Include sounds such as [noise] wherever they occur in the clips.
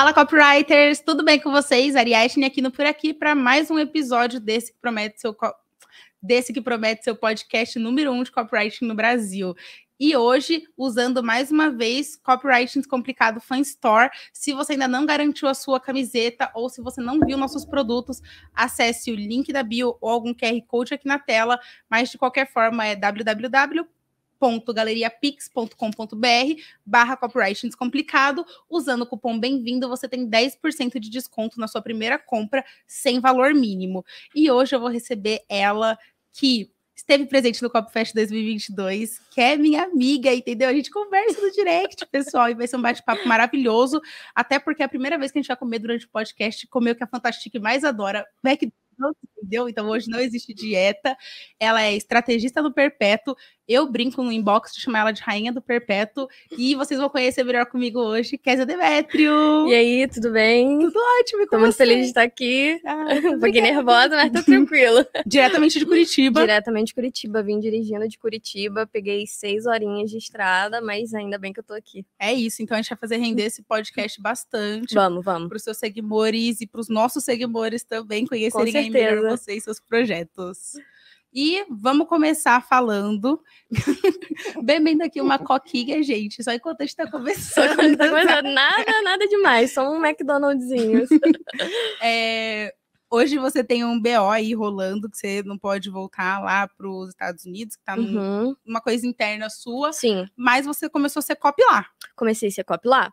Fala copywriters, tudo bem com vocês? Ariadne aqui no por aqui para mais um episódio desse que promete seu desse que promete seu podcast número um de copywriting no Brasil. E hoje, usando mais uma vez Copywriting Complicado Fan Store. Se você ainda não garantiu a sua camiseta ou se você não viu nossos produtos, acesse o link da bio ou algum QR Code aqui na tela. Mas de qualquer forma, é www www.galeriapix.com.br barra copyright descomplicado. Usando o cupom bem-vindo, você tem 10% de desconto na sua primeira compra, sem valor mínimo. E hoje eu vou receber ela que esteve presente no Cop Fest 2022, que é minha amiga, entendeu? A gente conversa no direct, pessoal, e vai ser um bate-papo maravilhoso, até porque é a primeira vez que a gente vai comer durante o podcast, comer o que a Fantastique mais adora, Mac entendeu? Então hoje não existe dieta. Ela é estrategista do perpétuo. Eu brinco no inbox de chamar ela de rainha do perpétuo. E vocês vão conhecer melhor comigo hoje, Kézia Demetrio. E aí, tudo bem? Tudo ótimo, Estou muito feliz de estar aqui. Ah, [laughs] um pouquinho nervosa, mas tô tá tranquilo. [laughs] Diretamente de Curitiba. Diretamente de Curitiba. Vim dirigindo de Curitiba. Peguei seis horinhas de estrada, mas ainda bem que eu tô aqui. É isso. Então a gente vai fazer render esse podcast bastante. Vamos, vamos. Para os seus seguidores e para os nossos seguidores também conhecerem a melhor você e seus projetos. E vamos começar falando, [laughs] bebendo aqui uma coquinha, gente, só enquanto a gente tá começando. Tá, [laughs] tá. nada, nada demais, só um McDonald'zinho. [laughs] é, hoje você tem um BO aí rolando, que você não pode voltar lá para os Estados Unidos, que tá uhum. numa coisa interna sua. Sim. Mas você começou a ser cop lá. Comecei a ser cop lá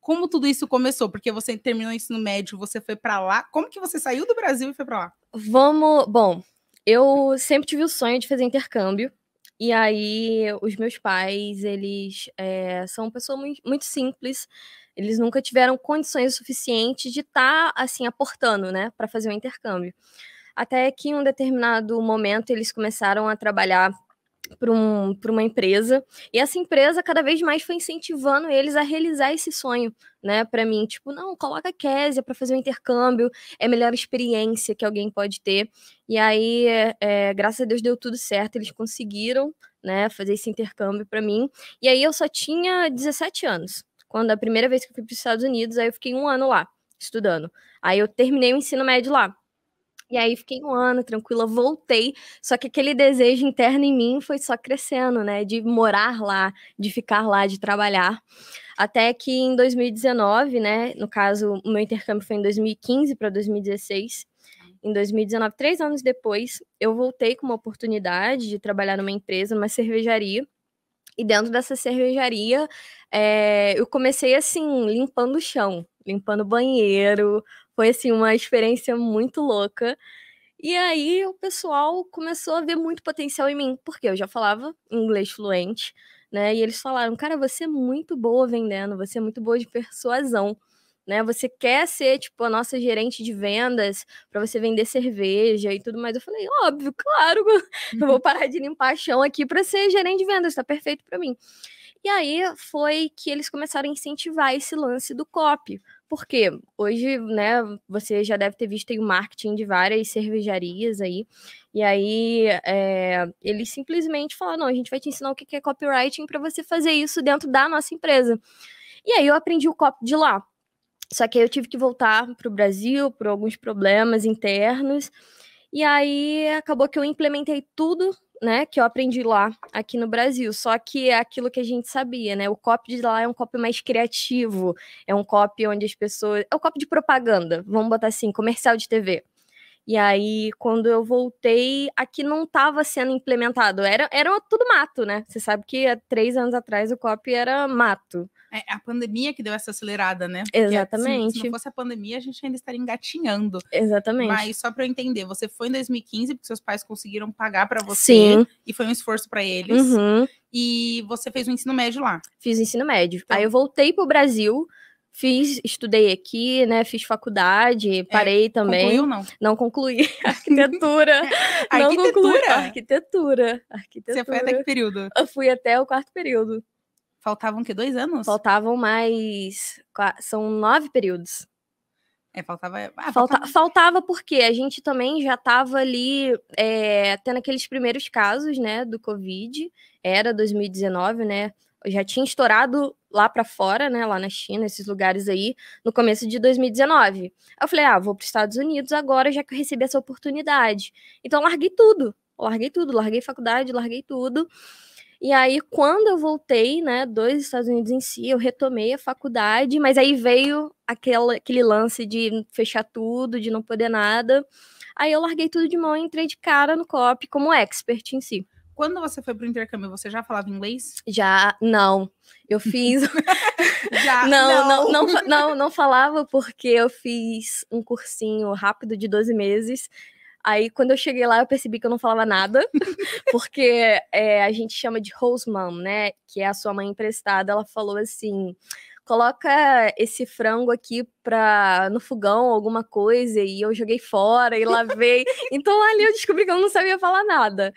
como tudo isso começou? Porque você terminou o ensino médio, você foi para lá. Como que você saiu do Brasil e foi para lá? Vamos, bom, eu sempre tive o sonho de fazer intercâmbio. E aí, os meus pais, eles é, são pessoas muito, muito, simples. Eles nunca tiveram condições suficientes de estar tá, assim aportando, né, para fazer um intercâmbio. Até que em um determinado momento eles começaram a trabalhar para um, uma empresa. E essa empresa cada vez mais foi incentivando eles a realizar esse sonho, né? Para mim, tipo, não, coloca a Késia para fazer um intercâmbio, é a melhor experiência que alguém pode ter. E aí, é, é graças a Deus, deu tudo certo, eles conseguiram, né, fazer esse intercâmbio para mim. E aí, eu só tinha 17 anos. Quando a primeira vez que eu fui para os Estados Unidos, aí eu fiquei um ano lá, estudando. Aí eu terminei o ensino médio lá. E aí fiquei um ano tranquila, voltei. Só que aquele desejo interno em mim foi só crescendo, né? De morar lá, de ficar lá, de trabalhar. Até que em 2019, né? No caso, o meu intercâmbio foi em 2015 para 2016. Em 2019, três anos depois, eu voltei com uma oportunidade de trabalhar numa empresa, numa cervejaria. E dentro dessa cervejaria, é, eu comecei assim, limpando o chão, limpando banheiro, foi assim uma experiência muito louca. E aí o pessoal começou a ver muito potencial em mim, porque eu já falava inglês fluente, né? E eles falaram: "Cara, você é muito boa vendendo, você é muito boa de persuasão, né? Você quer ser tipo a nossa gerente de vendas para você vender cerveja e tudo mais". Eu falei: "Óbvio, claro. [laughs] eu vou uhum. parar de limpar chão aqui para ser gerente de vendas, tá perfeito para mim". E aí foi que eles começaram a incentivar esse lance do copy. Porque hoje, né, você já deve ter visto tem o marketing de várias cervejarias aí. E aí é, eles simplesmente falaram: não, a gente vai te ensinar o que é copywriting para você fazer isso dentro da nossa empresa. E aí eu aprendi o copy de lá. Só que aí eu tive que voltar para o Brasil por alguns problemas internos. E aí acabou que eu implementei tudo né, que eu aprendi lá, aqui no Brasil. Só que é aquilo que a gente sabia, né? O copy de lá é um copy mais criativo, é um copy onde as pessoas. É o um copy de propaganda, vamos botar assim, comercial de TV. E aí, quando eu voltei, aqui não estava sendo implementado. Era, era tudo mato, né? Você sabe que há três anos atrás o COP era mato. É a pandemia que deu essa acelerada, né? Exatamente. Se, se, não fosse a pandemia, a gente ainda estaria engatinhando. Exatamente. Mas só para eu entender, você foi em 2015 porque seus pais conseguiram pagar para você Sim. e foi um esforço para eles. Uhum. E você fez o ensino médio lá? Fiz o ensino médio. Então... Aí eu voltei pro Brasil fiz, estudei aqui, né? Fiz faculdade, é, parei é, também. Concluiu não? Não concluí. [laughs] [laughs] Arquitetura. arquitetura? É, não concluí. Arquitetura. Arquitetura. Você foi até que período? Eu fui até o quarto período. Faltavam que dois anos? Faltavam mais, são nove períodos. É, faltava... Ah, faltava. faltava... porque a gente também já estava ali é, tendo aqueles primeiros casos, né, do Covid. Era 2019, né? Já tinha estourado lá para fora, né, lá na China, esses lugares aí, no começo de 2019. Eu falei: "Ah, vou para os Estados Unidos agora, já que eu recebi essa oportunidade". Então larguei tudo. Larguei tudo, larguei faculdade, larguei tudo. E aí quando eu voltei, né, dos Estados Unidos em si, eu retomei a faculdade, mas aí veio aquela, aquele lance de fechar tudo, de não poder nada. Aí eu larguei tudo de mão e entrei de cara no COP como expert em si. Quando você foi para o intercâmbio, você já falava inglês? Já, não. Eu fiz. [laughs] já, [laughs] não, não. Não, não, não, não falava porque eu fiz um cursinho rápido de 12 meses. Aí, quando eu cheguei lá, eu percebi que eu não falava nada, [laughs] porque é, a gente chama de mom, né? Que é a sua mãe emprestada. Ela falou assim: coloca esse frango aqui pra, no fogão, alguma coisa. E eu joguei fora e lavei. então, ali eu descobri que eu não sabia falar nada.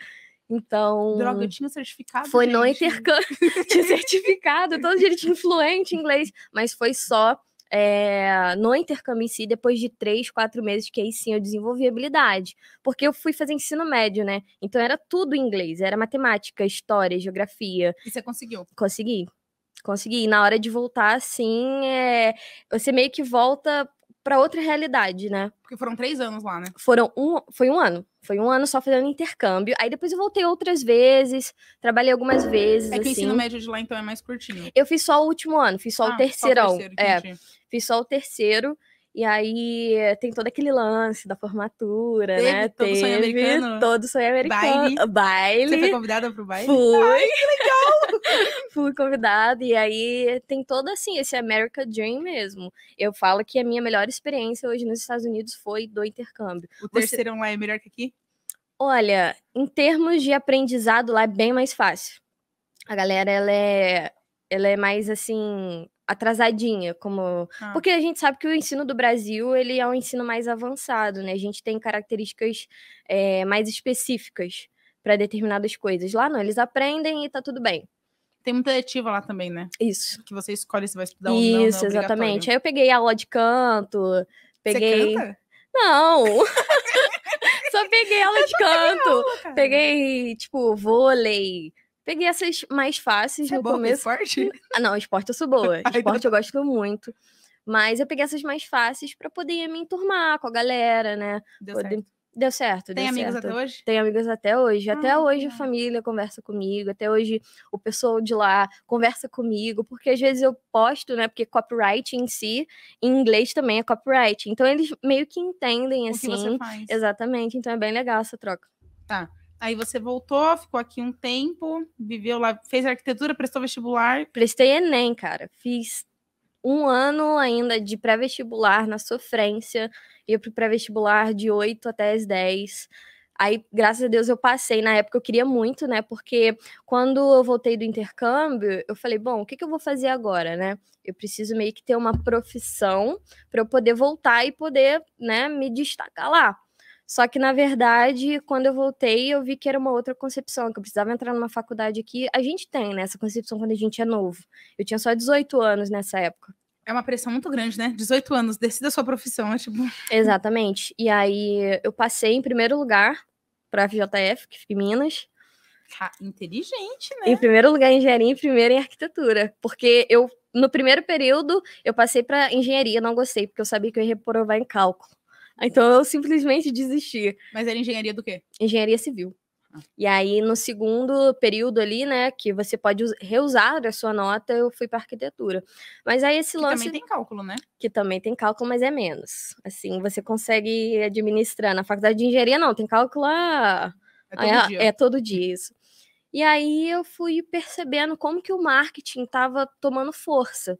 Então. Droga, eu tinha certificado. Foi gente. no intercâmbio. [laughs] [laughs] tinha certificado, todo tinha fluente em inglês, mas foi só é, no intercâmbio em si, depois de três, quatro meses, que aí sim eu desenvolvi habilidade. Porque eu fui fazer ensino médio, né? Então era tudo inglês, era matemática, história, geografia. E você conseguiu? Consegui. Consegui. E na hora de voltar, assim, é... você meio que volta para outra realidade, né? Porque foram três anos lá, né? Foram um, foi um ano. Foi um ano só fazendo intercâmbio. Aí depois eu voltei outras vezes, trabalhei algumas é vezes. É que assim. o ensino assim. médio de lá então é mais curtinho. Eu fiz só o último ano, fiz só ah, o terceirão. Só o terceiro, é, fiz só o terceiro. E aí tem todo aquele lance da formatura, né? Teve né? Todo Teve sonho americano. Todo sonho americano. Baile. Baile. Você foi convidada pro baile? Fui. Ai, que legal! [laughs] Fui convidada. E aí tem todo assim, esse America Dream mesmo. Eu falo que a minha melhor experiência hoje nos Estados Unidos foi do intercâmbio. O terceiro lá é melhor que aqui? Olha, em termos de aprendizado lá é bem mais fácil. A galera, ela é, ela é mais assim atrasadinha, como ah. porque a gente sabe que o ensino do Brasil ele é um ensino mais avançado, né? A gente tem características é, mais específicas para determinadas coisas. Lá não, eles aprendem e tá tudo bem. Tem muita letiva lá também, né? Isso. Que você escolhe se vai estudar Isso, ou não. É Isso, é exatamente. Aí eu peguei aula de canto, peguei. Você canta? Não. [laughs] Só peguei aula de canto. aula, peguei, tipo, vôlei, Peguei essas mais fáceis Você é no é bom começo. Esporte? Hum, ah, não, esporte eu sou boa. [laughs] Então esporte eu gosto muito. Mas eu peguei essas mais fáceis para poder me enturmar com a galera, né? Deu poder... certo. Deu certo. Tem deu amigos certo. até hoje? Tem amigos até hoje. Até ah, hoje a família conversa comigo, até hoje o pessoal de lá conversa comigo, porque às vezes eu posto, né? Porque copyright em si, em inglês também é copyright. Então eles meio que entendem o assim. Exatamente. Então é bem legal essa troca. Tá. Aí você voltou, ficou aqui um tempo, viveu lá, fez arquitetura, prestou vestibular. Prestei Enem, cara. Fiz um ano ainda de pré-vestibular na sofrência. Ia pro pré-vestibular de 8 até as 10. Aí, graças a Deus, eu passei. Na época, eu queria muito, né? Porque quando eu voltei do intercâmbio, eu falei: bom, o que, que eu vou fazer agora, né? Eu preciso meio que ter uma profissão para eu poder voltar e poder, né, me destacar lá. Só que, na verdade, quando eu voltei, eu vi que era uma outra concepção, que eu precisava entrar numa faculdade aqui. A gente tem, né, essa concepção quando a gente é novo. Eu tinha só 18 anos nessa época. É uma pressão muito grande, né? 18 anos, decida a sua profissão, é tipo. [laughs] Exatamente. E aí eu passei em primeiro lugar para a FJF, que fica em Minas. Ah, inteligente, né? Em primeiro lugar em engenharia, em primeiro em arquitetura. Porque eu, no primeiro período, eu passei para engenharia, não gostei, porque eu sabia que eu ia reprovar em cálculo. Então eu simplesmente desisti. Mas era engenharia do quê? Engenharia civil. Ah. E aí, no segundo período ali, né, que você pode reusar a sua nota, eu fui para arquitetura. Mas aí esse que lance. Que também tem cálculo, né? Que também tem cálculo, mas é menos. Assim, você consegue administrar. Na faculdade de engenharia, não, tem cálculo. A... É todo, dia. É todo dia isso. E aí eu fui percebendo como que o marketing estava tomando força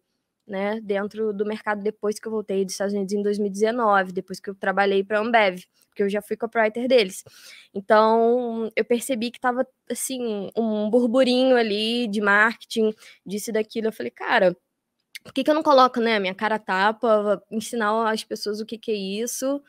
né, dentro do mercado depois que eu voltei dos Estados Unidos em 2019, depois que eu trabalhei para a Ambev, porque eu já fui copywriter deles. Então, eu percebi que estava assim, um burburinho ali de marketing, disso e daquilo. Eu falei, cara, por que, que eu não coloco, né, minha cara tapa, ensinar as pessoas o que, que é isso?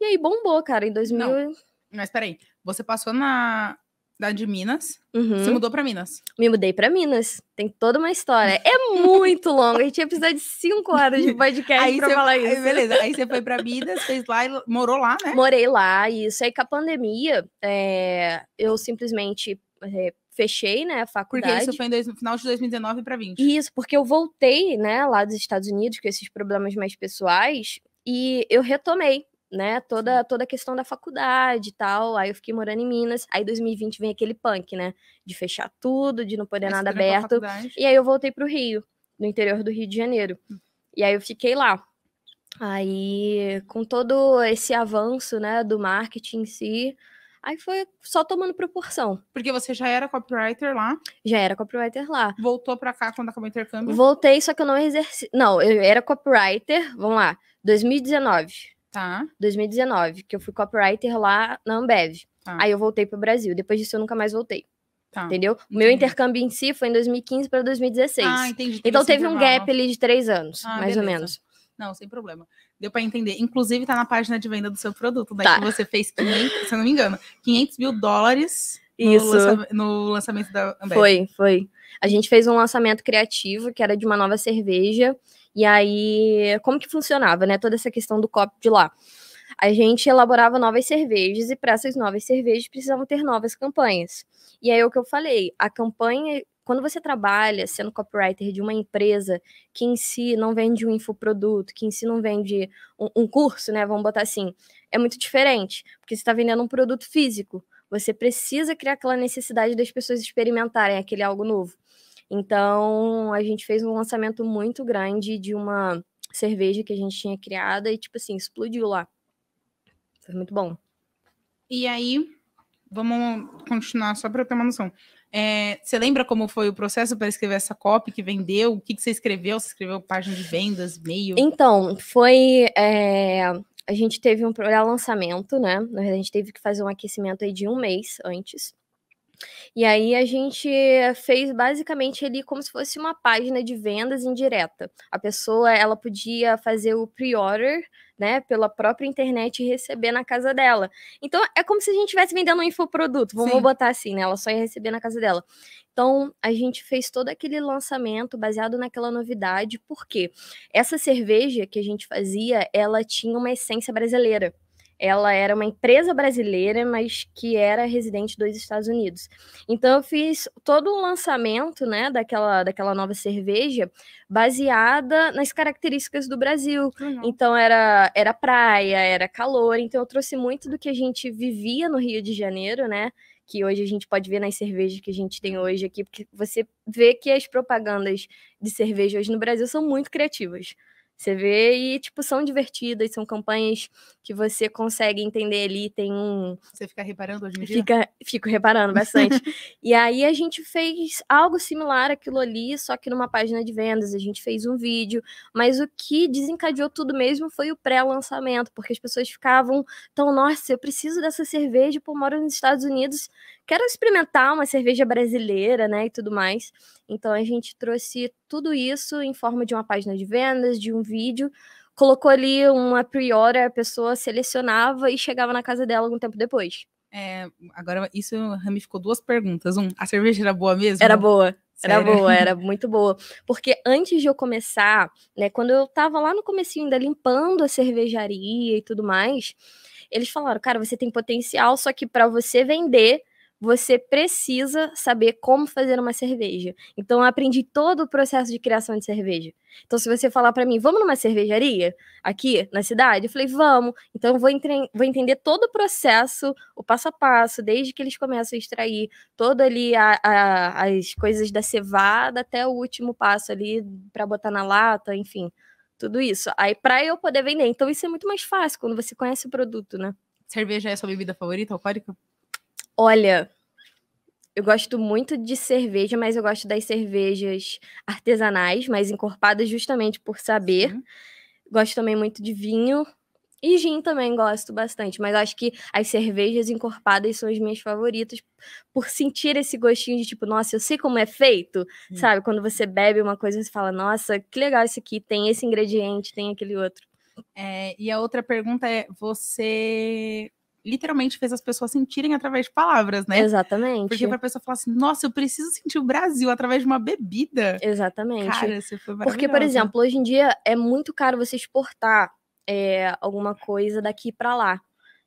E aí bombou, cara, em 2000. Não, mas peraí, você passou na, da de Minas. Uhum. Você mudou para Minas? Me mudei para Minas. Tem toda uma história. É muito longa. A gente ia precisar de cinco horas de podcast aí pra você, falar isso. Aí beleza. Aí você foi para Minas, fez lá e morou lá, né? Morei lá. Isso aí com a pandemia, é, eu simplesmente é, fechei, né, a faculdade. Porque isso foi no final de 2019 para 20. Isso, porque eu voltei, né, lá dos Estados Unidos com esses problemas mais pessoais e eu retomei né? Toda, toda a questão da faculdade e tal. Aí eu fiquei morando em Minas. Aí 2020 vem aquele punk, né? De fechar tudo, de não poder nada aberto. E aí eu voltei pro Rio, no interior do Rio de Janeiro. Hum. E aí eu fiquei lá. Aí, com todo esse avanço, né, do marketing em si, aí foi só tomando proporção. Porque você já era copywriter lá? Já era copywriter lá. Voltou para cá quando acabou o intercâmbio? Voltei, só que eu não exerci. Não, eu era copywriter, vamos lá, 2019. Tá. 2019, que eu fui copywriter lá na Ambev. Tá. Aí eu voltei pro Brasil. Depois disso eu nunca mais voltei. Tá. Entendeu? O meu intercâmbio em si foi em 2015 para 2016. Ah, entendi. Então assim teve um gap ali de três anos, ah, mais beleza. ou menos. Não, sem problema. Deu para entender. Inclusive, tá na página de venda do seu produto, né? tá. que você fez, 500, se eu não me engano, 500 mil dólares Isso. no lançamento da Ambev. Foi, foi. A gente fez um lançamento criativo, que era de uma nova cerveja. E aí, como que funcionava, né? Toda essa questão do copo de lá. A gente elaborava novas cervejas e para essas novas cervejas precisavam ter novas campanhas. E aí é o que eu falei, a campanha quando você trabalha sendo copywriter de uma empresa que em si não vende um infoproduto, que em si não vende um, um curso, né? Vamos botar assim, é muito diferente, porque você está vendendo um produto físico. Você precisa criar aquela necessidade das pessoas experimentarem aquele algo novo. Então, a gente fez um lançamento muito grande de uma cerveja que a gente tinha criada e, tipo assim, explodiu lá. Foi muito bom. E aí, vamos continuar só para ter uma noção. É, você lembra como foi o processo para escrever essa copy que vendeu? O que, que você escreveu? Você escreveu página de vendas, meio? Então, foi. É, a gente teve um lançamento né? A gente teve que fazer um aquecimento aí de um mês antes. E aí a gente fez basicamente ali como se fosse uma página de vendas indireta. A pessoa ela podia fazer o pre-order, né, pela própria internet e receber na casa dela. Então é como se a gente estivesse vendendo um infoproduto, vamos Sim. botar assim, né? Ela só ia receber na casa dela. Então a gente fez todo aquele lançamento baseado naquela novidade, porque essa cerveja que a gente fazia, ela tinha uma essência brasileira. Ela era uma empresa brasileira, mas que era residente dos Estados Unidos. Então eu fiz todo o lançamento, né, daquela, daquela nova cerveja baseada nas características do Brasil. Uhum. Então era era praia, era calor, então eu trouxe muito do que a gente vivia no Rio de Janeiro, né? que hoje a gente pode ver nas cervejas que a gente tem hoje aqui, porque você vê que as propagandas de cerveja hoje no Brasil são muito criativas. Você vê e, tipo, são divertidas, são campanhas que você consegue entender ali, tem um... Você fica reparando hoje em dia? Fica, fico reparando bastante. [laughs] e aí a gente fez algo similar àquilo ali, só que numa página de vendas, a gente fez um vídeo, mas o que desencadeou tudo mesmo foi o pré-lançamento, porque as pessoas ficavam tão, nossa, eu preciso dessa cerveja, pô, moro nos Estados Unidos, quero experimentar uma cerveja brasileira, né, e tudo mais. Então a gente trouxe tudo isso em forma de uma página de vendas, de um vídeo, colocou ali uma priora, a pessoa selecionava e chegava na casa dela algum tempo depois. É, agora isso ramificou duas perguntas. Um, a cerveja era boa mesmo? Era boa. Sério? Era boa, era [laughs] muito boa. Porque antes de eu começar, né, quando eu tava lá no comecinho ainda limpando a cervejaria e tudo mais, eles falaram, cara, você tem potencial, só que para você vender, você precisa saber como fazer uma cerveja. Então, eu aprendi todo o processo de criação de cerveja. Então, se você falar para mim, vamos numa cervejaria aqui na cidade? Eu falei, vamos. Então, eu vou, vou entender todo o processo, o passo a passo, desde que eles começam a extrair todas ali a, a, as coisas da cevada até o último passo ali para botar na lata, enfim, tudo isso. Aí, para eu poder vender. Então, isso é muito mais fácil quando você conhece o produto, né? Cerveja é a sua bebida favorita alcoólica? Olha, eu gosto muito de cerveja, mas eu gosto das cervejas artesanais, mais encorpadas justamente por saber. Sim. Gosto também muito de vinho. E gin também gosto bastante, mas acho que as cervejas encorpadas são as minhas favoritas por sentir esse gostinho de tipo, nossa, eu sei como é feito, sabe? Quando você bebe uma coisa, você fala, nossa, que legal isso aqui, tem esse ingrediente, tem aquele outro. É, e a outra pergunta é: você literalmente fez as pessoas sentirem através de palavras, né? Exatamente. Porque pra pessoa falar assim, nossa, eu preciso sentir o Brasil através de uma bebida. Exatamente. Cara, isso foi Porque, por exemplo, hoje em dia é muito caro você exportar é, alguma coisa daqui para lá.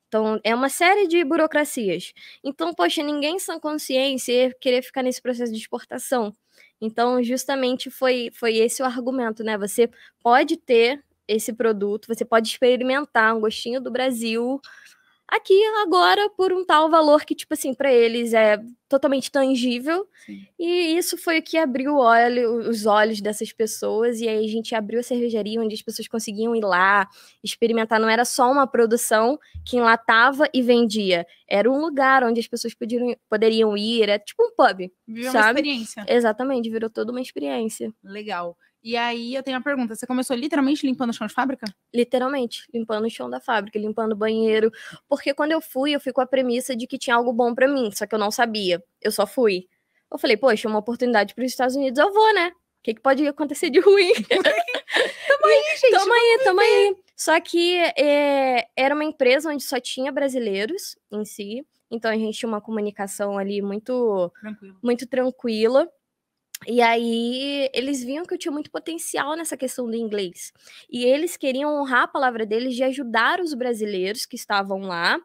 Então, é uma série de burocracias. Então, poxa, ninguém sem consciência ia querer ficar nesse processo de exportação. Então, justamente foi, foi esse o argumento, né? Você pode ter esse produto, você pode experimentar um gostinho do Brasil, aqui agora por um tal valor que, tipo assim, para eles é totalmente tangível. Sim. E isso foi o que abriu olho, os olhos dessas pessoas. E aí a gente abriu a cervejaria onde as pessoas conseguiam ir lá, experimentar. Não era só uma produção que enlatava e vendia. Era um lugar onde as pessoas poderiam, poderiam ir. Era tipo um pub. Virou sabe? uma experiência. Exatamente, virou toda uma experiência. Legal. E aí eu tenho uma pergunta: você começou literalmente limpando o chão de fábrica? Literalmente, limpando o chão da fábrica, limpando o banheiro. Porque quando eu fui, eu fui com a premissa de que tinha algo bom para mim, só que eu não sabia. Eu só fui. Eu falei, poxa, uma oportunidade para os Estados Unidos, eu vou, né? O que, que pode acontecer de ruim? [laughs] tamo aí, gente. Tamo aí, tamo aí. Só que é, era uma empresa onde só tinha brasileiros em si. Então a gente tinha uma comunicação ali muito, Tranquilo. muito tranquila. E aí eles viam que eu tinha muito potencial nessa questão do inglês. E eles queriam honrar a palavra deles de ajudar os brasileiros que estavam lá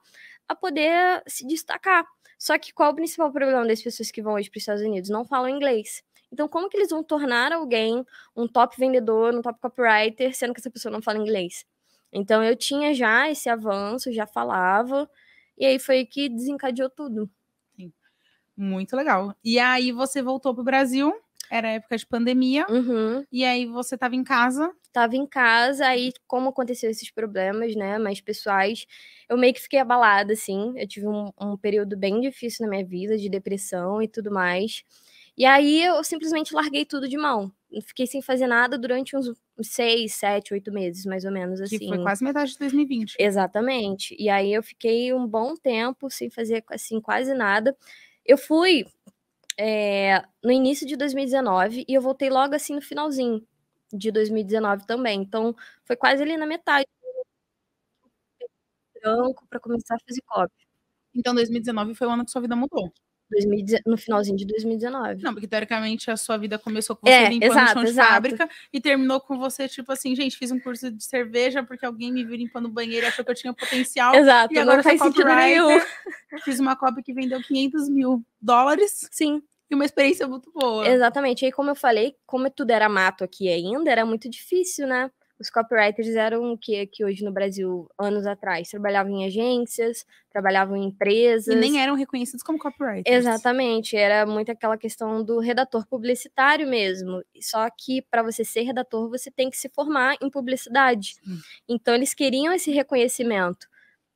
a poder se destacar. Só que qual é o principal problema das pessoas que vão hoje para os Estados Unidos? Não falam inglês. Então, como que eles vão tornar alguém um top vendedor, um top copywriter, sendo que essa pessoa não fala inglês? Então, eu tinha já esse avanço, já falava, e aí foi que desencadeou tudo. Sim. Muito legal. E aí você voltou para o Brasil? era época de pandemia. Uhum. E aí você estava em casa. Tava em casa, aí como aconteceu esses problemas, né, mais pessoais, eu meio que fiquei abalada, assim. Eu tive um, um período bem difícil na minha vida, de depressão e tudo mais. E aí eu simplesmente larguei tudo de mão. Fiquei sem fazer nada durante uns seis, sete, oito meses, mais ou menos, assim. Que foi assim. quase metade de 2020. Exatamente. E aí eu fiquei um bom tempo sem fazer, assim, quase nada. Eu fui é, no início de 2019 e eu voltei logo assim no finalzinho de 2019 também. Então, foi quase ali na metade. Branco para começar a fazer copy. Então, 2019 foi o ano que sua vida mudou. no finalzinho de 2019. Não, porque teoricamente a sua vida começou com é, você é, limpando exato, chão de exato. fábrica e terminou com você, tipo assim, gente, fiz um curso de cerveja porque alguém me viu limpando o banheiro e achou que eu tinha potencial. Exato, e agora não faz sentido nenhum. Fiz uma cópia que vendeu 500 mil dólares. Sim e uma experiência muito boa. Exatamente. E como eu falei, como tudo era mato aqui ainda, era muito difícil, né? Os copywriters eram o que aqui hoje no Brasil, anos atrás, trabalhavam em agências, trabalhavam em empresas. E nem eram reconhecidos como copywriters. Exatamente, era muito aquela questão do redator publicitário mesmo. Só que para você ser redator, você tem que se formar em publicidade. Hum. Então eles queriam esse reconhecimento.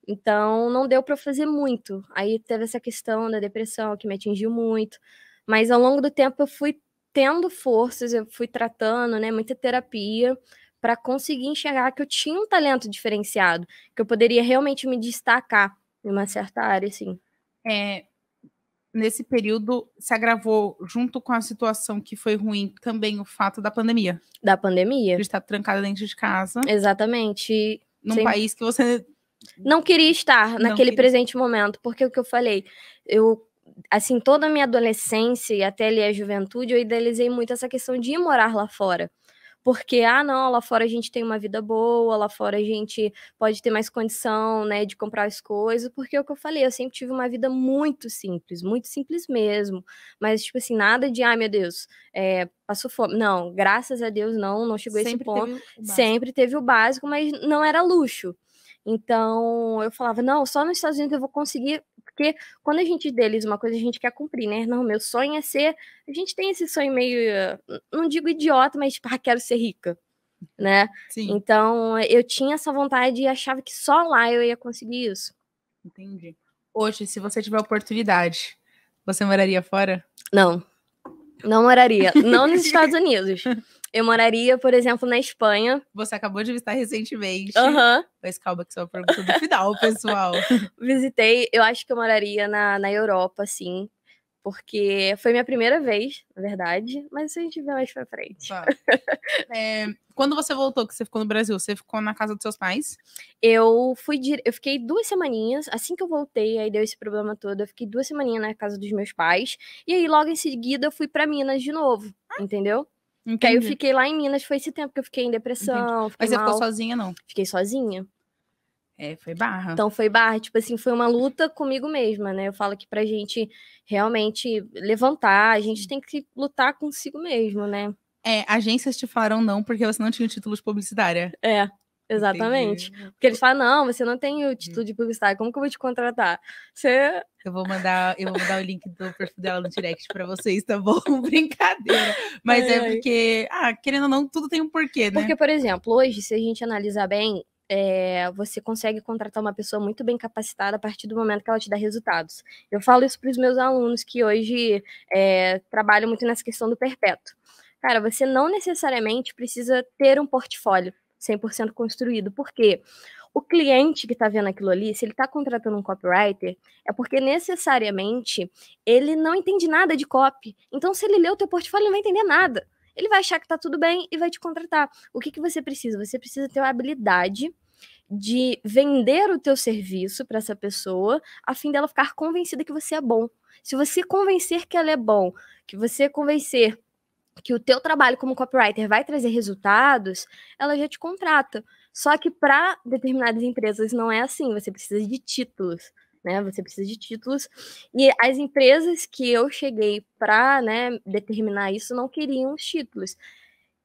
Então não deu para fazer muito. Aí teve essa questão da depressão que me atingiu muito mas ao longo do tempo eu fui tendo forças, eu fui tratando, né, muita terapia para conseguir enxergar que eu tinha um talento diferenciado, que eu poderia realmente me destacar em uma certa área, assim. É, nesse período se agravou junto com a situação que foi ruim também o fato da pandemia. Da pandemia. De estar trancada dentro de casa. Exatamente. Num país que você não queria estar naquele queria. presente momento, porque o que eu falei, eu assim, toda a minha adolescência e até ali a juventude, eu idealizei muito essa questão de ir morar lá fora. Porque, ah, não, lá fora a gente tem uma vida boa, lá fora a gente pode ter mais condição, né, de comprar as coisas. Porque é o que eu falei, eu sempre tive uma vida muito simples, muito simples mesmo. Mas, tipo assim, nada de, ah, meu Deus, é, passou fome. Não, graças a Deus, não, não chegou sempre a esse ponto. Teve sempre teve o básico, mas não era luxo. Então, eu falava, não, só nos Estados Unidos eu vou conseguir porque quando a gente deles uma coisa, a gente quer cumprir, né? Não, meu sonho é ser. A gente tem esse sonho meio. Não digo idiota, mas tipo, ah, quero ser rica, né? Sim. Então, eu tinha essa vontade e achava que só lá eu ia conseguir isso. Entendi. Hoje, se você tiver oportunidade, você moraria fora? Não. Não moraria. não nos Estados Unidos. [laughs] Eu moraria, por exemplo, na Espanha. Você acabou de visitar recentemente. Aham. Uhum. Mas calma que só é pergunta do final, [laughs] pessoal. Visitei, eu acho que eu moraria na, na Europa, sim. Porque foi minha primeira vez, na verdade, mas isso a gente vê mais pra frente. Tá. É, quando você voltou, que você ficou no Brasil, você ficou na casa dos seus pais? Eu fui eu fiquei duas semaninhas, assim que eu voltei, aí deu esse problema todo, eu fiquei duas semaninhas na casa dos meus pais, e aí logo em seguida eu fui para Minas de novo, ah. entendeu? Entendi. Aí eu fiquei lá em Minas, foi esse tempo que eu fiquei em depressão. Fiquei Mas você ficou sozinha, não? Fiquei sozinha. É, foi barra. Então foi barra, tipo assim, foi uma luta comigo mesma, né? Eu falo que pra gente realmente levantar, a gente tem que lutar consigo mesmo, né? É, agências te falaram não porque você não tinha título de publicitária. É. Exatamente. Entendi. Porque eles falam, não, você não tem o título de uhum. publicitário, como que eu vou te contratar? Você... Eu vou mandar, eu vou mandar o link do perfil dela no direct para vocês, tá bom? [laughs] Brincadeira. Mas é porque, ah, querendo ou não, tudo tem um porquê, né? Porque, por exemplo, hoje, se a gente analisar bem, é, você consegue contratar uma pessoa muito bem capacitada a partir do momento que ela te dá resultados. Eu falo isso para os meus alunos que hoje é, trabalham muito nessa questão do perpétuo. Cara, você não necessariamente precisa ter um portfólio. 100% construído. Por quê? O cliente que está vendo aquilo ali, se ele está contratando um copywriter, é porque necessariamente ele não entende nada de copy. Então, se ele ler o teu portfólio, ele não vai entender nada. Ele vai achar que está tudo bem e vai te contratar. O que, que você precisa? Você precisa ter uma habilidade de vender o teu serviço para essa pessoa, a fim dela ficar convencida que você é bom. Se você convencer que ela é bom, que você convencer que o teu trabalho como copywriter vai trazer resultados, ela já te contrata. Só que para determinadas empresas não é assim, você precisa de títulos, né? Você precisa de títulos. E as empresas que eu cheguei para, né, determinar isso não queriam os títulos.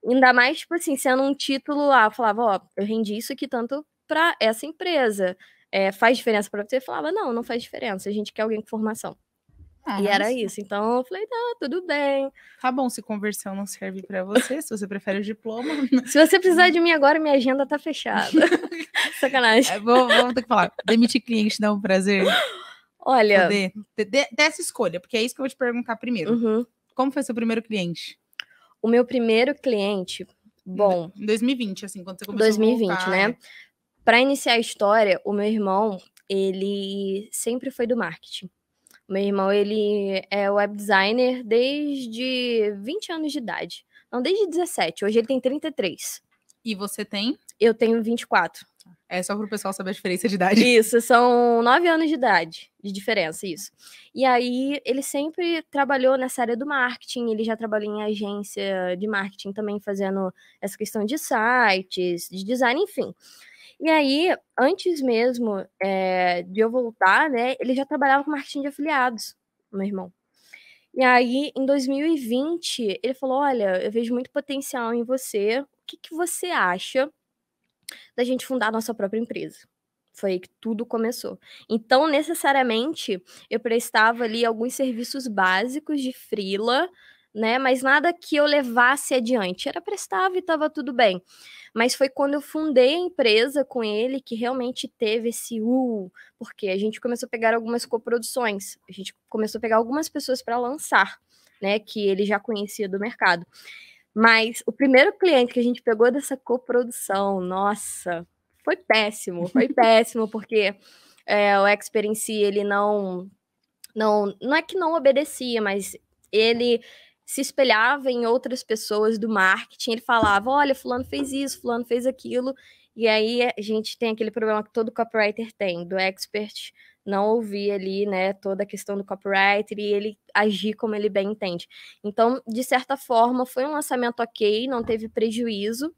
Ainda mais, tipo assim, sendo um título, ah, falava, ó, eu rendi isso aqui tanto para essa empresa. É, faz diferença para você? Eu falava, não, não faz diferença, a gente quer alguém com formação. Ah, e era nossa. isso. Então eu falei, não, tudo bem. Tá bom, se conversão não serve para você, se você prefere o diploma. [laughs] se você precisar de mim agora, minha agenda tá fechada. [laughs] Sacanagem. É, vou, ter que falar. Demitir cliente dá um prazer. Olha. Poder, de, de, dessa escolha, porque é isso que eu vou te perguntar primeiro. Uhum. Como foi seu primeiro cliente? O meu primeiro cliente, bom. Em 2020, assim, quando você começou 2020, a 2020, né? Para iniciar a história, o meu irmão, ele sempre foi do marketing. Meu irmão, ele é web designer desde 20 anos de idade. Não, desde 17. Hoje ele tem 33. E você tem? Eu tenho 24. É só para o pessoal saber a diferença de idade. [laughs] Isso, são nove anos de idade de diferença, isso. E aí, ele sempre trabalhou nessa área do marketing, ele já trabalhou em agência de marketing também, fazendo essa questão de sites, de design, enfim. E aí, antes mesmo é, de eu voltar, né, ele já trabalhava com marketing de afiliados, meu irmão. E aí, em 2020, ele falou: Olha, eu vejo muito potencial em você. O que, que você acha da gente fundar nossa própria empresa? Foi aí que tudo começou. Então, necessariamente, eu prestava ali alguns serviços básicos de frila né? Mas nada que eu levasse adiante. Era prestável e estava tudo bem. Mas foi quando eu fundei a empresa com ele que realmente teve esse uh, porque a gente começou a pegar algumas coproduções, a gente começou a pegar algumas pessoas para lançar, né? Que ele já conhecia do mercado. Mas o primeiro cliente que a gente pegou dessa coprodução, nossa, foi péssimo, foi [laughs] péssimo, porque é, o Experience, ele não, não. Não é que não obedecia, mas ele se espelhava em outras pessoas do marketing, ele falava: olha, fulano fez isso, fulano fez aquilo, e aí a gente tem aquele problema que todo copywriter tem, do expert não ouvir ali, né, toda a questão do copyright e ele agir como ele bem entende. Então, de certa forma, foi um lançamento ok, não teve prejuízo,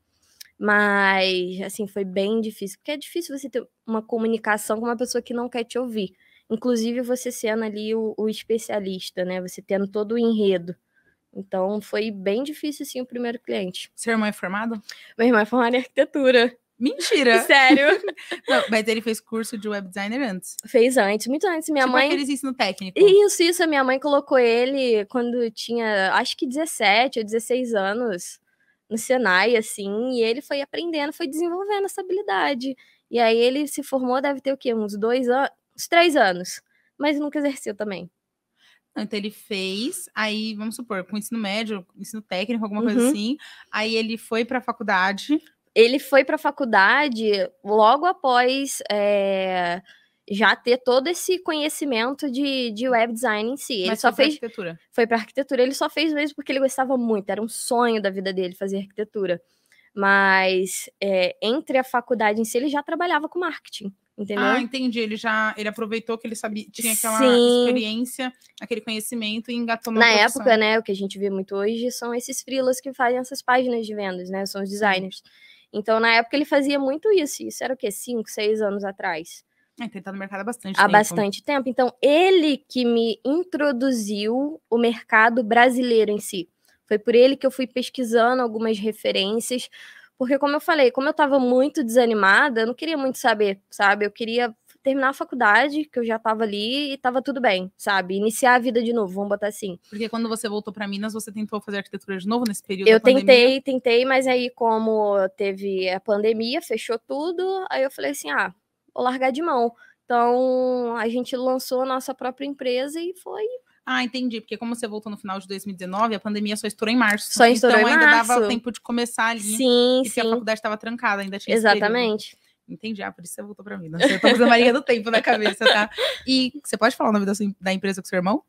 mas, assim, foi bem difícil, porque é difícil você ter uma comunicação com uma pessoa que não quer te ouvir, inclusive você sendo ali o, o especialista, né, você tendo todo o enredo. Então foi bem difícil, sim, o primeiro cliente. Seu irmão é formado? Meu irmão é formado em arquitetura. Mentira! [laughs] Sério? [laughs] Não, mas ele fez curso de web designer antes? Fez antes, muito antes. Minha tipo mãe. fez ensino técnico. Isso, isso. A minha mãe colocou ele quando tinha, acho que 17 ou 16 anos, no Senai, assim. E ele foi aprendendo, foi desenvolvendo essa habilidade. E aí ele se formou, deve ter o quê? Uns dois anos, uns três anos. Mas nunca exerceu também. Então ele fez, aí vamos supor, com ensino médio, ensino técnico, alguma uhum. coisa assim. Aí ele foi para a faculdade. Ele foi para a faculdade logo após é, já ter todo esse conhecimento de, de web design em si. Ele Mas só foi fez arquitetura. Foi para arquitetura. Ele só fez mesmo porque ele gostava muito. Era um sonho da vida dele fazer arquitetura. Mas é, entre a faculdade em si, ele já trabalhava com marketing. Entendeu? Ah, entendi. Ele já ele aproveitou que ele sabia, tinha aquela Sim. experiência, aquele conhecimento e engatou na Na produção. época, né, o que a gente vê muito hoje são esses freelas que fazem essas páginas de vendas, né? São os designers. Então, na época, ele fazia muito isso. Isso era o quê? Cinco, seis anos atrás. É, ele tá no mercado há bastante há tempo. Há bastante tempo. Então, ele que me introduziu o mercado brasileiro em si. Foi por ele que eu fui pesquisando algumas referências, porque, como eu falei, como eu estava muito desanimada, eu não queria muito saber, sabe? Eu queria terminar a faculdade, que eu já estava ali e estava tudo bem, sabe? Iniciar a vida de novo, vamos botar assim. Porque quando você voltou para Minas, você tentou fazer arquitetura de novo nesse período? Eu tentei, tentei, mas aí, como teve a pandemia, fechou tudo, aí eu falei assim: ah, vou largar de mão. Então, a gente lançou a nossa própria empresa e foi ah, entendi. Porque como você voltou no final de 2019, a pandemia só estourou em março. Só estourou então, em março. Então ainda dava tempo de começar ali. Sim, e sim. a faculdade estava trancada, ainda tinha Exatamente. Entendi, ah, por isso você voltou para mim. Não, eu tô usando a linha do tempo na cabeça, tá? E você pode falar o nome da, sua, da empresa com seu irmão?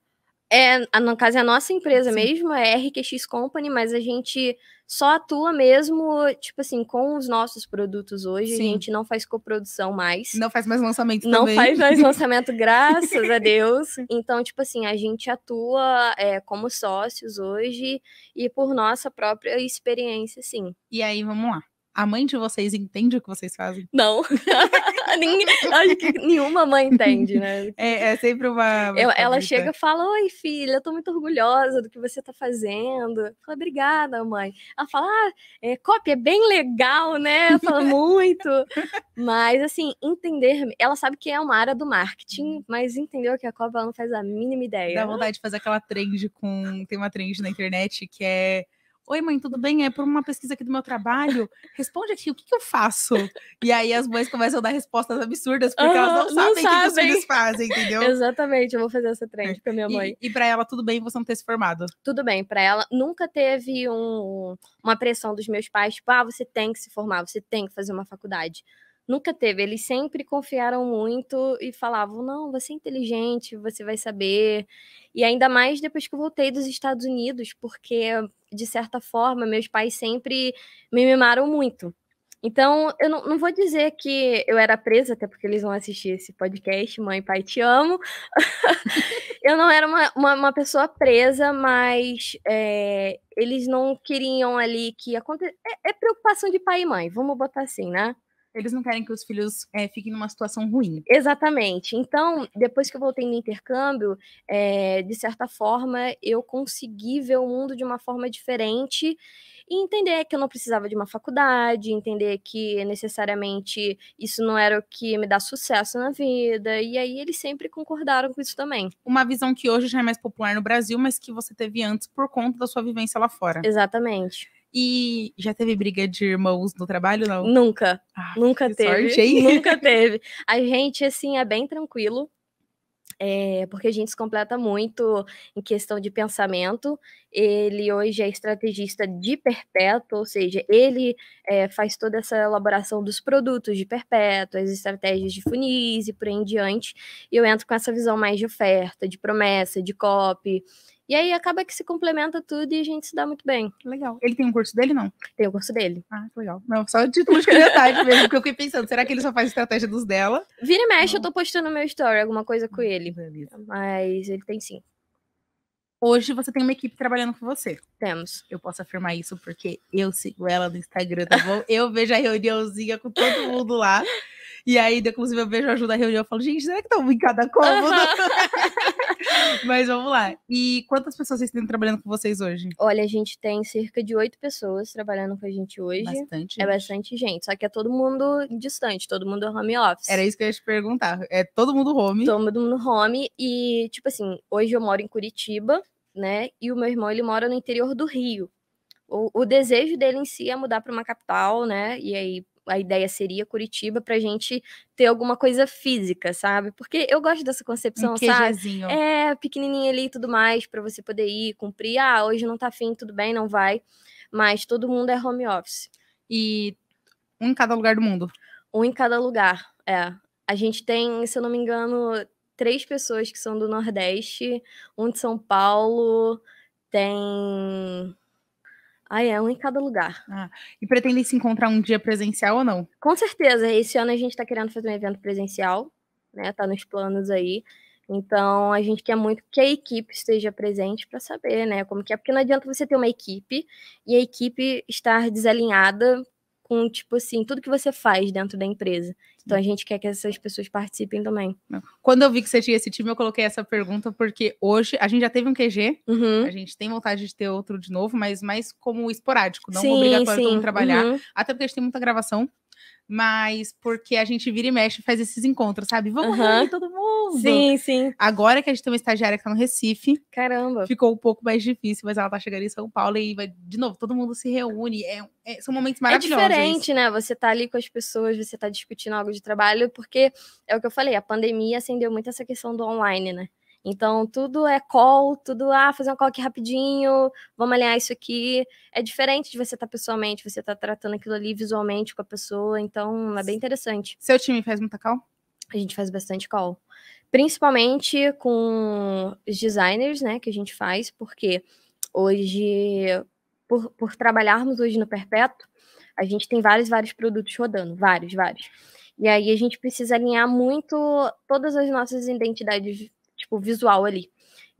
É, no caso, é a nossa empresa Sim. mesmo, é RQX Company, mas a gente só atua mesmo, tipo assim, com os nossos produtos hoje. Sim. A gente não faz coprodução mais. Não faz mais lançamento não também. Não faz mais [laughs] lançamento, graças a Deus. [laughs] Então, tipo assim, a gente atua é, como sócios hoje e por nossa própria experiência, sim. E aí, vamos lá. A mãe de vocês entende o que vocês fazem? Não. [laughs] [laughs] Ninguém, acho que nenhuma mãe entende, né? [laughs] É, é sempre uma. Eu, ela chega e fala: Oi, filha, eu tô muito orgulhosa do que você tá fazendo. Fala, obrigada, mãe. Ela fala: Ah, é, cópia é bem legal, né? Fala [laughs] muito. mas, assim, entender. Ela sabe que é uma área do marketing, mas entendeu que a cópia ela não faz a mínima ideia. Dá vontade de fazer aquela trend com. Tem uma trend na internet que é Oi, mãe, tudo bem? É por uma pesquisa aqui do meu trabalho. Responde aqui, o que, que eu faço? E aí as mães começam a dar respostas absurdas, porque uhum, elas não, não sabem, o que, vocês os filhos fazem, entendeu? Exatamente, eu vou fazer essa trend com é. a minha mãe. E, e para ela, tudo bem você não ter se formado? Tudo bem, para ela nunca teve um, uma pressão dos meus pais, tipo, ah, você tem que se formar, você tem que fazer uma faculdade nunca teve. Eles sempre confiaram muito e falavam: não, você é inteligente, você vai saber. E ainda mais depois que eu voltei dos Estados Unidos, porque, de certa forma, meus pais sempre me mimaram muito. Então, eu não, não, vou dizer que eu era presa, até porque eles vão assistir esse podcast, Mãe, Pai, Te Amo. [laughs] eu não era uma, uma, uma pessoa presa, mas é, eles não queriam ali que aconte... É, é preocupação de pai e mãe, vamos botar assim, né? Eles não querem que os filhos é, fiquem numa situação ruim. Exatamente. Então, depois que eu voltei no intercâmbio, é, de certa forma, eu consegui ver o mundo de uma forma diferente e entender que eu não precisava de uma faculdade, entender que necessariamente isso não era o que me dá sucesso na vida. E aí eles sempre concordaram com isso também. Uma visão que hoje já é mais popular no Brasil, mas que você teve antes por conta da sua vivência lá fora. Exatamente. E já teve briga de irmãos no trabalho, não? Nunca. Ah, nunca teve. Sorte, nunca [laughs] teve. A gente, assim, é bem tranquilo. É, porque a gente se completa muito em questão de pensamento. Ele hoje é estrategista de perpétuo, ou seja, ele é, faz toda essa elaboração dos produtos de perpétuo, as estratégias de funis e por aí em diante. E eu entro com essa visão mais de oferta, de promessa, de copy. E aí acaba que se complementa tudo e a gente se dá muito bem. Legal. Ele tem um curso dele, não? Tem o um curso dele. Ah, legal. Não, só de curiosidade mesmo, porque eu fiquei pensando, será que ele só faz estratégia dos dela? Vira e mexe, não. eu tô postando no meu story, alguma coisa com hum, ele. Mas ele tem sim. Hoje você tem uma equipe trabalhando com você. Temos. Eu posso afirmar isso porque eu sigo ela no Instagram, tá bom? eu vejo a reuniãozinha com todo mundo lá. E aí, inclusive, eu vejo a ajuda da reunião e falo, gente, será que estão em cada cômodo? Uhum. [laughs] Mas vamos lá. E quantas pessoas vocês têm trabalhando com vocês hoje? Olha, a gente tem cerca de oito pessoas trabalhando com a gente hoje. Bastante. É bastante gente. Só que é todo mundo distante, todo mundo é home office. Era isso que eu ia te perguntar. É todo mundo home. Todo mundo home. E, tipo assim, hoje eu moro em Curitiba, né? E o meu irmão, ele mora no interior do Rio. O, o desejo dele em si é mudar para uma capital, né? E aí a ideia seria Curitiba para a gente ter alguma coisa física, sabe? Porque eu gosto dessa concepção, um sabe? É, pequenininha ali e tudo mais, para você poder ir, cumprir. Ah, hoje não tá afim, tudo bem, não vai. Mas todo mundo é home office. E um em cada lugar do mundo. Um em cada lugar, é. A gente tem, se eu não me engano, três pessoas que são do Nordeste, um de São Paulo, tem ah, é um em cada lugar. Ah, e pretendem se encontrar um dia presencial ou não? Com certeza. Esse ano a gente está querendo fazer um evento presencial, né? Tá nos planos aí. Então a gente quer muito que a equipe esteja presente para saber, né? Como que é, porque não adianta você ter uma equipe e a equipe estar desalinhada com, tipo assim, tudo que você faz dentro da empresa. Então a gente quer que essas pessoas participem também. Quando eu vi que você tinha esse time, eu coloquei essa pergunta, porque hoje a gente já teve um QG, uhum. a gente tem vontade de ter outro de novo, mas mais como esporádico, não sim, obrigatório sim. todo mundo trabalhar. Uhum. Até porque a gente tem muita gravação mas porque a gente vira e mexe faz esses encontros, sabe? Vamos uhum. reunir todo mundo. Sim, sim. Agora que a gente tem uma estagiária que tá no Recife. Caramba. Ficou um pouco mais difícil, mas ela tá chegando em São Paulo e vai, de novo, todo mundo se reúne. É, é, são momentos é maravilhosos. É diferente, né? Você tá ali com as pessoas, você tá discutindo algo de trabalho, porque é o que eu falei, a pandemia acendeu muito essa questão do online, né? Então, tudo é call, tudo, ah, fazer um call aqui rapidinho, vamos alinhar isso aqui. É diferente de você estar tá pessoalmente, você estar tá tratando aquilo ali visualmente com a pessoa, então é bem interessante. Seu time faz muita call? A gente faz bastante call. Principalmente com os designers, né, que a gente faz, porque hoje, por, por trabalharmos hoje no Perpétuo, a gente tem vários, vários produtos rodando, vários, vários. E aí a gente precisa alinhar muito todas as nossas identidades tipo, visual ali.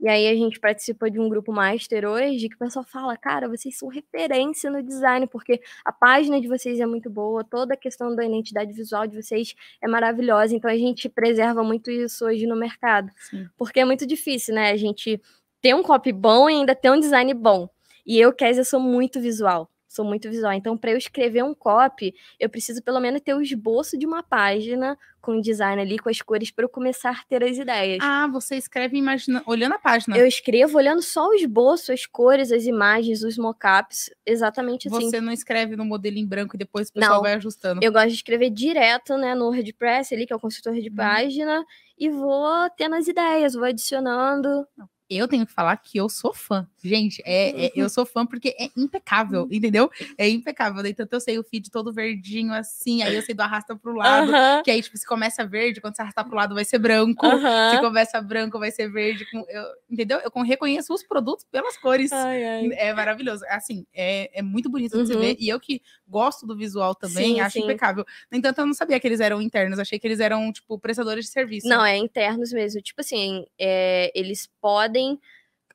E aí a gente participa de um grupo master hoje que o pessoal fala, cara, vocês são referência no design, porque a página de vocês é muito boa, toda a questão da identidade visual de vocês é maravilhosa, então a gente preserva muito isso hoje no mercado. Sim. Porque é muito difícil, né? A gente ter um copy bom e ainda ter um design bom. E eu, Kézia, sou muito visual sou muito visual. Então, para eu escrever um copy, eu preciso pelo menos ter o esboço de uma página com o design ali, com as cores, para eu começar a ter as ideias. Ah, você escreve imagina... olhando a página. Eu escrevo olhando só o esboço, as cores, as imagens, os mockups, exatamente assim. Você não escreve no modelo em branco e depois o pessoal não, vai ajustando. Eu gosto de escrever direto né, no WordPress ali, que é o consultor de hum. página, e vou tendo as ideias, vou adicionando. Não eu tenho que falar que eu sou fã. Gente, é, é eu sou fã porque é impecável, uhum. entendeu? É impecável. Daí, tanto eu sei o feed todo verdinho assim, aí eu sei do arrasta pro lado, uh -huh. que aí, tipo, se começa verde, quando você arrastar pro lado vai ser branco. Uh -huh. Se começa branco vai ser verde. Com, eu, entendeu? Eu reconheço os produtos pelas cores. Ai, ai. É maravilhoso. Assim, é, é muito bonito uhum. de se uhum. ver. E eu que gosto do visual também, sim, acho sim. impecável. No entanto, eu não sabia que eles eram internos. Achei que eles eram, tipo, prestadores de serviço. Não, é internos mesmo. Tipo assim, é, eles podem podem,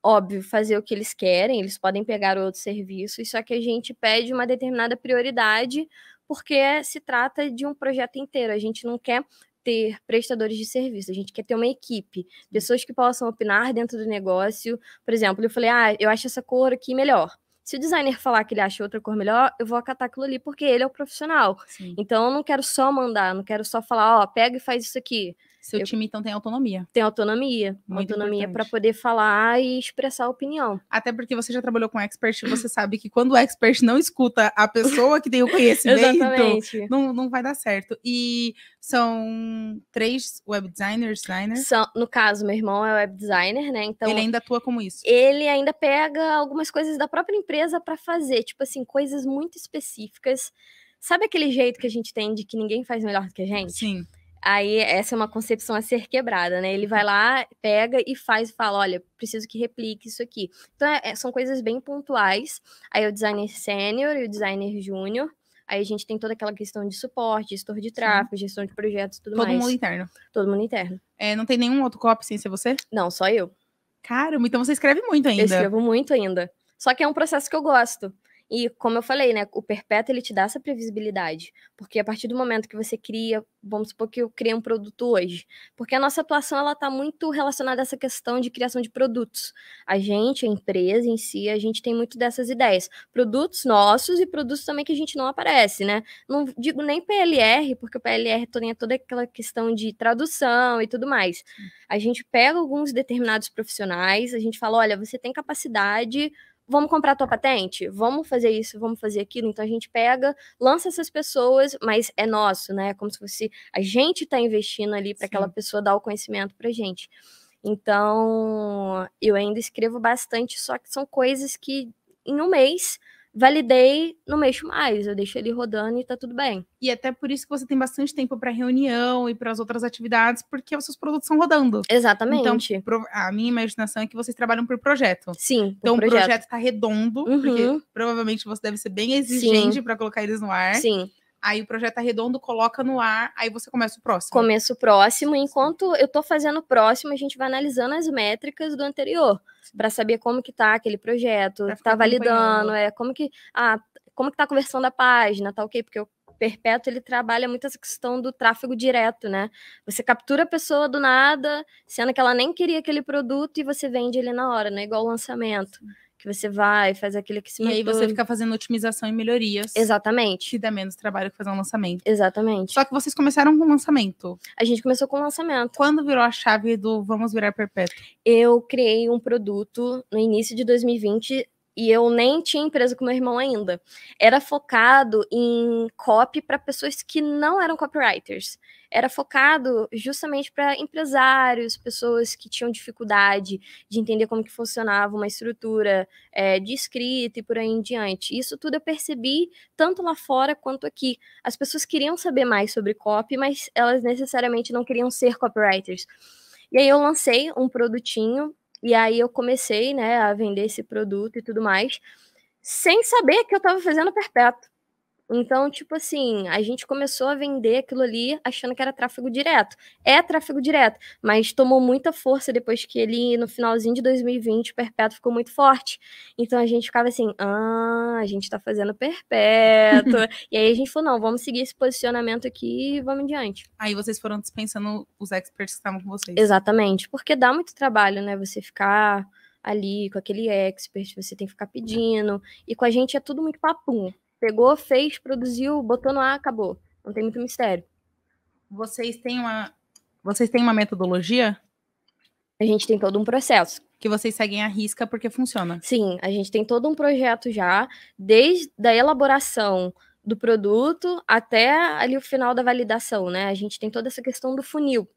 óbvio, fazer o que eles querem, eles podem pegar outros serviços, só que a gente pede uma determinada prioridade, porque se trata de um projeto inteiro, a gente não quer ter prestadores de serviço, a gente quer ter uma equipe, pessoas que possam opinar dentro do negócio. Por exemplo, eu falei, ah, eu acho essa cor aqui melhor. Se o designer falar que ele acha outra cor melhor, eu vou acatar aquilo ali, porque ele é o profissional. Sim. Então, eu não quero só mandar, não quero só falar, ó, pega e faz isso aqui. Seu eu... time, então, tem autonomia. Tem autonomia. Muito autonomia para poder falar e expressar opinião. Até porque você já trabalhou com expert, você sabe que quando o expert não escuta a pessoa que tem o [laughs] conhecimento, não, não vai dar certo. E são três web designers, designers? São, no caso, meu irmão é web designer, né? Então, ele ainda atua como isso? Ele ainda pega algumas coisas da própria empresa para fazer, tipo assim, coisas muito específicas. Sabe aquele jeito que a gente tem de que ninguém faz melhor do que a gente? Sim. Aí essa é uma concepção a ser quebrada, né? Ele vai lá, pega e faz e fala: olha, preciso que replique isso aqui. Então é, é são coisas bem pontuais. Aí o designer sênior e o designer júnior. Aí a gente tem toda aquela questão de suporte, gestor de tráfego, Sim. gestão de projetos, tudo Todo mais. Todo mundo interno. Todo mundo interno. É, não tem nenhum outro copy sem ser você? Não, só eu. Caramba, então você escreve muito ainda. Eu escrevo muito ainda. Só que é um processo que eu gosto. E como eu falei, né, o perpétuo ele te dá essa previsibilidade, porque a partir do momento que você cria, vamos supor que eu criei um produto hoje, porque a nossa atuação ela está muito relacionada a essa questão de criação de produtos. A gente, a empresa em si, a gente tem muito dessas ideias, produtos nossos e produtos também que a gente não aparece, né? Não digo nem PLR, porque o PLR tem é toda aquela questão de tradução e tudo mais. A gente pega alguns determinados profissionais, a gente fala, olha, você tem capacidade vamos comprar a tua patente, vamos fazer isso, vamos fazer aquilo. Então a gente pega, lança essas pessoas, mas é nosso, né? É como se fosse a gente está investindo ali para aquela pessoa dar o conhecimento para gente. Então eu ainda escrevo bastante, só que são coisas que em um mês validei, não mexo mais, eu deixo ele rodando e tá tudo bem. E até por isso que você tem bastante tempo para reunião e para as outras atividades, porque os seus produtos são rodando. Então, Exatamente. Então, a minha imaginação é que vocês trabalham por projeto. Sim. Então o projeto tá redondo, uhum. porque provavelmente você deve ser bem exigente para colocar eles no ar. Sim. Aí o projeto arredondo coloca no ar, aí você começa o próximo. Começo o próximo. Enquanto eu estou fazendo o próximo, a gente vai analisando as métricas do anterior para saber como que tá aquele projeto, está validando, é como que ah, como que tá conversando a página, tá ok? Porque o Perpétuo ele trabalha muito essa questão do tráfego direto, né? Você captura a pessoa do nada, sendo que ela nem queria aquele produto e você vende ele na hora, né? Igual o lançamento. Sim que você vai, faz aquele que se E aí você fica fazendo otimização e melhorias. Exatamente. Que dá menos trabalho que fazer um lançamento. Exatamente. Só que vocês começaram com o lançamento. A gente começou com o lançamento. Quando virou a chave do vamos virar perpétuo? Eu criei um produto no início de 2020 e eu nem tinha empresa com meu irmão ainda. Era focado em copy para pessoas que não eram copywriters. Era focado justamente para empresários, pessoas que tinham dificuldade de entender como que funcionava uma estrutura é, de escrita e por aí em diante. Isso tudo eu percebi tanto lá fora quanto aqui. As pessoas queriam saber mais sobre copy, mas elas necessariamente não queriam ser copywriters. E aí eu lancei um produtinho e aí eu comecei, né, a vender esse produto e tudo mais, sem saber que eu estava fazendo perpétuo. Então, tipo assim, a gente começou a vender aquilo ali achando que era tráfego direto. É tráfego direto, mas tomou muita força depois que ele, no finalzinho de 2020, o perpétuo ficou muito forte. Então a gente ficava assim, ah, a gente tá fazendo perpétuo. [laughs] e aí a gente falou, não, vamos seguir esse posicionamento aqui e vamos adiante. Aí vocês foram dispensando os experts que estavam com vocês. Exatamente, porque dá muito trabalho, né, você ficar ali com aquele expert, você tem que ficar pedindo. E com a gente é tudo muito papum pegou, fez, produziu, botou no ar, acabou. Não tem muito mistério. Vocês têm uma, vocês têm uma metodologia? A gente tem todo um processo. Que vocês seguem a risca porque funciona. Sim, a gente tem todo um projeto já, desde a elaboração do produto até ali o final da validação, né? A gente tem toda essa questão do funil.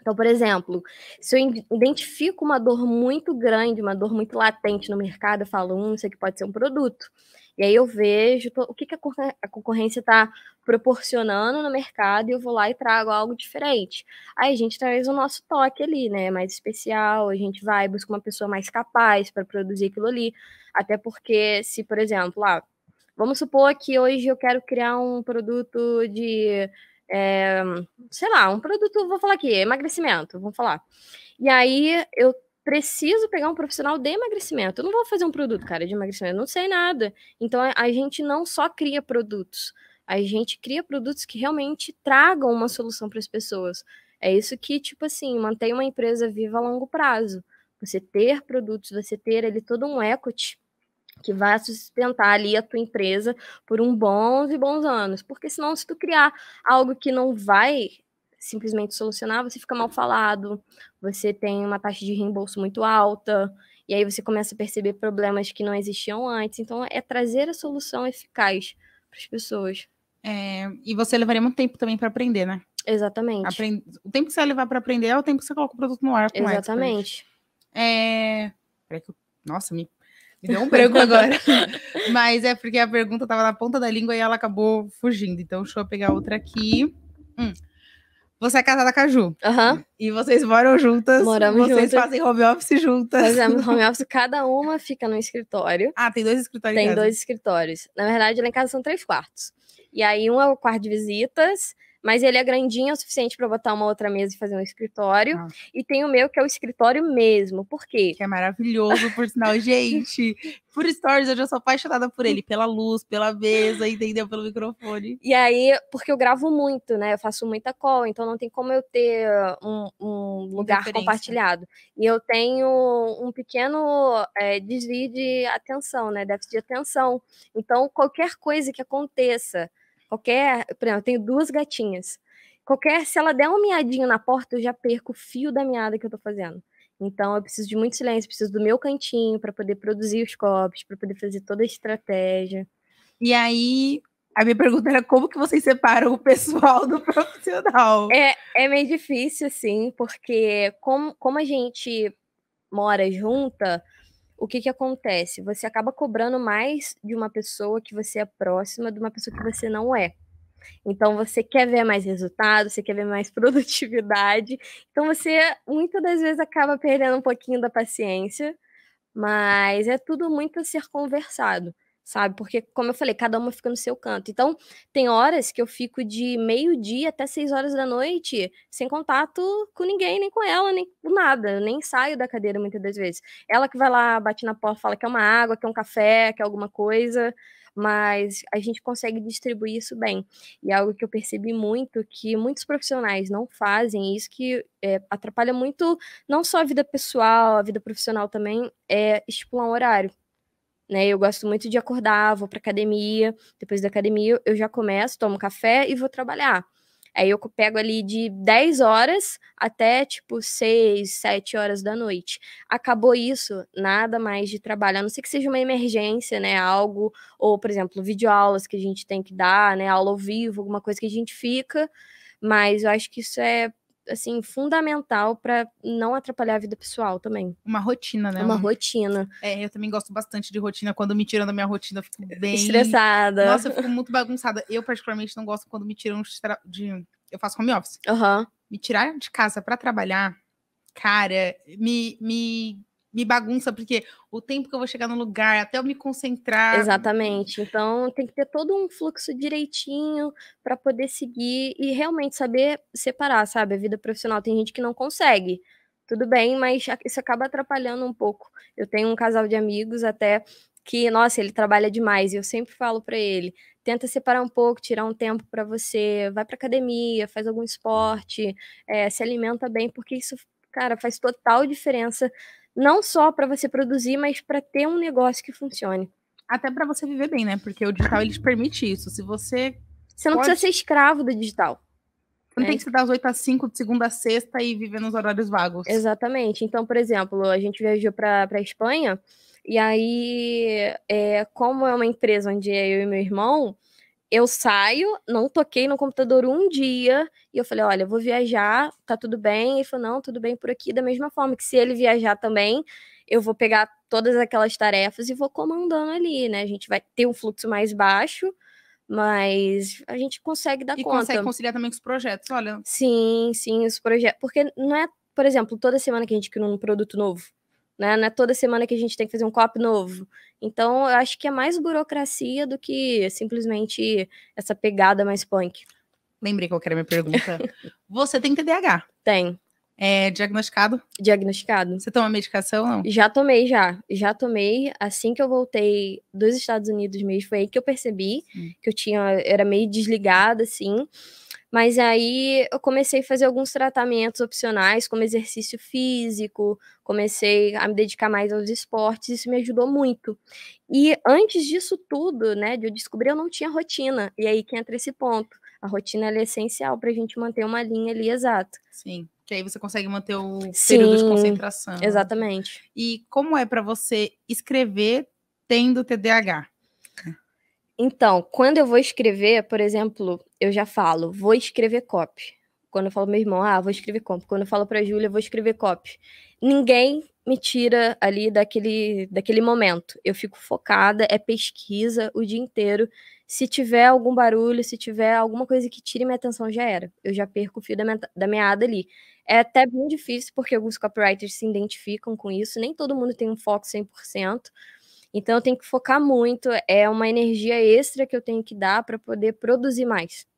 Então, por exemplo, se eu identifico uma dor muito grande, uma dor muito latente no mercado, eu falo, hum, isso aqui pode ser um produto. E aí eu vejo o que, que a concorrência está proporcionando no mercado e eu vou lá e trago algo diferente. Aí a gente traz o nosso toque ali, né? Mais especial, a gente vai buscar uma pessoa mais capaz para produzir aquilo ali. Até porque, se, por exemplo, lá, ah, vamos supor que hoje eu quero criar um produto de. É, sei lá, um produto, vou falar aqui, emagrecimento, vamos falar. E aí eu preciso pegar um profissional de emagrecimento. Eu não vou fazer um produto, cara, de emagrecimento, eu não sei nada. Então a gente não só cria produtos, a gente cria produtos que realmente tragam uma solução para as pessoas. É isso que, tipo assim, mantém uma empresa viva a longo prazo. Você ter produtos, você ter ali todo um equity que vai sustentar ali a tua empresa por um bons e bons anos, porque senão se tu criar algo que não vai simplesmente solucionar, você fica mal falado, você tem uma taxa de reembolso muito alta, e aí você começa a perceber problemas que não existiam antes. Então, é trazer a solução eficaz para as pessoas. É, e você levaria muito tempo também para aprender, né? Exatamente. Aprend... O tempo que você vai levar para aprender é o tempo que você coloca o produto no ar. Com Exatamente. É... Nossa, me... me deu um [laughs] branco agora. Mas é porque a pergunta estava na ponta da língua e ela acabou fugindo. Então, deixa eu pegar outra aqui. Hum. Você é casada com a Ju. Uhum. E vocês moram juntas. Moramos vocês juntas. fazem home office juntas. Fazemos [laughs] home office, cada uma fica no escritório. Ah, tem dois escritórios. Tem dois escritórios. Na verdade, lá em casa são três quartos. E aí, um é o quarto de visitas, mas ele é grandinho o suficiente para botar uma outra mesa e fazer um escritório. Ah. E tem o meu, que é o escritório mesmo. Por quê? Que é maravilhoso, por sinal, [laughs] gente. Por stories, eu já sou apaixonada por ele, pela luz, pela mesa, entendeu? Pelo microfone. E aí, porque eu gravo muito, né? Eu faço muita call, então não tem como eu ter um, um lugar compartilhado. E eu tenho um pequeno é, desvio de atenção, né? Déficit de atenção. Então, qualquer coisa que aconteça, Qualquer, por exemplo, eu tenho duas gatinhas. Qualquer, se ela der um miadinho na porta, eu já perco o fio da miada que eu tô fazendo. Então, eu preciso de muito silêncio, preciso do meu cantinho para poder produzir os copos, para poder fazer toda a estratégia. E aí, a minha pergunta era como que vocês separam o pessoal do profissional? É, é meio difícil, assim, porque como, como a gente mora junta, o que, que acontece? Você acaba cobrando mais de uma pessoa que você é próxima de uma pessoa que você não é. Então você quer ver mais resultado, você quer ver mais [laughs] produtividade. Então você muitas das vezes acaba perdendo um pouquinho da paciência, mas é tudo muito a ser conversado sabe? Porque, como eu falei, cada uma fica no seu canto. Então, tem horas que eu fico de meio-dia até seis horas da noite sem contato com ninguém, nem com ela, nem com nada. Eu nem saio da cadeira muitas das vezes. Ela que vai lá, bate na porta, fala que é uma água, que é um café, que é alguma coisa, mas a gente consegue distribuir isso bem. E é algo que eu percebi muito que muitos profissionais não fazem, isso que é, atrapalha muito não só a vida pessoal, a vida profissional também, é estipular um horário né? Eu gosto muito de acordar, vou para academia, depois da academia eu já começo, tomo café e vou trabalhar. Aí eu pego ali de 10 horas até tipo 6, 7 horas da noite. Acabou isso, nada mais de trabalho. A não ser que seja uma emergência, né? Algo, ou, por exemplo, videoaulas que a gente tem que dar, né? Aula ao vivo, alguma coisa que a gente fica. Mas eu acho que isso é assim, fundamental para não atrapalhar a vida pessoal também. Uma rotina, né? Uma rotina. É, eu também gosto bastante de rotina. Quando me tiram da minha rotina, eu fico bem... Estressada. Nossa, eu fico muito bagunçada. Eu, particularmente, não gosto quando me tiram de... Eu faço home office. Uhum. Me tirar de casa para trabalhar, cara, me, me me bagunça, porque o tempo que eu vou chegar no lugar, até eu me concentrar. Exatamente. Então, tem que ter todo um fluxo direitinho para poder seguir e realmente saber separar, sabe? A vida profissional. Tem gente que não consegue. Tudo bem, mas isso acaba atrapalhando um pouco. Eu tenho um casal de amigos até que, nossa, ele trabalha demais e eu sempre falo para ele, tenta separar um pouco, tirar um tempo para você, vai para academia, faz algum esporte, é, se alimenta bem, porque isso, cara, faz total diferença não só para você produzir, mas para ter um negócio que funcione. Até para você viver bem, né? Porque o digital ele te permite isso. Se você você não pode... precisa ser escravo do digital. Você não é tem que se dar às 8 às 5, de segunda a sexta e viver nos horários vagos. Exatamente. Então, por exemplo, a gente viajou para a Espanha, e aí, é, como é uma empresa onde é eu e meu irmão, eu saio, não toquei no computador um dia, e eu falei, olha, vou viajar, tá tudo bem? Ele falou, não, tudo bem por aqui, da mesma forma que se ele viajar também, eu vou pegar todas aquelas tarefas e vou comandando ali, né? A gente vai ter um fluxo mais baixo, mas a gente consegue dar e conta. E consegue conciliar também com os projetos, olha. Sim, sim, os projetos, porque não é, por exemplo, toda semana que a gente cria um produto novo, né? Não é toda semana que a gente tem que fazer um copo novo. Então, eu acho que é mais burocracia do que simplesmente essa pegada mais punk. Lembrei qual era a minha pergunta. [laughs] Você tem TDAH? Tem. É, diagnosticado? Diagnosticado. Você toma medicação não? Já tomei, já. Já tomei. Assim que eu voltei dos Estados Unidos mesmo, foi aí que eu percebi hum. que eu tinha. Era meio desligada, assim. Mas aí eu comecei a fazer alguns tratamentos opcionais, como exercício físico, comecei a me dedicar mais aos esportes, isso me ajudou muito. E antes disso tudo, né, de eu descobrir, eu não tinha rotina. E aí que entra esse ponto. A rotina é essencial para a gente manter uma linha ali exata. Sim. Que aí você consegue manter o Sim, período de concentração. Exatamente. E como é para você escrever tendo TDAH? Então, quando eu vou escrever, por exemplo, eu já falo, vou escrever copy. Quando eu falo meu irmão, ah, vou escrever copy. Quando eu falo pra Júlia, vou escrever copy. Ninguém me tira ali daquele, daquele momento. Eu fico focada, é pesquisa o dia inteiro se tiver algum barulho, se tiver alguma coisa que tire minha atenção, já era. Eu já perco o fio da, minha da meada ali. É até bem difícil, porque alguns copywriters se identificam com isso, nem todo mundo tem um foco 100%. Então, eu tenho que focar muito, é uma energia extra que eu tenho que dar para poder produzir mais,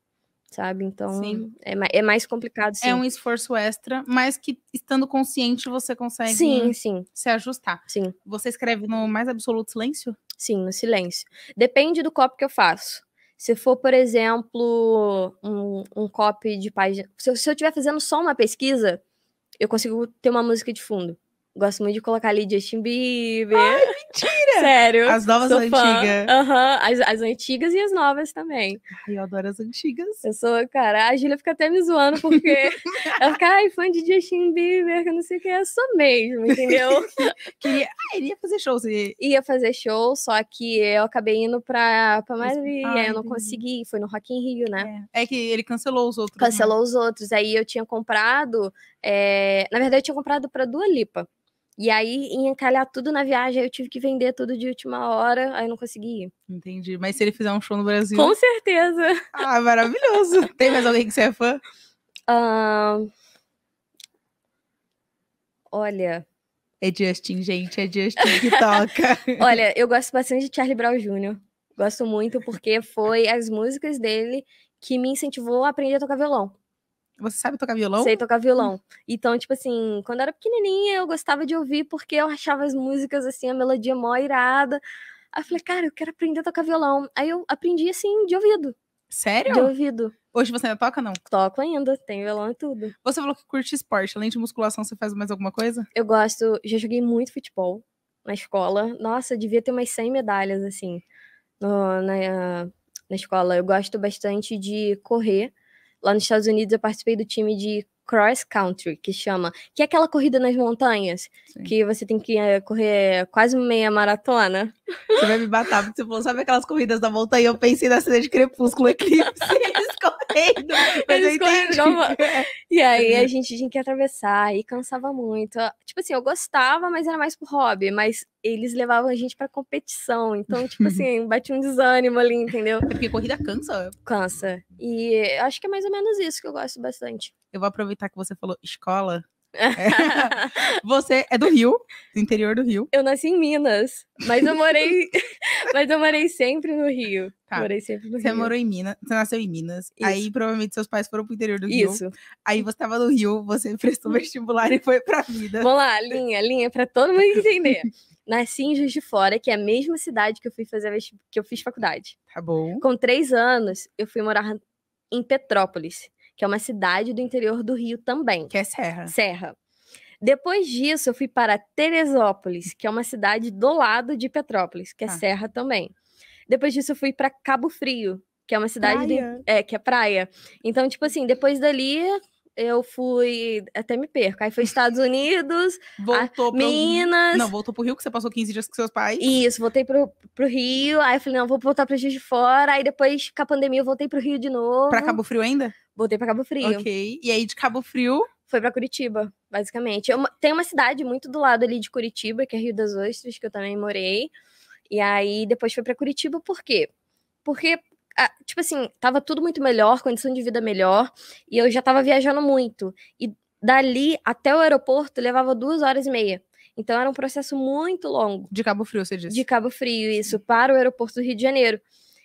sabe? Então, é, é, mais complicado. É sim. É um esforço extra, mas que estando consciente você consegue sim, sim. se ajustar. Sim. Você escreve no mais absoluto silêncio? Sim, no silêncio. Depende do copo que eu faço. Se for, por exemplo, um, um copo de página. Se, eu estiver fazendo só uma pesquisa, eu consigo ter uma música de fundo. Gosto muito de colocar ali Justin Bieber. Ai, Mentira! Sério. As novas ou antigas? Aham, uhum, as, as antigas e as novas também. Ai, eu adoro as antigas. Eu sou, cara, a Júlia fica até me zoando porque [laughs] ela fica, ai, fã de Justin Bieber, que não sei o que, eu sou mesmo, entendeu? [laughs] Queria, ah, ele ia fazer show, você... Ia fazer show, só que eu acabei indo pra, pra Madrid, ai, eu ah, não consegui, foi no Rock in Rio, né? É. é que ele cancelou os outros. Né? Cancelou né? os outros, aí eu tinha comprado, é... na verdade eu tinha comprado pra Dua Lipa. E aí, em encalhar tudo na viagem, eu tive que vender tudo de última hora, aí não consegui ir. Entendi. Mas se ele fizer um show no Brasil. Com certeza! [laughs] Ah, maravilhoso! Tem mais alguém que você é fã? Uh... Olha. É Justin, gente, é Justin que toca. [laughs] Olha, eu gosto bastante de Charlie Brown Jr. Gosto muito porque foi as músicas dele que me incentivou a aprender a tocar violão. Você sabe tocar violão? Sei tocar violão. Então, tipo assim, quando eu era pequenininha, eu gostava de ouvir porque eu achava as músicas assim, a melodia mó irada. Aí eu falei, cara, eu quero aprender a tocar violão. Aí eu aprendi assim, de ouvido. Sério? De ouvido. Hoje você ainda toca, não? Toco ainda, tenho violão e tudo. Você falou que curte esporte. Além de musculação, você faz mais alguma coisa? Eu gosto, já joguei muito futebol na escola. Nossa, devia ter umas 100 medalhas, assim, no, na, na escola. Eu gosto bastante de correr. Lá nos Estados Unidos eu participei do time de cross country, que chama, que é aquela corrida nas montanhas, Sim. que você tem que eh, correr quase meia maratona. Você vai me matar, porque você falou, sabe aquelas corridas da montanha? Eu pensei na cena de crepúsculo, eclipse, [laughs] eles correndo. Eles correndo igual... É. E aí a gente tinha que atravessar e cansava muito. Tipo assim, eu gostava, mas era mais pro hobby, mas eles levavam a gente para competição. Então, tipo assim, [laughs] bate um desânimo ali, entendeu? É porque corrida cansa. Cansa. E acho que é mais ou menos isso que eu gosto bastante. Eu vou aproveitar que você falou escola. [laughs] É, você é do Rio, do interior do Rio. Eu nasci em Minas, mas eu morei, [laughs] mas eu morei sempre no Rio. Tá. Morei sempre no você Rio. morou em Minas, você nasceu em Minas. Isso. Aí provavelmente seus pais foram pro interior do Rio. Isso. Aí você tava no Rio, você prestou vestibular e foi pra vida. Vamos lá, linha, linha para todo mundo entender. Nasci em Juiz de Fora, que é a mesma cidade que eu fui fazer que eu fiz faculdade. Tá bom. Com três anos, eu fui morar em Petrópolis, que é uma cidade do interior do Rio também. Que é Serra. Serra. Depois disso, eu fui para Teresópolis, que é uma cidade do lado de Petrópolis, que é ah. Serra também. Depois disso, eu fui para Cabo Frio, que é uma cidade de é, que é praia. Então, tipo assim, depois dali, eu fui. Até me perco. Aí foi Estados Unidos, voltou a, Minas. Não, voltou pro Rio, que você passou 15 dias com seus pais. Isso, voltei pro, pro Rio. Aí eu falei, não, vou voltar pra Juiz de Fora. Aí depois, com a pandemia, eu voltei pro Rio de novo. Pra Cabo Frio ainda? Voltei pra Cabo Frio. Ok. E aí, de Cabo Frio. Foi pra Curitiba, basicamente. Eu, tem uma cidade muito do lado ali de Curitiba, que é Rio das Ostras, que eu também morei. E aí, depois foi pra Curitiba, por quê? Porque tipo assim, tava tudo muito melhor, condição de vida melhor, e eu já tava viajando muito. E dali até o aeroporto levava duas horas e meia. Então era um processo muito longo. De Cabo Frio, você disse? De Cabo Frio, isso, para o aeroporto do Rio de Janeiro.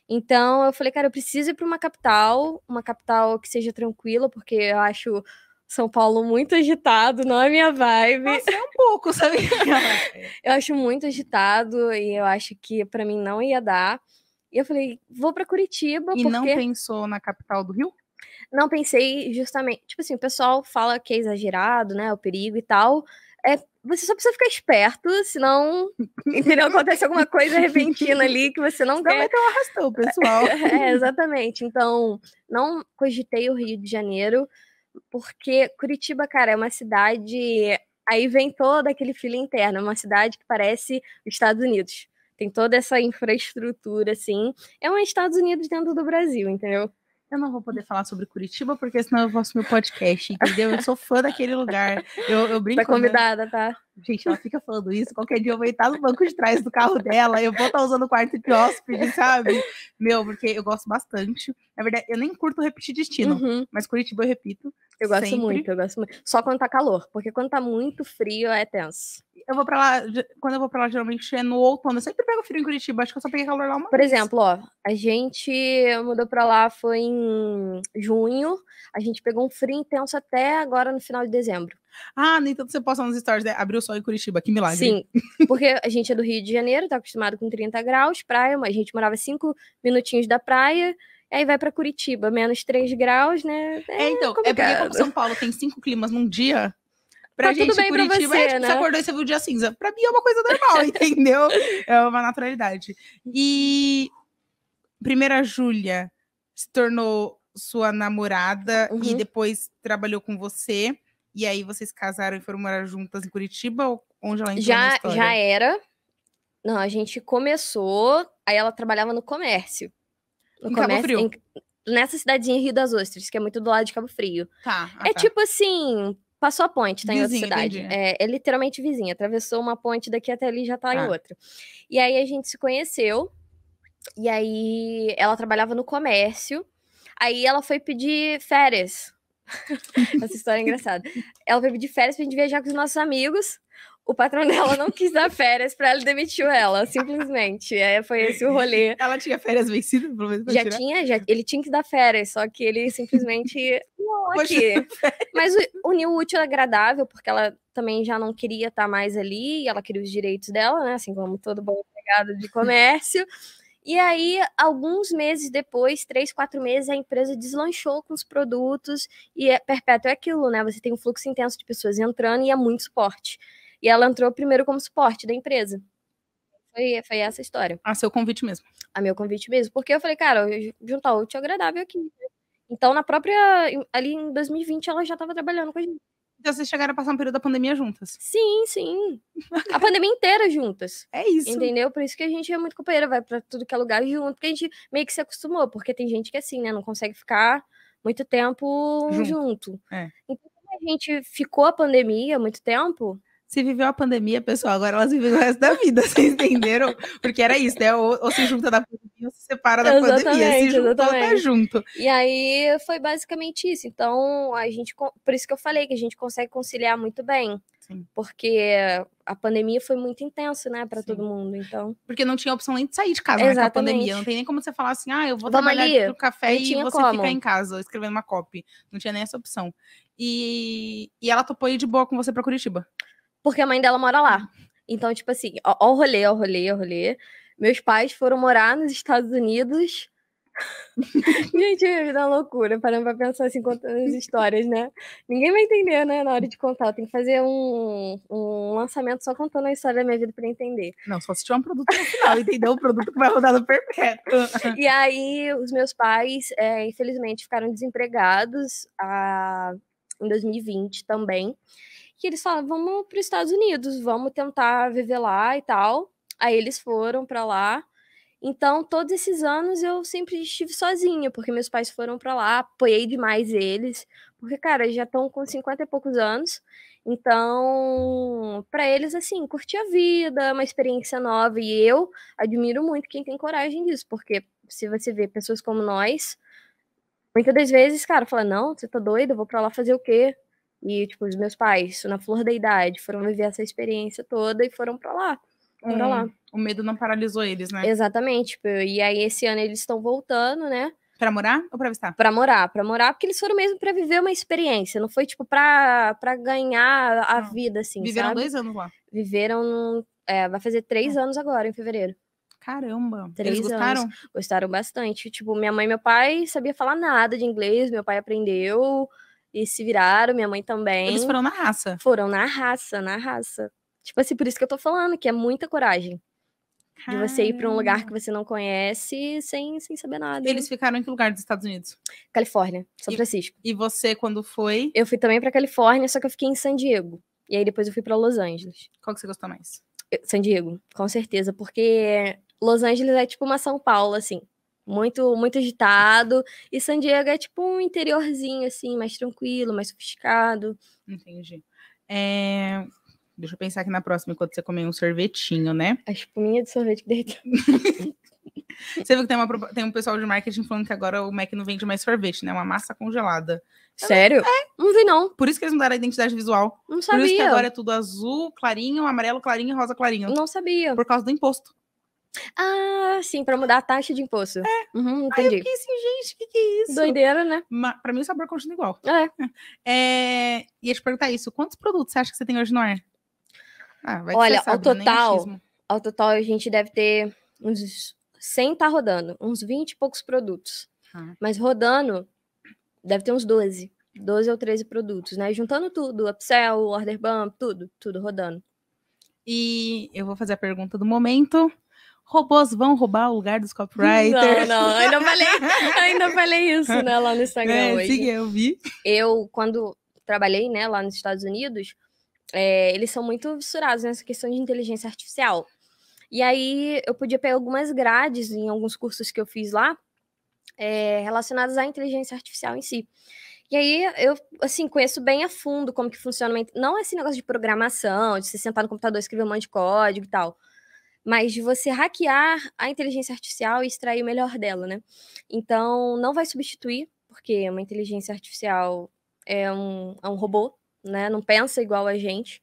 Então eu falei, cara, eu preciso ir para uma capital, uma capital que seja tranquila, porque eu acho São Paulo muito agitado, não é minha vibe. Nossa, é um pouco, sabe? [laughs] eu acho muito agitado e eu acho que para mim não ia dar. E eu falei, vou para Curitiba. E porque... não pensou na capital do Rio? Não pensei justamente. Tipo assim, o pessoal fala que é exagerado, né? O perigo e tal. É, você só precisa ficar esperto, senão, [laughs] entendeu? Acontece alguma coisa repentina ali que você não quer. Não vai arrastou um pessoal. [laughs] é, exatamente. Então, não cogitei o Rio de Janeiro, porque Curitiba, cara, é uma cidade. Aí vem todo aquele filho interno, é uma cidade que parece os Estados Unidos tem toda essa infraestrutura, assim. É um Estados Unidos dentro do Brasil, entendeu? Eu não vou poder falar sobre Curitiba, porque senão eu vou assumir o podcast, entendeu? Eu sou fã daquele lugar. Eu, eu brinco. Tá né? convidada, né? tá? Gente, ela fica falando isso. Qualquer dia eu vou estar no banco de trás do carro dela. Eu vou estar tá usando o quarto de hóspede, sabe? Meu, porque eu gosto bastante. Na verdade, eu nem curto repetir destino, uhum. mas Curitiba eu repito. Eu gosto sempre. muito, eu gosto muito. Só quando tá calor, porque quando tá muito frio é tenso eu vou pra lá, quando eu vou pra lá, geralmente é no outono. Eu sempre pego frio em Curitiba, acho que eu só peguei calor lá uma Por vez. exemplo, ó, a gente mudou pra lá, foi em junho, a gente pegou um frio intenso até agora no final de dezembro. Ah, nem tanto você posta nos stories, né? Abriu sol em Curitiba, que milagre. Sim, porque a gente é do Rio de Janeiro, tá acostumado com 30 graus, praia, mas a gente morava cinco minutinhos da praia, aí vai para Curitiba, menos 3 graus, né? É, é então, complicado. é porque como São Paulo tem cinco climas num dia, pra tá gente, tudo bem Curitiba, pra você, é, tipo, né? você acordou e você viu o dia cinza. Pra mim é uma coisa normal, [laughs] entendeu? É uma naturalidade. E primeira Júlia se tornou sua namorada uhum. e depois trabalhou com você. E aí vocês casaram e foram morar juntas em Curitiba ou onde ela entrou já, Já era. Não, a gente começou, aí ela trabalhava no comércio. No em comércio, Cabo Frio. Em, nessa cidadezinha Rio das Ostras, que é muito do lado de Cabo Frio. Tá, ah, é tá. tipo assim, Passou a ponte, tá em outra cidade. é, é, literalmente vizinha. Atravessou uma ponte daqui até ali já tá ah. em outra. E aí a gente se conheceu. E aí ela trabalhava no comércio. Aí ela foi pedir férias. [laughs] Essa história é engraçada. Ela foi pedir férias pra gente viajar com os nossos amigos o patrão dela não quis dar férias para ela demitiu ela, simplesmente. É, foi esse o rolê. Ela tinha férias vencidas, pelo menos. Já tirar. tinha, já, ele tinha que dar férias, só que ele simplesmente. [laughs] não, aqui. Mas uniu o útil ao é agradável, porque ela também já não queria estar tá mais ali, ela queria os direitos dela, né? Assim como todo bom empregado de comércio. E aí, alguns meses depois, três, quatro meses, a empresa deslanchou com os produtos e é perpétuo é aquilo, né? Você tem um fluxo intenso de pessoas entrando e é muito suporte. E ela entrou primeiro como suporte da empresa. Foi, foi essa a história. A ah, seu convite mesmo. A meu convite mesmo. Porque eu falei, cara, eu juntar o útil agradável aqui. Né? Então, na própria. Ali em 2020, ela já estava trabalhando com a gente. Então, vocês chegaram a passar um período da pandemia juntas? Sim, sim. a pandemia inteira juntas. [laughs] É isso. Entendeu? Por isso que a gente é muito companheira, vai para tudo que é lugar junto, porque a gente meio que se acostumou, porque tem gente que é assim, né, não consegue ficar muito tempo junto. junto. É. Então, a gente ficou a pandemia muito tempo, se viveu a pandemia, pessoal, agora elas vivem o resto da vida, [laughs] vocês entenderam? Porque era isso, né? Ou, ou se junta da pandemia ou se separa da exatamente, pandemia. Se junta, tá junto. E aí foi basicamente isso. Então, a gente. Por isso que eu falei que a gente consegue conciliar muito bem. Sim. Porque a pandemia foi muito intensa, né, para todo mundo, então. Porque não tinha opção nem de sair de casa, na né, pandemia. Não tem nem como você falar assim, ah, eu vou Vamos trabalhar pro café e você como. ficar em casa, escrevendo uma copy. Não tinha nem essa opção. E, e ela topou ir de boa com você para Curitiba porque a mãe dela mora lá. Então, tipo assim, ó, ó o rolê, ó o rolê, ó o rolê. Meus pais foram morar nos Estados Unidos. [laughs] Gente, é uma loucura, parando pra pensar assim, contando as histórias, né? Ninguém vai entender, né, na hora de contar. Tem que fazer um, um lançamento só contando a história da minha vida pra entender. Não, só se tiver um produto no final, entendeu? Um produto que vai rodar no perpétuo. [laughs] E aí, os meus pais, é, infelizmente, ficaram desempregados a... Ah, em 2020 também que eles falaram, vamos para os Estados Unidos, vamos tentar viver lá e tal. Aí eles foram para lá. Então, todos esses anos eu sempre estive sozinha, porque meus pais foram para lá, apoiei demais eles, porque, cara, já estão com 50 e poucos anos. Então, para eles, assim, curtir a vida, uma experiência nova. E eu admiro muito quem tem coragem disso, porque se você vê pessoas como nós, muitas das vezes, cara, fala: não, você tá doido, eu vou para lá fazer o quê? E, tipo, os meus pais, na flor da idade, foram viver essa experiência toda e foram para lá. hum, pra lá. O medo não paralisou eles, né? Exatamente. Tipo, e aí, esse ano, eles estão voltando, né? Pra morar ou pra visitar? Pra morar, para morar, porque eles foram mesmo pra viver uma experiência, não foi tipo pra, para ganhar a não. vida, assim. Viveram sabe? dois anos lá. Viveram, é, vai fazer três é. anos agora, em fevereiro. Caramba! Três eles gostaram? Anos. Gostaram bastante. Tipo, minha mãe e meu pai sabia falar nada de inglês, meu pai aprendeu, e se viraram, minha mãe também. Eles foram na raça. Foram na raça, na raça. Tipo assim, por isso que eu tô falando, que é muita coragem. De você ir para um lugar que você não conhece sem, sem saber nada. Eles ficaram em que lugar dos Estados Unidos? Califórnia, São e, Francisco. E você, quando foi? Eu fui também para Califórnia, só que eu fiquei em San Diego. E aí depois eu fui para Los Angeles. Qual que você gostou mais? San Diego, com certeza, porque Los Angeles é tipo uma São Paulo, assim muito muito agitado. E San Diego é tipo um interiorzinho, assim, mais tranquilo, mais sofisticado. Entendi. É... Deixa eu pensar aqui na próxima, enquanto você comer um sorvetinho, né? A espuminha de sorvete que derreteu. [laughs] você viu que tem, uma, tem um pessoal de marketing falando que agora o Mac não vende mais sorvete, né? Uma massa congelada. É Sério? É. Não vi, não. Por isso que eles mudaram a identidade visual. Não sabia. Por isso que agora é tudo azul, clarinho, amarelo, clarinho e rosa, clarinho. Não sabia. Por causa do imposto. Ah, sim, para mudar a taxa de imposto. É. Uhum, entendi. Aí eu fiquei assim, gente, o que, que, é isso? Doideira, né? Mas, pra mim o sabor continua igual. É. [laughs] é. Ia te perguntar isso: quantos produtos você acha que você tem hoje no ar? Ah, Olha, ao né? total, né? ao total a gente deve ter uns 100 tá rodando, uns 20 e poucos produtos. Ah. Mas rodando, deve ter uns 12. 12 ou 13 produtos, né? Juntando tudo, upsell, order bump, tudo, tudo rodando. E eu vou fazer a pergunta do momento robôs vão roubar o lugar dos copywriters. Não, não, ainda falei, ainda falei isso, né, lá no Instagram é, hoje. Sim, eu vi. Eu, quando trabalhei, né, lá nos Estados Unidos, é, eles são muito vissurados nessa questão de inteligência artificial. E aí eu podia pegar algumas grades em alguns cursos que eu fiz lá, é, à inteligência artificial em si. E aí eu, assim, conheço bem a fundo como que funciona, não esse negócio de programação, de se sentar no computador e escrever um monte de código e tal mas de você hackear a inteligência artificial e extrair o melhor dela, né? Então, não vai substituir, porque uma inteligência artificial é um, é um robô, né? Não pensa igual a gente.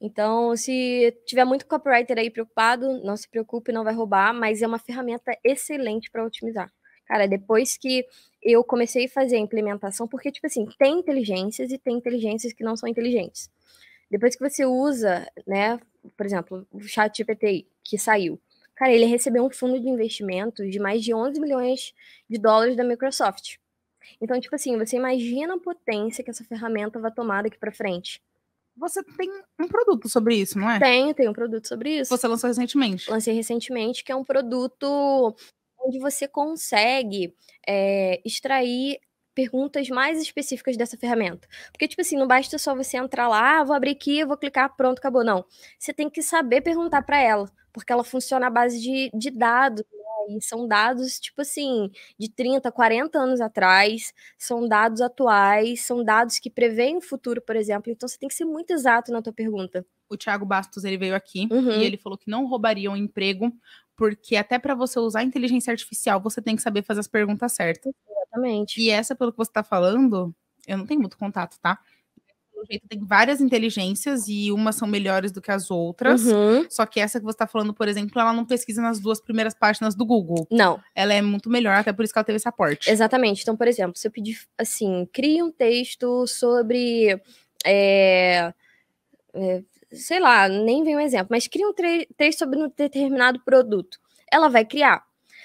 Então, se tiver muito copywriter aí preocupado, não se preocupe, não vai roubar, mas é uma ferramenta excelente para otimizar. Cara, depois que eu comecei a fazer a implementação, porque, tipo assim, tem inteligências e tem inteligências que não são inteligentes. Depois que você usa, né, por exemplo, o chat GPT, que saiu. Cara, ele recebeu um fundo de investimento de mais de 11 milhões de dólares da Microsoft. Então, tipo assim, você imagina a potência que essa ferramenta vai tomar daqui para frente. Você tem um produto sobre isso, não é? Tenho, tenho um produto sobre isso. Você lançou recentemente? Lancei recentemente, que é um produto onde você consegue é, extrair perguntas mais específicas dessa ferramenta. Porque, tipo assim, não basta só você entrar lá, ah, vou abrir aqui, vou clicar, pronto, acabou. Não. Você tem que saber perguntar para ela porque ela funciona à base de, de dados, né? e são dados, tipo assim, de 30, 40 anos atrás, são dados atuais, são dados que preveem o futuro, por exemplo, então você tem que ser muito exato na tua pergunta. O Thiago Bastos, ele veio aqui uhum. e ele falou que não roubaria um emprego, porque até para você usar inteligência artificial, você tem que saber fazer as perguntas certas. Exatamente. E essa, pelo que você está falando, eu não tenho muito contato, tá? jeito tem várias inteligências e umas são melhores do que as outras. Uhum. Só que essa que você está falando, por exemplo, ela não pesquisa nas duas primeiras páginas do Google. Não. Ela é muito melhor, até por isso que ela teve esse aporte. Exatamente. Então, por exemplo, se eu pedir assim, crie um texto sobre. É, é, sei lá, nem vem um exemplo, mas cria um texto sobre um determinado produto. Ela vai criar.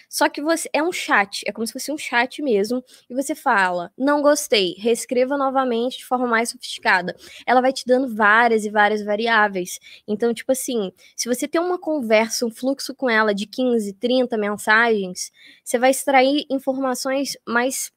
Só que você é um chat, é como se fosse um chat mesmo, e você fala: "Não gostei, reescreva novamente de forma mais sofisticada". Ela vai te dando várias e várias variáveis. Então, tipo assim, se você tem uma conversa, um fluxo com ela de 15, 30 mensagens, você vai extrair informações mais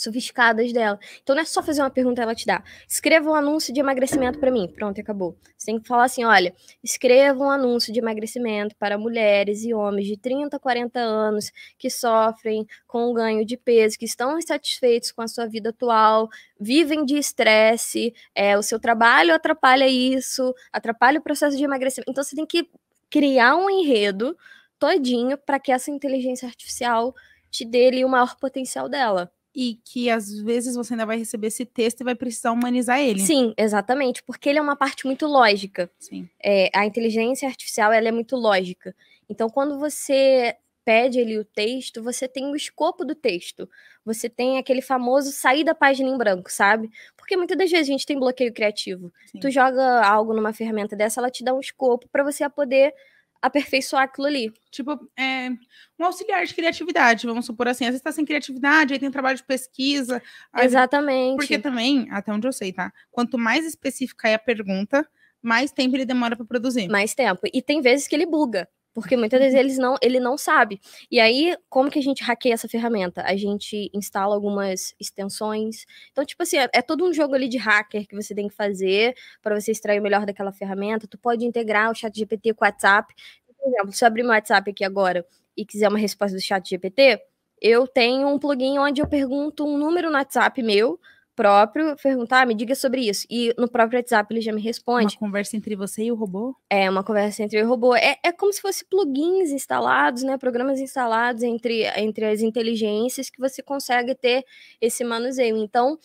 sofisticadas dela. Então não é só fazer uma pergunta ela te dá. Escreva um anúncio de emagrecimento para mim. Pronto, acabou. Você tem que falar assim, olha, escreva um anúncio de emagrecimento para mulheres e homens de 30 40 anos que sofrem com o ganho de peso, que estão insatisfeitos com a sua vida atual, vivem de estresse, é, o seu trabalho atrapalha isso, atrapalha o processo de emagrecimento. Então você tem que criar um enredo todinho para que essa inteligência artificial te dê ali o maior potencial dela e que às vezes você ainda vai receber esse texto e vai precisar humanizar ele. Sim, exatamente, porque ele é uma parte muito lógica. Sim. É, a inteligência artificial ela é muito lógica. Então, quando você pede ali o texto, você tem o escopo do texto. Você tem aquele famoso sair da página em branco, sabe? Porque muitas das vezes a gente tem bloqueio criativo. Sim. Tu joga algo numa ferramenta dessa, ela te dá um escopo para você poder aperfeiçoar aquilo ali. Tipo, é, um auxiliar de criatividade, vamos supor assim. Às vezes tá sem criatividade, aí tem trabalho de pesquisa. Aí... Exatamente. Porque também, até onde eu sei, tá? Quanto mais específica é a pergunta, mais tempo ele demora para produzir. Mais tempo. E tem vezes que ele buga. Porque muitas vezes uhum. eles não, ele não sabe. E aí, como que a gente hackeia essa ferramenta? A gente instala algumas extensões. Então, tipo assim, é, é todo um jogo ali de hacker que você tem que fazer para você extrair o melhor daquela ferramenta. Tu pode integrar o chat GPT com o WhatsApp. Por exemplo, se eu abrir meu WhatsApp aqui agora e quiser uma resposta do chat GPT, eu tenho um plugin onde eu pergunto um número no WhatsApp meu próprio perguntar, ah, me diga sobre isso. E no próprio WhatsApp ele já me responde. Uma conversa entre você e o robô? É, uma conversa entre eu e o robô. É, é como se fosse plugins instalados, né? Programas instalados entre, entre as inteligências que você consegue ter esse manuseio. Então,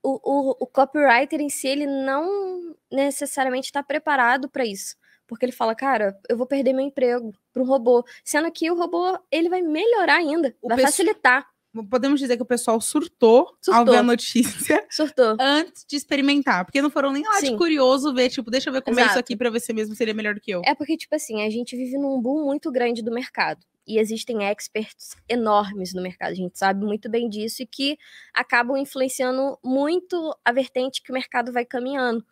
o, o, o copywriter em si, ele não necessariamente está preparado para isso porque ele fala, cara, eu vou perder meu emprego para um robô, sendo que o robô ele vai melhorar ainda, o vai facilitar podemos dizer que o pessoal surtou, surtou. ao ver a notícia. [laughs] Surtou. Antes de experimentar. Porque não foram nem lá Sim. de curioso ver, tipo, deixa eu ver como é isso aqui pra ver se mesmo seria melhor do que eu. É porque, tipo assim, a gente vive num boom muito grande do mercado. E existem experts enormes no mercado. A gente sabe muito bem disso e que acabam influenciando muito a vertente que o mercado vai caminhando.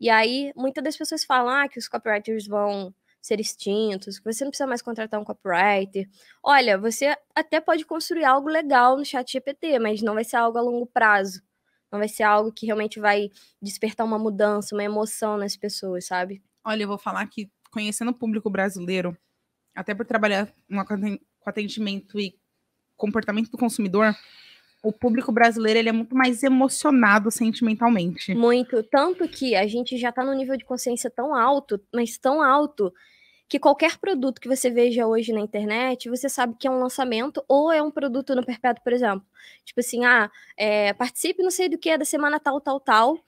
E aí, muitas das pessoas falam ah, que os copywriters vão ser extintos, que você não precisa mais contratar um copywriter. Olha, você até pode construir algo legal no chat GPT, mas não vai ser algo a longo prazo. Não vai ser algo que realmente vai despertar uma mudança, uma emoção nas pessoas, sabe? Olha, eu vou falar que conhecendo o público brasileiro, até por trabalhar com atendimento e comportamento do consumidor, o público brasileiro ele é muito mais emocionado sentimentalmente. Muito. Tanto que a gente já está no nível de consciência tão alto, mas tão alto, que qualquer produto que você veja hoje na internet, você sabe que é um lançamento ou é um produto no perpétuo, por exemplo. Tipo assim, ah, é, participe não sei do que, é da semana tal, tal, tal.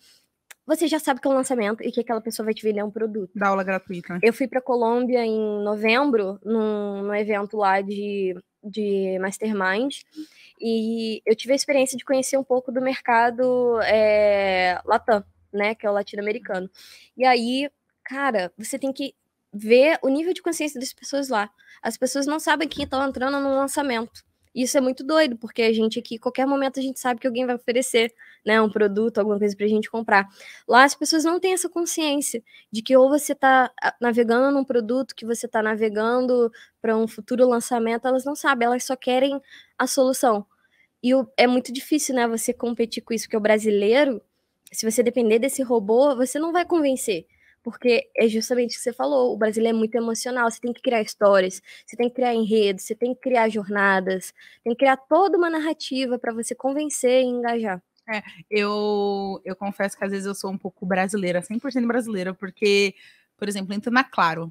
Você já sabe que é um lançamento e que aquela pessoa vai te vender um produto. Da aula gratuita. Né? Eu fui para Colômbia em novembro, num, num evento lá de, de Mastermind. E eu tive a experiência de conhecer um pouco do mercado é, Latam, né? Que é o latino-americano. E aí, cara, você tem que ver o nível de consciência das pessoas lá. As pessoas não sabem que estão entrando num lançamento. Isso é muito doido, porque a gente aqui, qualquer momento, a gente sabe que alguém vai oferecer né, um produto, alguma coisa para a gente comprar. Lá as pessoas não têm essa consciência de que ou você está ah, navegando num produto, que você está navegando para um futuro lançamento, elas não sabem, elas só querem a solução. E o, é muito difícil, né, você competir com isso, porque o brasileiro, se você depender desse robô, você não vai convencer porque é justamente o que você falou, o brasileiro é muito emocional, você tem que criar histórias, você tem que criar enredos, você tem que criar jornadas, tem que criar toda uma narrativa para você convencer e engajar. É, eu, eu confesso que às vezes eu sou um pouco brasileira, 100% brasileira, porque, por exemplo, entro na Claro,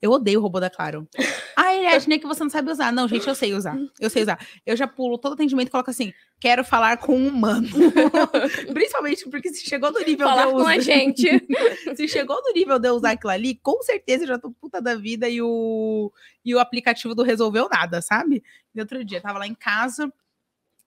eu odeio o robô da Claro. [laughs] Ah, ele acha é que você não sabe usar. Não, gente, eu sei usar. Eu sei usar. Eu já pulo todo atendimento e coloco assim: quero falar com um humano. [laughs] Principalmente porque se chegou no nível falar de eu com usar, a gente. [laughs] se chegou no nível de eu usar aquilo ali, com certeza eu já tô puta da vida e o, e o aplicativo não resolveu nada, sabe? E outro dia, eu tava lá em casa,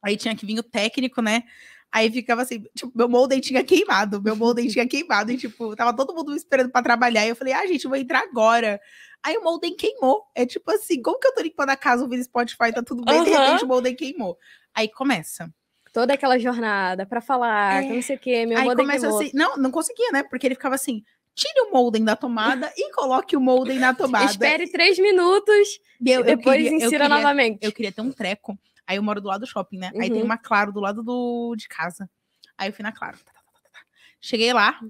aí tinha que vir o técnico, né? Aí ficava assim, tipo, meu molde tinha queimado, meu molde tinha queimado, e tipo, tava todo mundo me esperando para trabalhar. E eu falei, ah, gente, eu vou entrar agora. Aí o molde queimou. É tipo assim, como que eu tô limpando a casa, ouvindo Spotify, tá tudo bem, uhum. de repente o molde queimou. Aí começa toda aquela jornada para falar, é. não sei o quê, meu Aí começa queimou. assim, não, não conseguia, né? Porque ele ficava assim, tire o molden da tomada e coloque o molden na [laughs] tomada. Espere três minutos eu, e depois eu queria, insira eu queria, novamente. Eu queria ter um treco Aí eu moro do lado do shopping, né? Uhum. Aí tem uhum. uma Claro do lado do, de casa. Aí eu fui na Claro. Tá, tá, tá, Cheguei lá,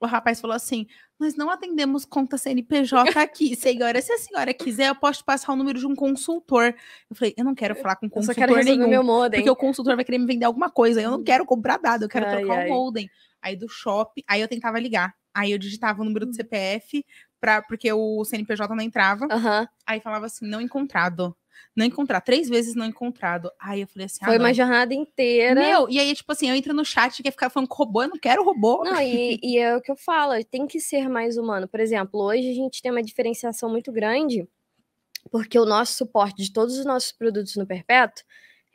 o rapaz falou assim: Nós não atendemos conta CNPJ [laughs] aqui, senhora. Se a senhora quiser, eu posso passar o número de um consultor. Eu falei: Eu não quero falar com consultor eu quero nenhum. Meu modem. Porque o consultor vai querer me vender alguma coisa. Eu não uhum. quero comprar dado, eu quero ai, trocar ai. um modem. Aí do shopping, aí eu tentava ligar. Aí eu digitava o número do hum. CPF, pra, porque o CNPJ não entrava. Uhum. Aí falava assim: Não encontrado não encontrar, três vezes não encontrado. Aí eu falei assim: Foi uma jornada inteira. Meu, e aí, tipo assim, eu entro no chat e quer ficar falando com robô, eu não quero robô. Não, e, [laughs] e é o que eu falo, tem que ser mais humano. Por exemplo, hoje a gente tem uma diferenciação muito grande, porque o nosso suporte de todos os nossos produtos no Perpétuo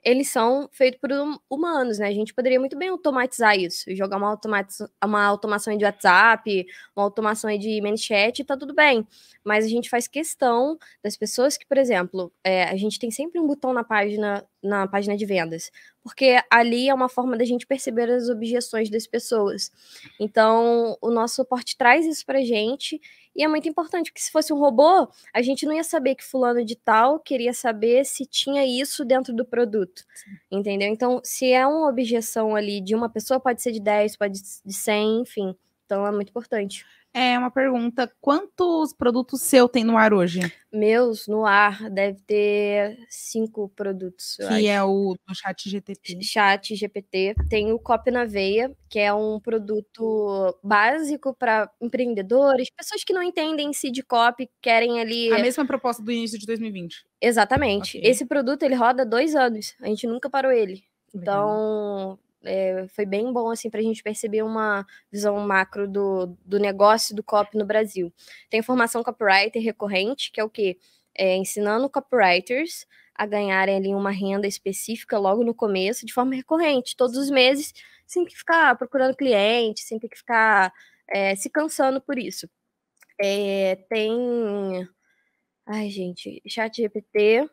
eles são feitos por hum, humanos, né? A gente poderia muito bem automatizar isso, jogar uma, automa uma automação de WhatsApp, uma automação de ManyChat, tá tudo bem. Mas a gente faz questão das pessoas que, por exemplo, é, a gente tem sempre um botão na página, na página de vendas, porque ali é uma forma da gente perceber as objeções das pessoas. Então, o nosso suporte traz isso pra gente e é muito importante, porque se fosse um robô, a gente não ia saber que fulano de tal queria saber se tinha isso dentro do produto. Sim. Entendeu? Então, se é uma objeção ali de uma pessoa, pode ser de 10, pode ser de 100, enfim. Então, é muito importante. É uma pergunta: quantos produtos seu tem no ar hoje? Meus no ar deve ter cinco produtos. Que é o do Chat GPT. Chat GPT. Tem o Cop na Veia, que é um produto básico para empreendedores, pessoas que não entendem se de copy, querem ali. A mesma proposta do início de 2020. Exatamente. Okay. Esse produto ele roda dois anos. A gente nunca parou ele. Então, é, foi bem bom assim para a gente perceber uma visão macro do, do negócio do cop no Brasil. Tem formação copywriter recorrente, que é o quê? É, ensinando copywriters a ganharem ali uma renda específica logo no começo, de forma recorrente, todos os meses, sem que ficar procurando cliente, sem ter que ficar é, se cansando por isso. É, tem. Ai, gente, chat GPT,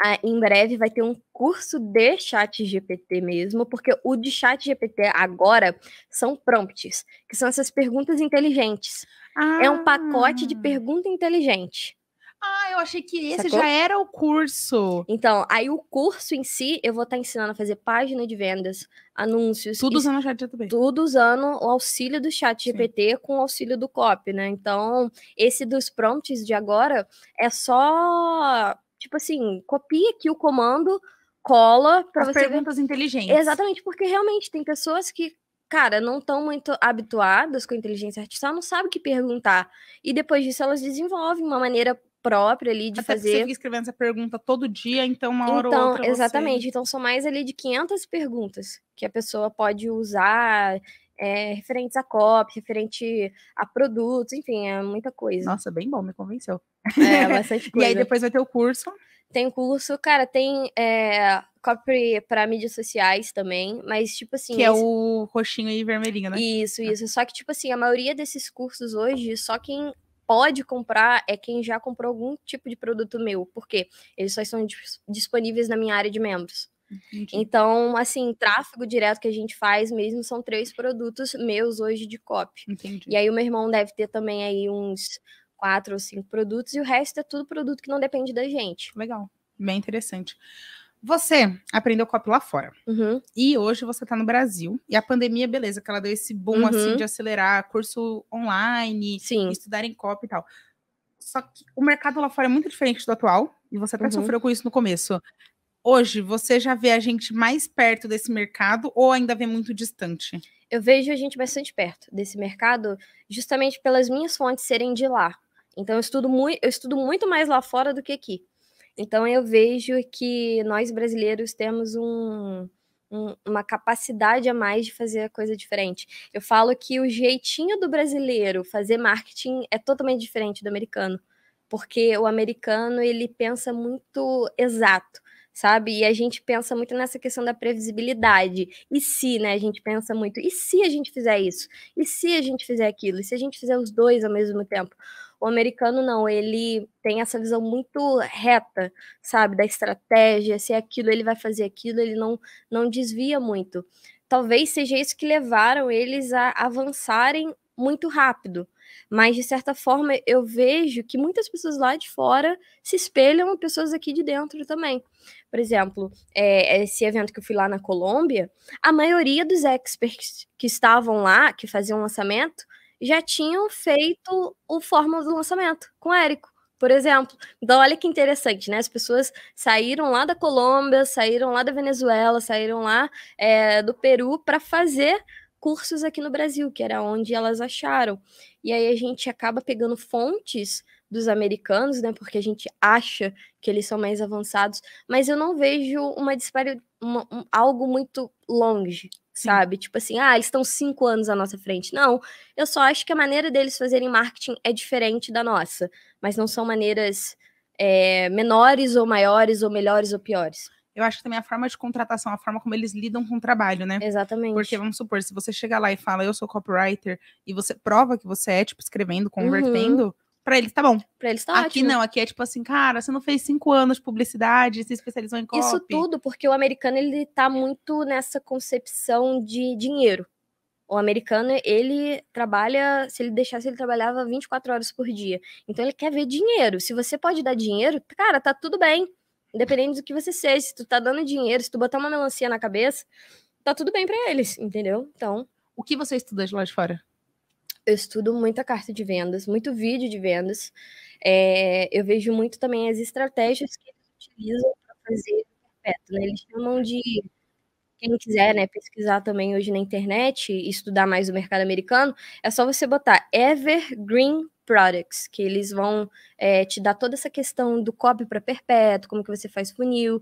ah, em breve vai ter um curso de chat GPT mesmo, porque o de chat GPT agora são prompts, que são essas perguntas inteligentes. Ah. É um pacote de ah. pergunta inteligente. Ah, eu achei que esse Sacou? já era o curso. Então, aí o curso em si, eu vou estar tá ensinando a fazer página de vendas, anúncios. Tudo usando o chat GPT. Tudo usando o auxílio do chat GPT Sim. com o auxílio do COP, né? Então, esse dos prompts de agora é só tipo assim, copia aqui o comando, cola para você. Perguntas ver... inteligentes. Exatamente, porque realmente tem pessoas que, cara, não estão muito habituadas com inteligência artificial, não sabem o que perguntar. E depois disso elas desenvolvem uma maneira própria ali de Até fazer. Você fica escrevendo essa pergunta todo dia, então uma hora então, ou outra. Exatamente. Você... Então são mais ali de 500 perguntas que a pessoa pode usar é, referentes à COP, referente a produtos, enfim, é muita coisa. Nossa, bem bom, me convenceu. É, [laughs] bastante coisa. e aí depois vai ter o curso. Tem o curso, cara, tem é, copy para mídias sociais também, mas tipo assim. Que é o roxinho e vermelhinho, né? Isso, ah. isso. Só que, tipo assim, a maioria desses cursos hoje, só quem pode comprar é quem já comprou algum tipo de produto meu, porque eles só estão disponíveis na minha área de membros. Então, assim, tráfego direto que a gente faz mesmo são três produtos meus hoje de copy. Entendi. E aí o meu irmão deve ter também aí uns quatro ou cinco produtos e o resto é tudo produto que não depende da gente. Legal, bem interessante. Você aprendeu copy lá fora. Uhum. E hoje você está no Brasil. E a pandemia, beleza, que ela deu esse boom assim, uhum. assim de acelerar curso online, Sim. estudar em copy e tal. Só que o mercado lá fora é muito diferente do atual. E você até uhum. sofreu com isso no começo. Hoje, você já vê a gente mais perto desse mercado ou ainda vê muito distante? Eu vejo a gente bastante perto desse mercado, justamente pelas minhas fontes serem de lá. Então, eu estudo, muito, eu estudo muito mais lá fora do que aqui. Então, eu vejo que nós brasileiros temos um, um, uma capacidade a mais de fazer a coisa diferente. Eu falo que o jeitinho do brasileiro fazer marketing é totalmente diferente do americano, porque o americano ele pensa muito exato sabe? E a gente pensa muito nessa questão da previsibilidade. E se, né? A gente pensa muito, e se a gente fizer isso? E se a gente fizer aquilo? E se a gente fizer os dois ao mesmo tempo? O americano não, ele tem essa visão muito reta, sabe, da estratégia, se é aquilo ele vai fazer aquilo, ele não não desvia muito. Talvez seja isso que levaram eles a avançarem muito rápido, mas, de certa forma, eu vejo que muitas pessoas lá de fora se espelham em pessoas aqui de dentro também. Por exemplo, é, esse evento que eu fui lá na Colômbia, a maioria dos experts que estavam lá, que faziam lançamento, já tinham feito o fórmula do lançamento com o Érico por exemplo. Então, olha que interessante, né? As pessoas saíram lá da Colômbia, saíram lá da Venezuela, saíram lá é, do Peru para fazer cursos aqui no Brasil, que era onde elas acharam. E aí a gente acaba pegando fontes dos americanos, né? Porque a gente acha que eles são mais avançados, mas eu não vejo uma disparidade, um, algo muito longe, Sim. sabe? Tipo assim, ah, eles estão cinco anos à nossa frente. Não, eu só acho que a maneira deles fazerem marketing é diferente da nossa, mas não são maneiras é, menores ou maiores ou melhores ou piores eu acho que também a forma de contratação, a forma como eles lidam com o trabalho, né? Exatamente. Porque vamos supor, se você chegar lá e fala, eu sou copywriter, e você prova que você é, tipo, escrevendo, convertendo. Uhum. Pra eles tá bom. Pra eles tá Aqui ótimo. não, aqui é tipo assim, cara, você não fez cinco anos de publicidade, se especializou em copy. Isso tudo porque o americano, ele tá muito nessa concepção de dinheiro. O americano, ele trabalha, se ele deixasse, ele trabalhava 24 horas por dia. Então ele quer ver dinheiro. Se você pode dar dinheiro, cara, tá tudo bem. Independente do que você seja, se tu tá dando dinheiro, se tu botar uma melancia na cabeça, tá tudo bem para eles, entendeu? Então. O que você estuda de lá de fora? Eu estudo muita carta de vendas, muito vídeo de vendas. É, eu vejo muito também as estratégias que eles utilizam para fazer perpétuo, né? Eles chamam de quem quiser, né, pesquisar também hoje na internet e estudar mais o mercado americano, é só você botar evergreen Products, que eles vão é, te dar toda essa questão do copy para perpétuo, como que você faz funil.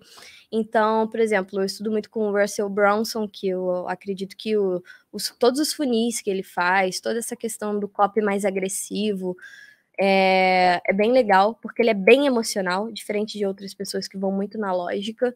Então, por exemplo, eu estudo muito com o Russell Bronson, que eu acredito que o, os, todos os funis que ele faz, toda essa questão do copy mais agressivo, é, é bem legal, porque ele é bem emocional, diferente de outras pessoas que vão muito na lógica.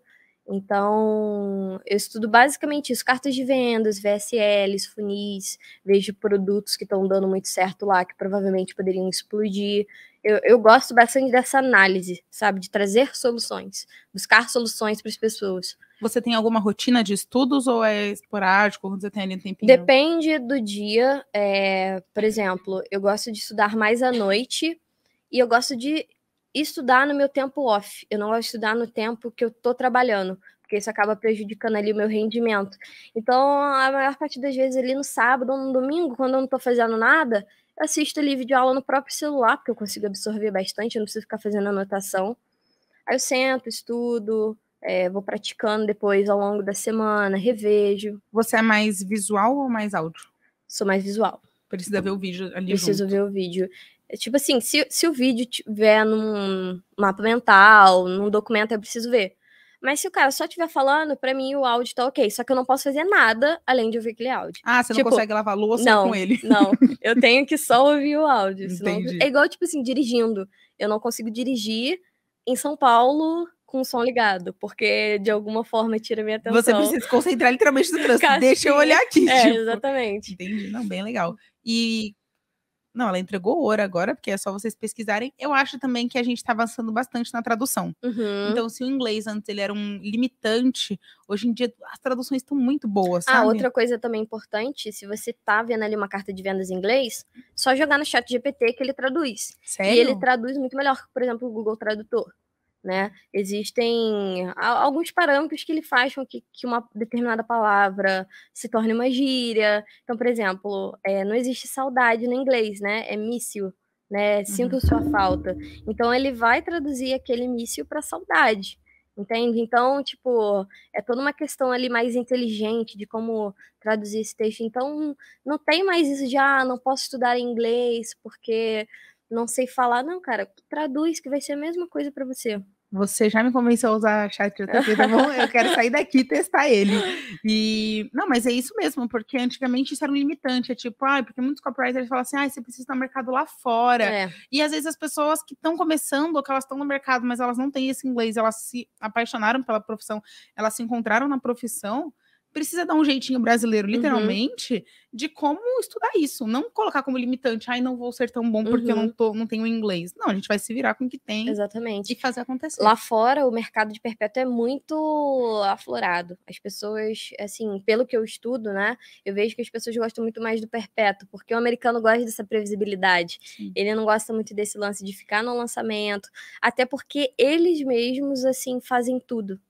Então, eu estudo basicamente isso: cartas de vendas, VSLs, funis, vejo produtos que estão dando muito certo lá, que provavelmente poderiam explodir. Eu, eu gosto bastante dessa análise, sabe? De trazer soluções, buscar soluções para as pessoas. Você tem alguma rotina de estudos ou é esporádico? Quando você tem ali um tempinho? Depende do dia. É, por exemplo, eu gosto de estudar mais à noite e eu gosto de estudar no meu tempo off. Eu não gosto de estudar no tempo que eu estou trabalhando, porque isso acaba prejudicando ali o meu rendimento. Então, a maior parte das vezes ali no sábado ou no domingo, quando eu não estou fazendo nada, eu assisto ali vídeo aula no próprio celular, porque eu consigo absorver bastante, eu não preciso ficar fazendo anotação. Aí eu sento, estudo, é, vou praticando depois ao longo da semana, revejo. Você é mais visual ou mais áudio? Sou mais visual. Precisa ver o vídeo ali Preciso junto. ver o vídeo. É, tipo assim, se, se o vídeo tiver num mapa mental, num documento, eu preciso ver. Mas se o cara só estiver falando, para mim o áudio tá ok. Só que eu não posso fazer nada além de ouvir aquele áudio. Ah, você tipo, não consegue lavar louça não, com ele. Não, [laughs] eu tenho que só ouvir o áudio. Senão... É igual, tipo assim, dirigindo. Eu não consigo dirigir em São Paulo com o som ligado, porque de alguma forma tira minha atenção. Você precisa se concentrar literalmente no trânsito. [laughs] Deixa eu olhar aqui. É, tipo. exatamente. Entendi, não, bem legal. E não, ela entregou ouro agora, porque é só vocês pesquisarem. Eu acho também que a gente está avançando bastante na tradução. Uhum. Então, se o inglês antes ele era um limitante, hoje em dia as traduções estão muito boas. Ah, sabe? Ah, outra coisa também importante: se você tá vendo ali uma carta de vendas em inglês, só jogar no chat GPT que ele traduz. Sério? E ele traduz muito melhor, por exemplo, o Google Tradutor. Né? Existem alguns parâmetros que ele faz com que, que, uma determinada palavra se torne uma gíria. Então, por exemplo, é, não existe saudade no inglês, né? É mício, né? Sinto uhum. sua falta. Então, ele vai traduzir aquele mício para saudade. Entende? Então, tipo, é toda uma questão ali mais inteligente de como traduzir esse texto. Então, não tem mais isso de, ah, não posso estudar inglês porque não sei falar, não, cara, traduz que vai ser a mesma coisa para você. Você já me convenceu a usar chat tá bom? Eu quero sair daqui e testar ele. E não, mas é isso mesmo, porque antigamente isso era um limitante, é tipo, ah, porque muitos copywriters falam assim, ah, você precisa estar no mercado lá fora. É. E às vezes as pessoas que estão começando, ou que elas estão no mercado, mas elas não têm esse inglês, elas se apaixonaram pela profissão, elas se encontraram na profissão, precisa dar um jeitinho brasileiro, uhum. literalmente, uhum. de como estudar isso. Não colocar como limitante, ai, não vou ser tão bom porque uhum. eu não, uhum. tô, não tenho inglês. Não, a gente vai se virar com o que tem. Exatamente. E fazer acontecer. Lá fora, o mercado de perpétuo é muito aflorado. As pessoas, assim, pelo que eu estudo, né, eu vejo que as pessoas gostam muito mais do perpétuo, porque o americano gosta dessa previsibilidade. Sim. Ele não gosta muito desse lance de ficar no lançamento, até porque eles mesmos, assim, fazem tudo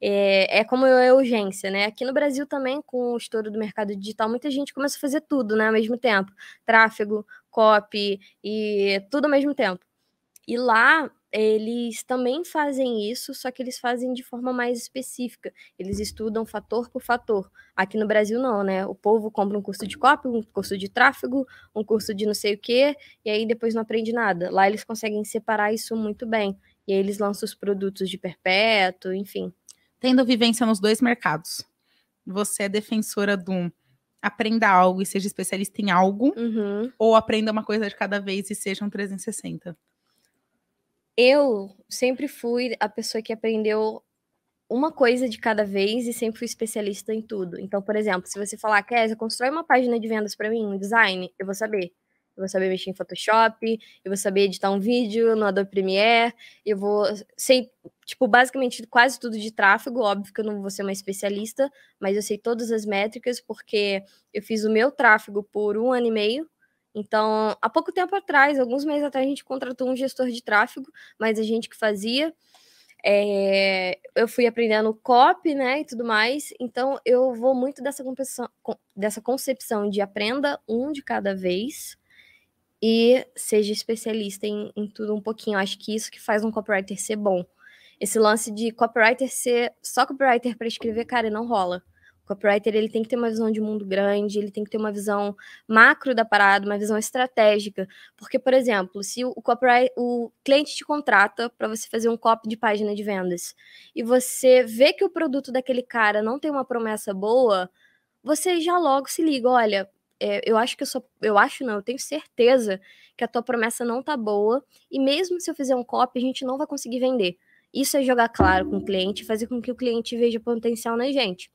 é, é, como a é urgência, né? Aqui no Brasil também, com o estouro do mercado digital, muita gente começa a fazer tudo, né, ao mesmo tempo. Tráfego, copy e tudo ao mesmo tempo. E lá eles também fazem isso, só que eles fazem de forma mais específica. Eles estudam fator por fator. Aqui no Brasil não, né? O povo compra um curso de copy, um curso de tráfego, um curso de não sei o quê, e aí depois não aprende nada. Lá eles conseguem separar isso muito bem. E aí eles lançam os produtos de perpétuo, enfim. Tendo vivência nos dois mercados, você é defensora de um aprenda algo e seja especialista em algo, uhum. ou aprenda uma coisa de cada vez e seja um 360? Eu sempre fui a pessoa que aprendeu uma coisa de cada vez e sempre fui especialista em tudo. Então, por exemplo, se você falar, Kézia, constrói uma página de vendas para mim, um design, eu vou saber eu vou saber mexer em Photoshop, eu vou saber editar um vídeo no Adobe Premiere, eu vou sei, tipo, basicamente quase tudo de tráfego, óbvio que eu não vou ser uma especialista, mas eu sei todas as métricas porque eu fiz o meu tráfego por um ano e meio. Então, há pouco tempo atrás, alguns meses atrás, a gente contratou um gestor de tráfego, mas a gente que fazia é, eu fui aprendendo copy, né, e tudo mais. Então, eu vou muito dessa, dessa concepção de aprenda um de cada vez e seja especialista em, em tudo um pouquinho. acho que isso que faz um copywriter ser bom. Esse lance de copywriter ser só copywriter para escrever, cara, não rola. O copywriter ele tem que ter uma visão de mundo grande, ele tem que ter uma visão macro da parada, uma visão estratégica. Porque, por exemplo, se o, copyright, o cliente te contrata para você fazer um copy de página de vendas e você vê que o produto daquele cara não tem uma promessa boa, você já logo se liga, olha, é, eu acho que eu sou, Eu acho não, eu tenho certeza que a tua promessa não tá boa. E mesmo se eu fizer um copy, a gente não vai conseguir vender. Isso é jogar claro com o cliente, fazer com que o cliente veja potencial na gente.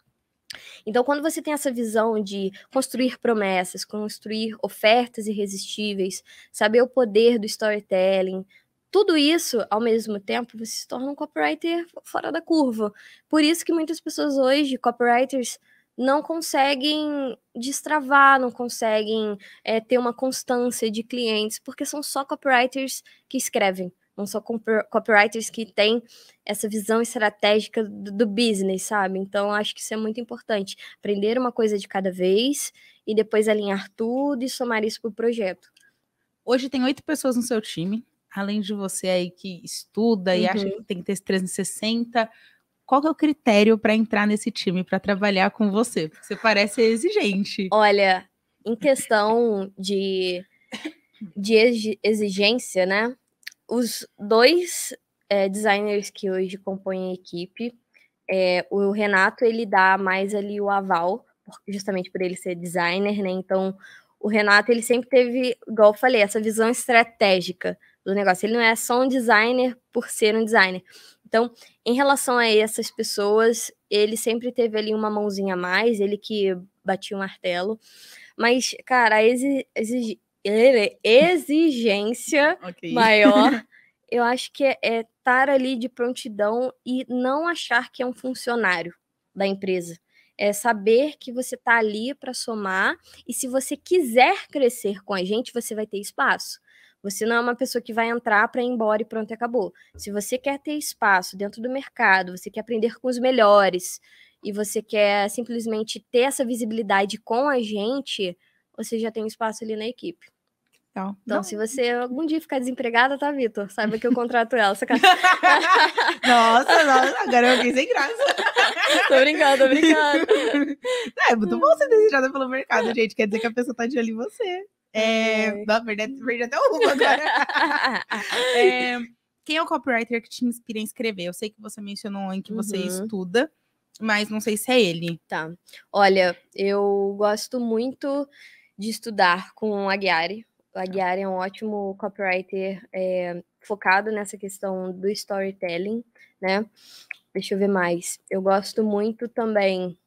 Então, quando você tem essa visão de construir promessas, construir ofertas irresistíveis, saber o poder do storytelling, tudo isso, ao mesmo tempo, você se torna um copywriter fora da curva. Por isso que muitas pessoas hoje, copywriters, não conseguem destravar, não conseguem é, ter uma constância de clientes, porque são só copywriters que escrevem, não são copywriters que têm essa visão estratégica do, do business, sabe? Então, acho que isso é muito importante. Aprender uma coisa de cada vez e depois alinhar tudo e somar isso para o projeto. Hoje tem oito pessoas no seu time, além de você aí que estuda uhum. e acha uhum. que tem que ter 360 qual é o critério para entrar nesse time, para trabalhar com você? Porque você parece exigente. Olha, em questão de, de exigência, né? Os dois é, designers que hoje compõem a equipe, é, o Renato ele dá mais ali o aval, justamente por ele ser designer, né? Então o Renato ele sempre teve, igual eu falei, essa visão estratégica do negócio. Ele não é só um designer por ser um designer, então, em relação a essas pessoas, ele sempre teve ali uma mãozinha a mais, ele que batia o martelo. Mas, cara, a exi exigência [laughs] okay. maior, [laughs] eu acho que é, é estar ali de prontidão e não achar que é um funcionário da empresa. É saber que você está ali para somar e se você quiser crescer com a gente, você vai ter espaço. Você não é uma pessoa que vai entrar para ir embora e pronto, acabou. Se você quer ter espaço dentro do mercado, você quer aprender com os melhores e você quer simplesmente ter essa visibilidade com a gente, você já tem espaço ali na equipe. Então, então se é você algum dia ficar desempregada, tá, Vitor? Saiba que eu contrato ela. Saca... [laughs] nossa, nossa, agora eu é fiquei sem graça. tô brincando, tô brincando. [laughs] É, muito bom ser desejada pelo mercado, gente. Quer dizer que a pessoa tá de olho em você. É, verdade perder até uma agora. [laughs] é, quem é o copywriter que te inspira a escrever? Eu sei que você mencionou em que uhum. você estuda, mas não sei se é ele. Tá. Olha, eu gosto muito de estudar com a Guiari. Tá. A Guiari é um ótimo copywriter é, focado nessa questão do storytelling, né? Deixa eu ver mais. Eu gosto muito também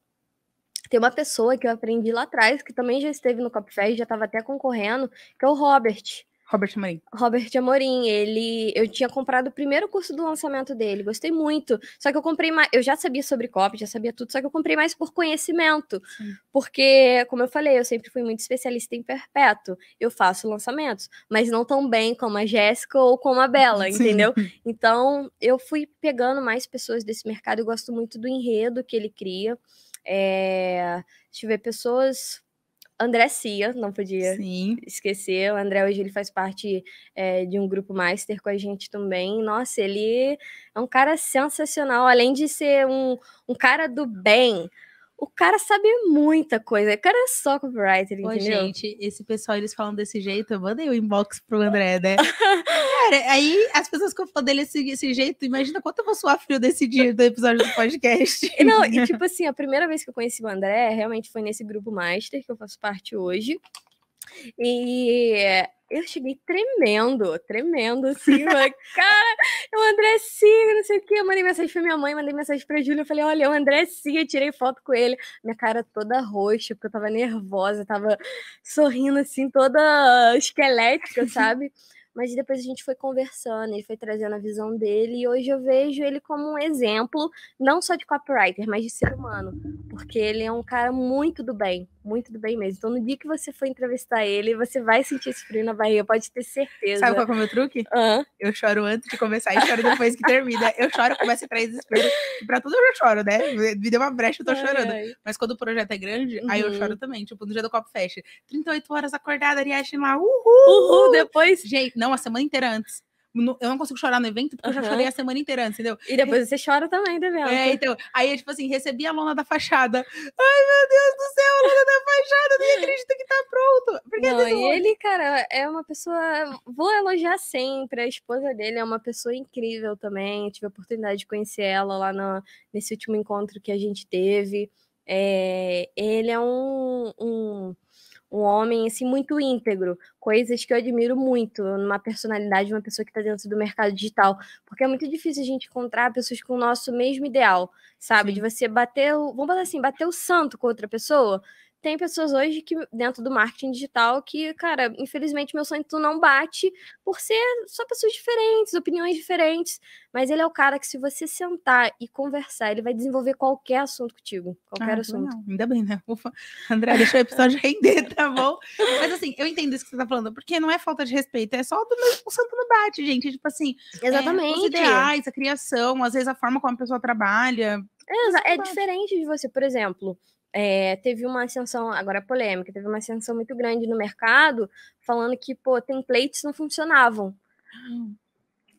tem uma pessoa que eu aprendi lá atrás, que também já esteve no Copfest, já estava até concorrendo, que é o Robert. Robert Amorim. Robert Amorim, ele, eu tinha comprado o primeiro curso do lançamento dele, gostei muito. Só que eu comprei mais, eu já sabia sobre copy, já sabia tudo, só que eu comprei mais por conhecimento, Sim. porque, como eu falei, eu sempre fui muito especialista em perpétuo. Eu faço lançamentos, mas não tão bem como a Jéssica ou como a Bela, Sim. entendeu? [laughs] Então, eu fui pegando mais pessoas desse mercado. Eu gosto muito do enredo que ele cria. É, deixa eu ver, pessoas. André Cia, não podia Sim. esquecer. O André hoje ele faz parte é, de um grupo master com a gente também. Nossa, ele é um cara sensacional. Além de ser um, um cara do bem, o cara sabe muita coisa. O cara é só copywriter, Pô, entendeu? gente, esse pessoal, eles falam desse jeito. Eu mandei o um inbox pro André, né? [laughs] cara, aí as pessoas que eu falo dele desse, desse jeito, imagina quanto eu vou suar frio desse dia do episódio do podcast. Não, e [laughs] tipo assim, a primeira vez que eu conheci o André realmente foi nesse grupo Master, que eu faço parte hoje. E eu cheguei tremendo, tremendo, assim, [laughs] cara, é o André Cia, não sei o quê. Eu mandei mensagem pra minha mãe, mandei mensagem pra Júlia, eu falei, olha, é o André Cia, tirei foto com ele, minha cara toda roxa, porque eu tava nervosa, tava sorrindo, assim, toda esquelética, [laughs] sabe? Mas depois a gente foi conversando, ele foi trazendo a visão dele, e hoje eu vejo ele como um exemplo, não só de copywriter, mas de ser humano, porque ele é um cara muito do bem, muito do bem mesmo. Então, no dia que você for entrevistar ele, você vai sentir esse frio na barriga, pode ter certeza. Sabe qual é o meu truque? Uhum. Eu choro antes de começar e choro depois que termina. Eu choro, começo a entrar desespero. E pra tudo eu já choro, né? Me deu uma brecha, eu tô ai, chorando. Ai. Mas quando o projeto é grande, uhum. aí eu uhum. choro também. Tipo, no dia do copo Fest. 38 horas acordada, Ariadne lá, uhul! Uhul, depois. Gente, não, a semana inteira antes eu não consigo chorar no evento porque uhum. eu já chorei a semana inteira, entendeu? E depois você chora também, tá né, Bianca? É, então. Aí, tipo assim, recebi a lona da fachada. Ai, meu Deus do céu, a lona da fachada, nem acredito que tá pronto. Porque não, e ele, cara, é uma pessoa. Vou elogiar sempre. A esposa dele é uma pessoa incrível também. Eu tive a oportunidade de conhecer ela lá no, nesse último encontro que a gente teve. É, ele é um, um um homem assim muito íntegro, coisas que eu admiro muito numa personalidade de uma pessoa que está dentro do mercado digital, porque é muito difícil a gente encontrar pessoas com o nosso mesmo ideal, sabe? Sim. De você bater, o, vamos falar assim, bater o santo com outra pessoa tem pessoas hoje que, dentro do marketing digital, que, cara, infelizmente meu sonho tu não bate por ser só pessoas diferentes, opiniões diferentes. Mas ele é o cara que, se você sentar e conversar, ele vai desenvolver qualquer assunto contigo. Qualquer ah, assunto. Não, ainda bem, né? Ufa. André, deixa o episódio [laughs] render, tá bom? Mas assim, eu entendo isso que você tá falando, porque não é falta de respeito, é só do meu, o santo não bate, gente. Tipo assim, Exatamente. É, os ideais, a criação, às vezes a forma como a pessoa trabalha. É, é diferente de você, por exemplo é, teve uma ascensão, agora é polêmica, teve uma ascensão muito grande no mercado, falando que, pô, templates não funcionavam. Ah.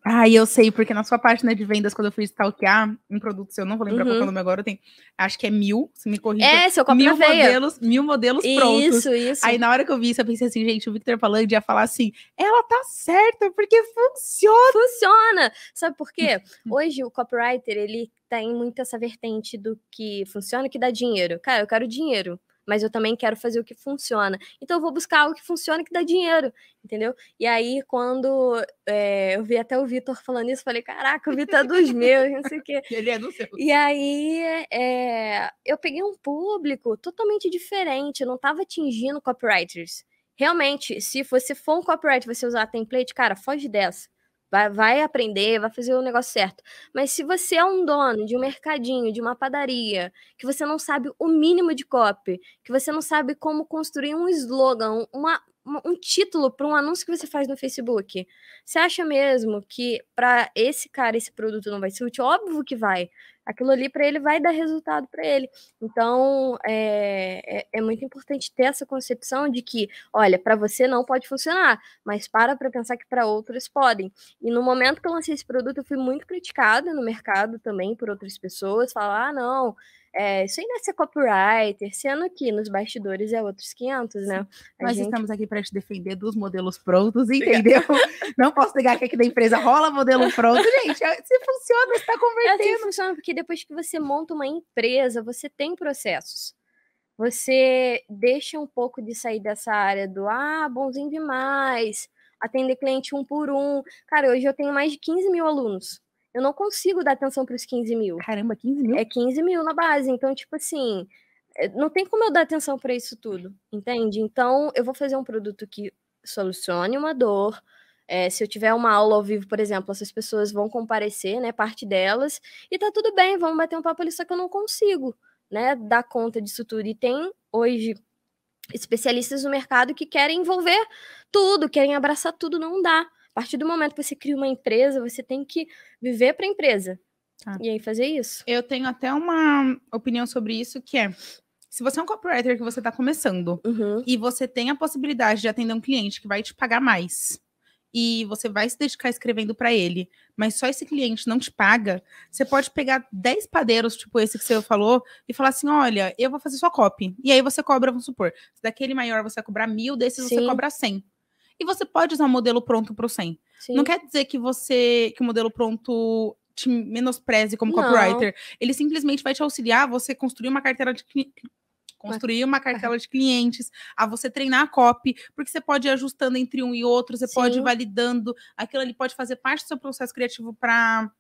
Ah, eu sei, porque na sua página de vendas, quando eu fui stalkear um produto seu, não vou lembrar uhum. qual é o uhum. nome agora, tem, acho que é mil, se me corrija. É, seu copo mil modelos, Mil modelos prontos. Isso, isso. Aí na hora que eu vi isso, eu pensei assim, gente, o Victor falando ia falar assim, ela tá certa, porque funciona. Funciona! Sabe por quê? [laughs] Hoje o copywriter, ele tem muito essa vertente do que funciona e que dá dinheiro. Cara, eu quero dinheiro mas eu também quero fazer o que funciona. Então eu vou buscar algo que funciona que dá dinheiro, entendeu? E aí, quando é, eu vi até o Vitor falando isso, falei: caraca, o Vitor é dos [laughs] meus, não sei o quê. Ele é do seu. E aí é, eu peguei um público totalmente diferente, eu não estava atingindo copywriters. Realmente, se você for um copyright você usar template, cara, foge dessa Vai, vai aprender, vai fazer o negócio certo. Mas se você é um dono de um mercadinho, de uma padaria, que você não sabe o mínimo de copy, que você não sabe como construir um slogan, uma, um título para um anúncio que você faz no Facebook. Você acha mesmo que para esse cara esse produto não vai ser útil? Óbvio que vai aquilo ali para ele vai dar resultado para ele. Então, é, é, é, muito importante ter essa concepção de que, olha, para você não pode funcionar, mas para para pensar que para outros podem. E no momento que eu lancei esse produto, eu fui muito criticada no mercado também por outras pessoas, falar, ah, não, é, isso ainda é ser copywriter, sendo que nos bastidores é outros 500, né? A Nós gente... estamos aqui para te defender dos modelos prontos, entendeu? [laughs] [laughs] Não posso negar que aqui da empresa rola modelo pronto. Gente, é, se funciona, está é assim convertendo. Assim funciona, porque depois que você monta uma empresa, você tem processos você deixa um pouco de sair dessa área do ah, bonzinho demais, atender cliente um por um. Cara, hoje eu tenho mais de 15 mil alunos eu não consigo dar atenção para os 15 mil. Caramba, 15 mil? É 15 mil na base. Então, tipo assim, é, não tem como eu dar atenção para isso tudo, entende? Então, eu vou fazer um produto que solucione uma dor. É, se eu tiver uma aula ao vivo, por exemplo, essas pessoas vão comparecer, né? Parte delas, e tá tudo bem, vamos bater um papo ali, só que eu não consigo, né? Dar conta disso tudo. E tem hoje especialistas no mercado que querem envolver tudo, querem abraçar tudo, não dá partir do momento que você cria uma empresa, você tem que viver para a empresa. Tá. E aí fazer isso. Eu tenho até uma opinião sobre isso que é se você é um copywriter que você está começando uhum. e você tem a possibilidade de atender um cliente que vai te pagar mais e você vai se dedicar escrevendo para ele, mas só esse cliente não te paga, você pode pegar 10 padeiros, tipo esse que você falou, e falar assim: olha, eu vou fazer sua copy. E aí você cobra, vamos supor, daquele maior você vai cobrar mil, desses Sim. você cobra 100. E você pode usar modelo pronto para o 100. Sim. Não quer dizer que você que o modelo pronto te menospreze como não. copywriter. Ele simplesmente vai te auxiliar você construir uma carteira de construir uma cartela de clientes, a você treinar a copy, porque você pode ir ajustando entre um e outro, você Sim. pode ir validando, aquilo ali pode fazer parte do seu processo criativo para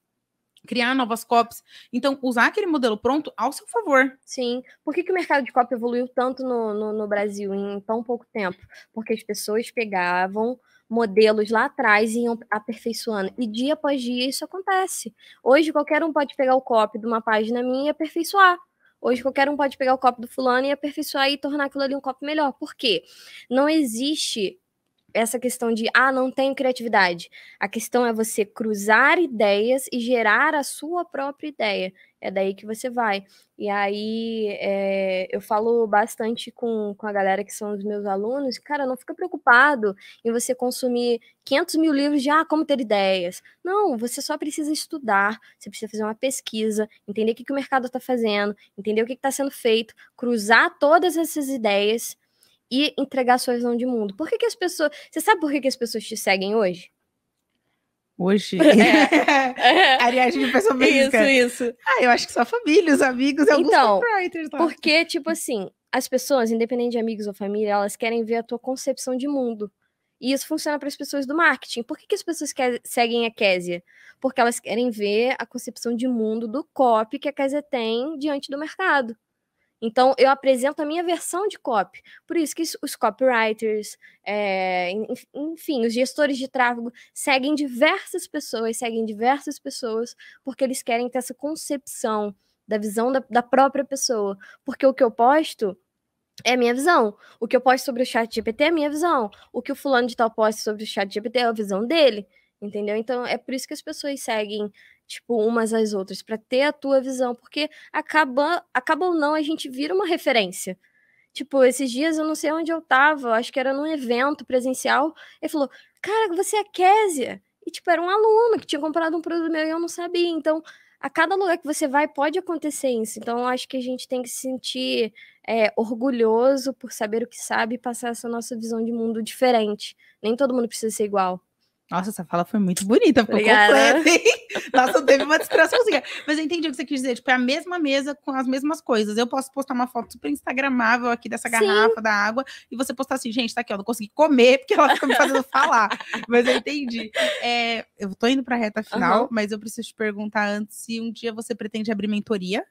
criar novas copies. Então, usar aquele modelo pronto ao seu favor. Sim. Por que, que o mercado de copy evoluiu tanto no, no, no Brasil em tão pouco tempo? Porque as pessoas pegavam modelos lá atrás e iam aperfeiçoando. E dia após dia isso acontece. Hoje qualquer um pode pegar o copy de uma página minha e aperfeiçoar. Hoje qualquer um pode pegar o copo do fulano e aperfeiçoar e tornar aquilo ali um copo melhor. Por quê? Não existe essa questão de ah, não tenho criatividade. A questão é você cruzar ideias e gerar a sua própria ideia. É daí que você vai. E aí é, eu falo bastante com, com a galera que são os meus alunos, cara, não fica preocupado em você consumir 500 mil livros de ah, como ter ideias. Não, você só precisa estudar, você precisa fazer uma pesquisa, entender o que, que o mercado está fazendo, entender o que está sendo feito, cruzar todas essas ideias e entregar sua visão de mundo. Por que, que as pessoas. Você sabe por que, que as pessoas te seguem hoje? Hoje. [laughs] É. Ariadne de pessoa física. Isso, isso. Ah, eu acho que só família, os amigos, alguns então, copywriters lá. Tá? Porque, tipo assim, as pessoas, independente de amigos ou família, elas querem ver a tua concepção de mundo. E isso funciona para as pessoas do marketing. Por que, que as pessoas que seguem a Késia? Porque elas querem ver a concepção de mundo do copy que a Késia tem diante do mercado. Então, eu apresento a minha versão de copy. Por isso que os copywriters, é, enfim, os gestores de tráfego seguem diversas pessoas, seguem diversas pessoas, porque eles querem ter essa concepção da visão da, da própria pessoa. Porque o que eu posto é a minha visão. O que eu posto sobre o chat GPT é a minha visão. O que o fulano de tal posta sobre o chat GPT é a visão dele. Entendeu? Então, é por isso que as pessoas seguem tipo, umas às outras, para ter a tua visão, porque acaba, acaba ou não, a gente vira uma referência. Tipo, esses dias eu não sei onde eu tava, acho que era num evento presencial, ele falou, cara, você é Késia? E, tipo, era um aluno que tinha comprado um produto meu e eu não sabia, então a cada lugar que você vai pode acontecer isso. Então, acho que a gente tem que se sentir é, orgulhoso por saber o que sabe e passar essa nossa visão de mundo diferente. Nem todo mundo precisa ser igual. Nossa, essa fala foi muito bonita, ficou Obrigada. completa, hein? [laughs] Nossa, teve uma distraçãozinha. Assim, mas eu entendi o que você quis dizer. Tipo, é a mesma mesa com as mesmas coisas. Eu posso postar uma foto super instagramável aqui dessa garrafa Sim. da água e você postar assim, gente, tá aqui, Eu não consegui comer porque ela fica me fazendo [laughs] falar. Mas eu entendi. É, eu tô indo pra reta final, uhum. mas eu preciso te perguntar antes se um dia você pretende abrir mentoria.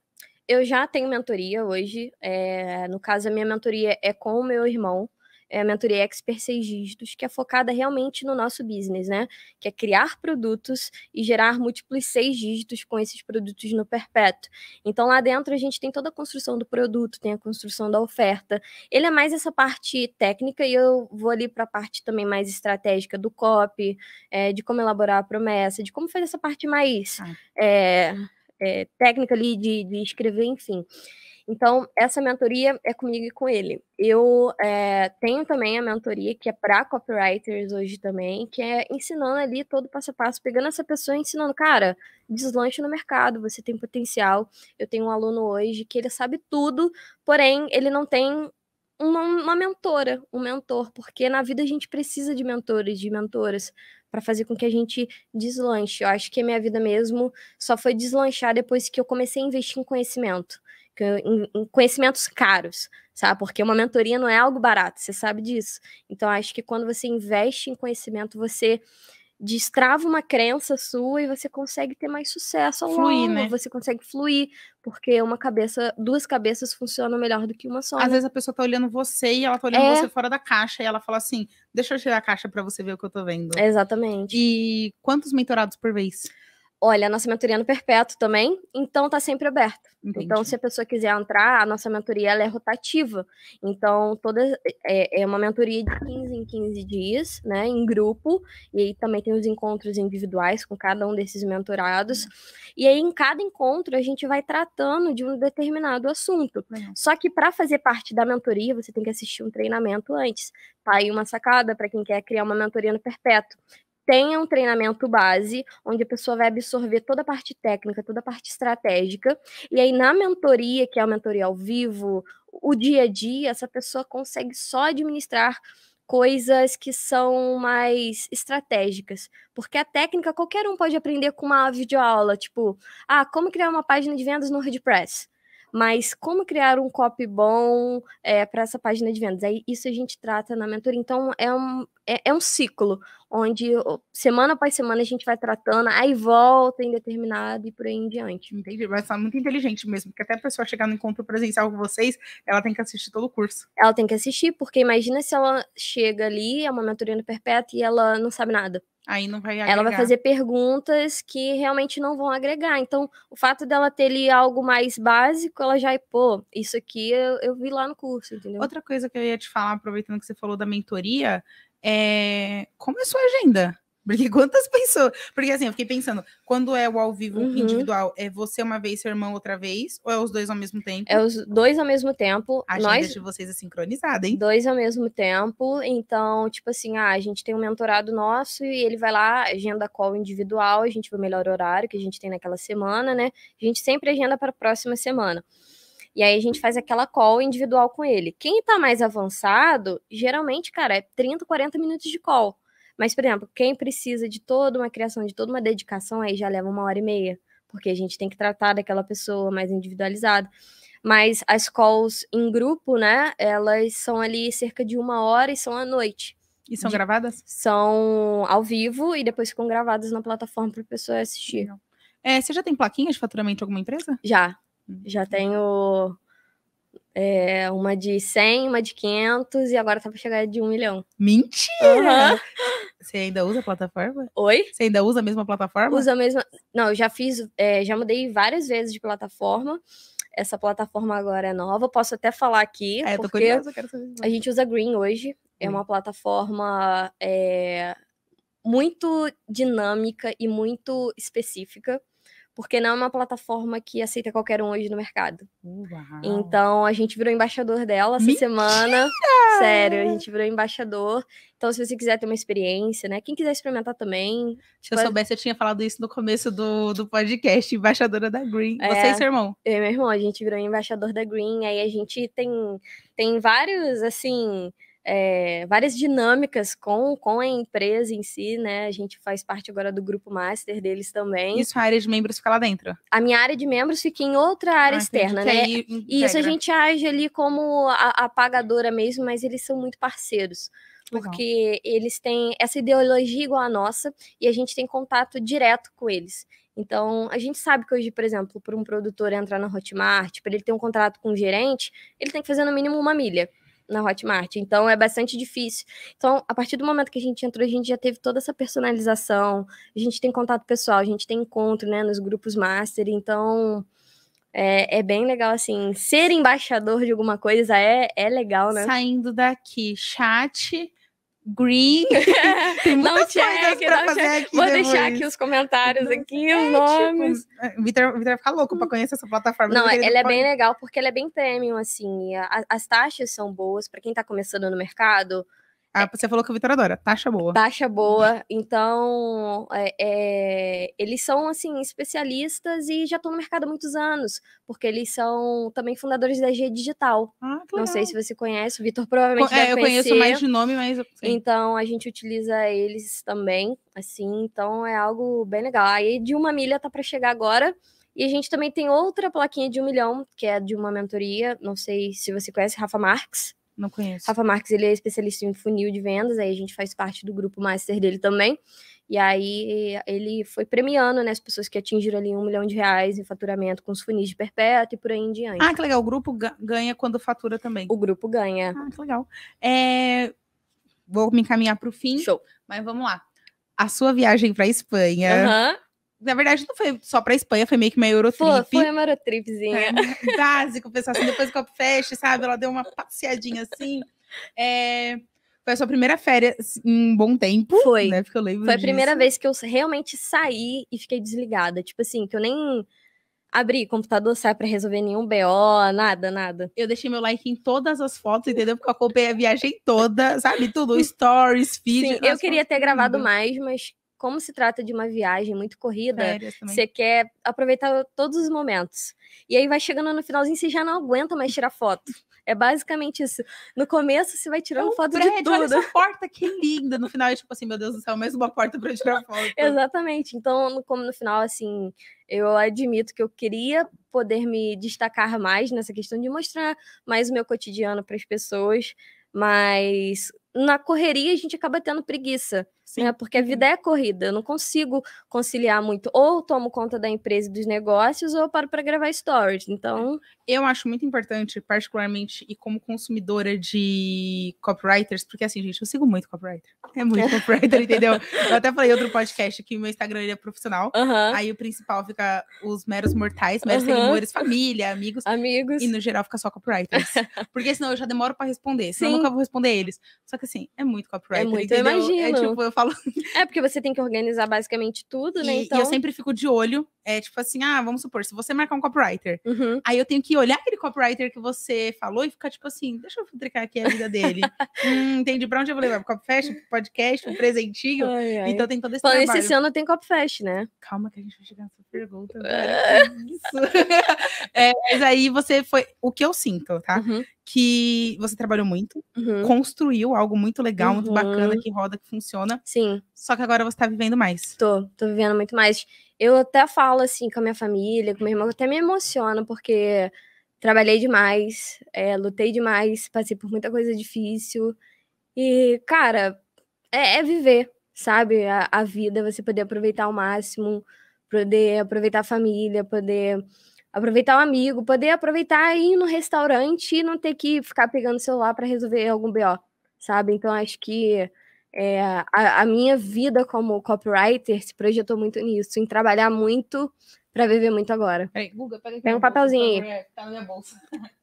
Eu já tenho mentoria hoje. É, no caso, a minha mentoria é com o meu irmão é a mentoria Expert 6 dígitos, que é focada realmente no nosso business, né? Que é criar produtos e gerar múltiplos seis dígitos com esses produtos no perpétuo. Então, lá dentro, a gente tem toda a construção do produto, tem a construção da oferta. Ele é mais essa parte técnica e eu vou ali para a parte também mais estratégica do copy, é, de como elaborar a promessa, de como fazer essa parte mais ah. é, é, técnica ali de, de escrever, enfim. Então, essa mentoria é comigo e com ele. Eu é, tenho também a mentoria que é para copywriters hoje também, que é ensinando ali todo passo a passo, pegando essa pessoa e ensinando, cara, deslanche no mercado, você tem potencial. Eu tenho um aluno hoje que ele sabe tudo, porém ele não tem uma, uma, mentora, um mentor, porque na vida a gente precisa de mentores, de mentoras, para fazer com que a gente deslanche. Eu acho que a minha vida mesmo só foi deslanchar depois que eu comecei a investir em conhecimento conhecimentos caros, sabe? Porque uma mentoria não é algo barato, você sabe disso. Então, acho que quando você investe em conhecimento, você destrava uma crença sua e você consegue ter mais sucesso ao fluir, longo, né? você consegue fluir, porque uma cabeça, duas cabeças funcionam melhor do que uma só. Às né? vezes a pessoa tá olhando você e ela tá olhando é... você fora da caixa e ela fala assim: "Deixa eu tirar a caixa para você ver o que eu tô vendo". Exatamente. E quantos mentorados por vez? Olha, a nossa mentoria é no perpétuo também, então tá sempre aberto. Então, Entendi. Então, se a pessoa quiser entrar, a nossa mentoria ela é rotativa. Então, toda é, é, uma mentoria de 15 em 15 dias, né, em grupo, e aí também tem os encontros individuais com cada um desses mentorados. E aí em cada encontro a gente vai tratando de um determinado assunto. É. Só que para fazer parte da mentoria, você tem que assistir um treinamento antes. Tá aí uma sacada para quem quer criar uma mentoria no perpétuo tenha um treinamento base, onde a pessoa vai absorver toda a parte técnica, toda a parte estratégica, e aí na mentoria, que é a mentoria ao vivo, o dia a dia, essa pessoa consegue só administrar coisas que são mais estratégicas, porque a técnica qualquer um pode aprender com uma videoaula, tipo, ah, como criar uma página de vendas no WordPress? mas como criar um copy bom é, eh, para essa página de vendas? Aí isso a gente trata na mentoria. Então é um, é, é um ciclo onde semana após semana a gente vai tratando, aí volta em determinado e por aí em diante. Entendi, mas ser tá muito inteligente mesmo, porque até a pessoa chegar no encontro presencial com vocês, ela tem que assistir todo o curso. Ela tem que assistir, porque imagina se ela chega ali, é uma mentoria no perpétuo e ela não sabe nada. Aí não vai agregar. Ela vai fazer perguntas que realmente não vão agregar. Então, o fato dela ter ali algo mais básico, ela já, pô, isso aqui eu, eu vi lá no curso, entendeu? Outra coisa que eu ia te falar, aproveitando que você falou da mentoria, é como é a sua agenda? Porque [laughs] quantas pessoas. Porque assim, eu fiquei pensando, quando é o ao vivo uhum. individual, é você uma vez, seu irmão outra vez, ou é os dois ao mesmo tempo? É os dois ao mesmo tempo. A gente nós... de vocês é sincronizada, hein? Dois ao mesmo tempo. Então, tipo assim, ah, a gente tem um mentorado nosso e ele vai lá, agenda call individual, a gente vai o melhor horário que a gente tem naquela semana, né? A gente sempre agenda para a próxima semana. E aí a gente faz aquela call individual com ele. Quem tá mais avançado, geralmente, cara, é 30, 40 minutos de call. Mas, por exemplo, quem precisa de toda uma criação, de toda uma dedicação, aí já leva uma hora e meia, porque a gente tem que tratar daquela pessoa mais individualizada. Mas as calls em grupo, né? Elas são ali cerca de uma hora e são à noite. E são de... gravadas? São ao vivo e depois ficam gravadas na plataforma para a pessoa assistir. É, você já tem plaquinha de faturamento de alguma empresa? Já. Hum. Já tenho é, uma de 100, uma de 500 e agora tá pra chegar de 1 milhão. Mentira! Uhum. Você ainda usa a plataforma? Oi? Você ainda usa a mesma plataforma? Usa a mesma. Não, eu já fiz, é, já mudei várias vezes de plataforma. Essa plataforma agora é nova, posso até falar aqui. É, porque curiosa, A gente usa Green hoje. É hum. uma plataforma é, muito dinâmica e muito específica porque não é uma plataforma que aceita qualquer um hoje no mercado. Uau. Então a gente virou embaixador dela Mentira! essa semana. Sério, a gente virou embaixador. Então, se você quiser ter uma experiência, né? Quem quiser experimentar também. Se pode... eu soubesse, eu tinha falado isso no começo do, do podcast, embaixadora da Green. É, você e é. seu irmão. Eu e meu irmão, a gente virou embaixador da Green. Aí a gente tem, tem vários, assim é, várias dinâmicas com, com a empresa em si, né? A gente faz parte agora do grupo master deles também. E sua área de membros fica lá dentro? A minha área de membros fica em outra área ah, externa, né? E isso a gente age ali como a, a pagadora mesmo, mas eles são muito parceiros porque eles têm essa ideologia igual à nossa e a gente tem contato direto com eles. Então, a gente sabe que hoje, por exemplo, para um produtor entrar na Hotmart, para ele ter um contrato com um gerente, ele tem que fazer no mínimo uma milha na Hotmart. Então é bastante difícil. Então, a partir do momento que a gente entrou, a gente já teve toda essa personalização, a gente tem contato pessoal, a gente tem encontro, né, nos grupos master. Então, é, é bem legal, assim, ser embaixador de alguma coisa é, é legal, né? Saindo daqui, chat Green. [laughs] Tem muitas não coisas check, fazer check. aqui Vou depois. deixar aqui os comentários, não, aqui, tipo, é, nomes. Tipo, o Vitor vai ficar louco pra hum. conhecer essa plataforma. Não, ela é pode... bem legal, porque ela é bem premium, assim. A, as taxas são boas para quem tá começando no mercado. Ah, é. você falou que o Vitor adora. Taxa boa. Taxa boa. Então, é, é, eles são, assim, especialistas e já estão no mercado há muitos anos, porque eles são também fundadores da G Digital. Ah, Não sei se você conhece, o Vitor provavelmente é, Eu conhecer. conheço mais de nome, mas... Sim. Então, a gente utiliza eles também, assim, então é algo bem legal. Aí, de uma milha tá para chegar agora, e a gente também tem outra plaquinha de um milhão, que é de uma mentoria. Não sei se você conhece, Rafa Marques. Não conheço. Rafa Marques, ele é especialista em funil de vendas, aí a gente faz parte do grupo master dele também. E aí ele foi premiando né, as pessoas que atingiram ali um milhão de reais em faturamento com os funis de perpétuo e por aí em diante. Ah, que legal. O grupo ganha quando fatura também. O grupo ganha. Ah, que legal. É... Vou me encaminhar para o fim. Show. Mas vamos lá. A sua viagem para Espanha. Aham. Uhum na verdade, não foi só pra Espanha, foi meio que uma Eurotrip. Foi, foi uma Eurotripzinha. É, básico, pessoal, assim, depois do Cop Fest, sabe? Ela deu uma passeadinha assim. É, foi a sua primeira férias em um bom tempo. Foi. Né? Porque eu lembro foi a primeira vez que eu realmente saí e fiquei desligada. Tipo assim, que eu nem abri computador, sai para resolver nenhum BO, nada, nada. Eu deixei meu like em todas as fotos, entendeu? Porque eu acompanhei a viagem toda, sabe? Tudo, stories, vídeos. Sim, eu queria ter gravado tudo. mais, mas como se trata de uma viagem muito corrida, você quer aproveitar todos os momentos. E aí vai chegando no finalzinho, você já não aguenta mais tirar foto. É basicamente isso. No começo, você vai é tirando é um foto prédio, de tudo. Olha essa porta, que linda! No final, é tipo assim, meu Deus do céu, mais uma porta para tirar foto. [laughs] Exatamente. Então, como no final, assim, eu admito que eu queria poder me destacar mais nessa questão de mostrar mais o meu cotidiano para as pessoas, mas na correria a gente acaba tendo preguiça. Sim. Né? Porque a vida é corrida, eu não consigo conciliar muito. Ou tomo conta da empresa e dos negócios, ou paro para gravar stories. Então. Eu acho muito importante, particularmente, e como consumidora de copywriters, porque assim, gente, eu sigo muito copywriter. É muito [laughs] copywriter, entendeu? Eu até falei outro podcast que o meu Instagram é profissional. Aí o principal fica os meros mortais, meros uhum. seguidores, família, amigos. Amigos. E no geral fica só copywriters. [laughs] porque senão eu já demoro para responder. Senão Sim. eu nunca vou responder eles. Só que assim, é muito é copywriter. É muito, entendeu? eu imagino. É tipo, eu falando. É, porque você tem que organizar basicamente tudo, né? E, então... E eu então sempre fico de olho. É tipo assim, ah, vamos supor, se você marcar um copywriter, uhum. aí eu tenho que olhar aquele copywriter que você falou e ficar tipo assim, deixa eu tricar aqui a vida dele. [laughs] hum, entendi pra onde eu vou levar? Copfest, podcast, um presentinho. Ai, ai. Então tem todo esse Falando trabalho. esse ano tem copfest, né? Calma que a gente vai chegar nessa pergunta. é [laughs] isso. [laughs] é, mas aí você foi. O que eu sinto, tá? Uhum que você trabalhou muito, uhum. construiu algo muito legal, uhum. muito bacana, que roda, que funciona. Sim. Só que agora você tá vivendo mais. Tô, tô vivendo muito mais. Eu até falo assim com a minha família, com meu irmão, eu até me emociono, porque trabalhei demais, é, lutei demais, passei por muita coisa difícil. E, cara, é, é viver, sabe? A, a vida, você poder aproveitar ao máximo, poder aproveitar a família, poder aproveitar o amigo, poder aproveitar ir no restaurante e não ter que ficar pegando o celular para resolver algum BO, sabe? Então acho que é, a, a, minha vida como copywriter se projetou muito nisso, em trabalhar muito para viver muito agora. Peraí, Guga, pega, pega um papelzinho aí. Tá na minha bolsa. [laughs]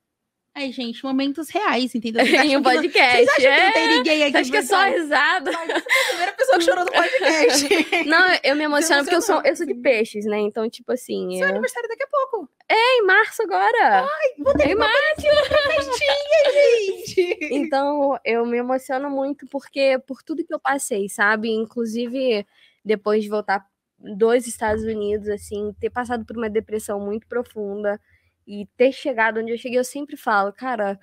Ai, gente, momentos reais, entendeu? [laughs] Em um podcast. Vocês é. que não tem é. ninguém aqui? Acho que é só risada. Mas é a primeira pessoa que chorou no podcast. [laughs] Não, eu me emociono porque eu sou, eu sou de peixes, né? Então, tipo assim. Seu eu... aniversário é daqui a pouco. É, em março agora. Ai, vou ter em março. festinha, [laughs] gente. Então, eu me emociono muito porque por tudo que eu passei, sabe? Inclusive, depois de voltar dos Estados Unidos, assim, ter passado por uma depressão muito profunda e ter chegado onde eu cheguei, eu sempre falo, cara,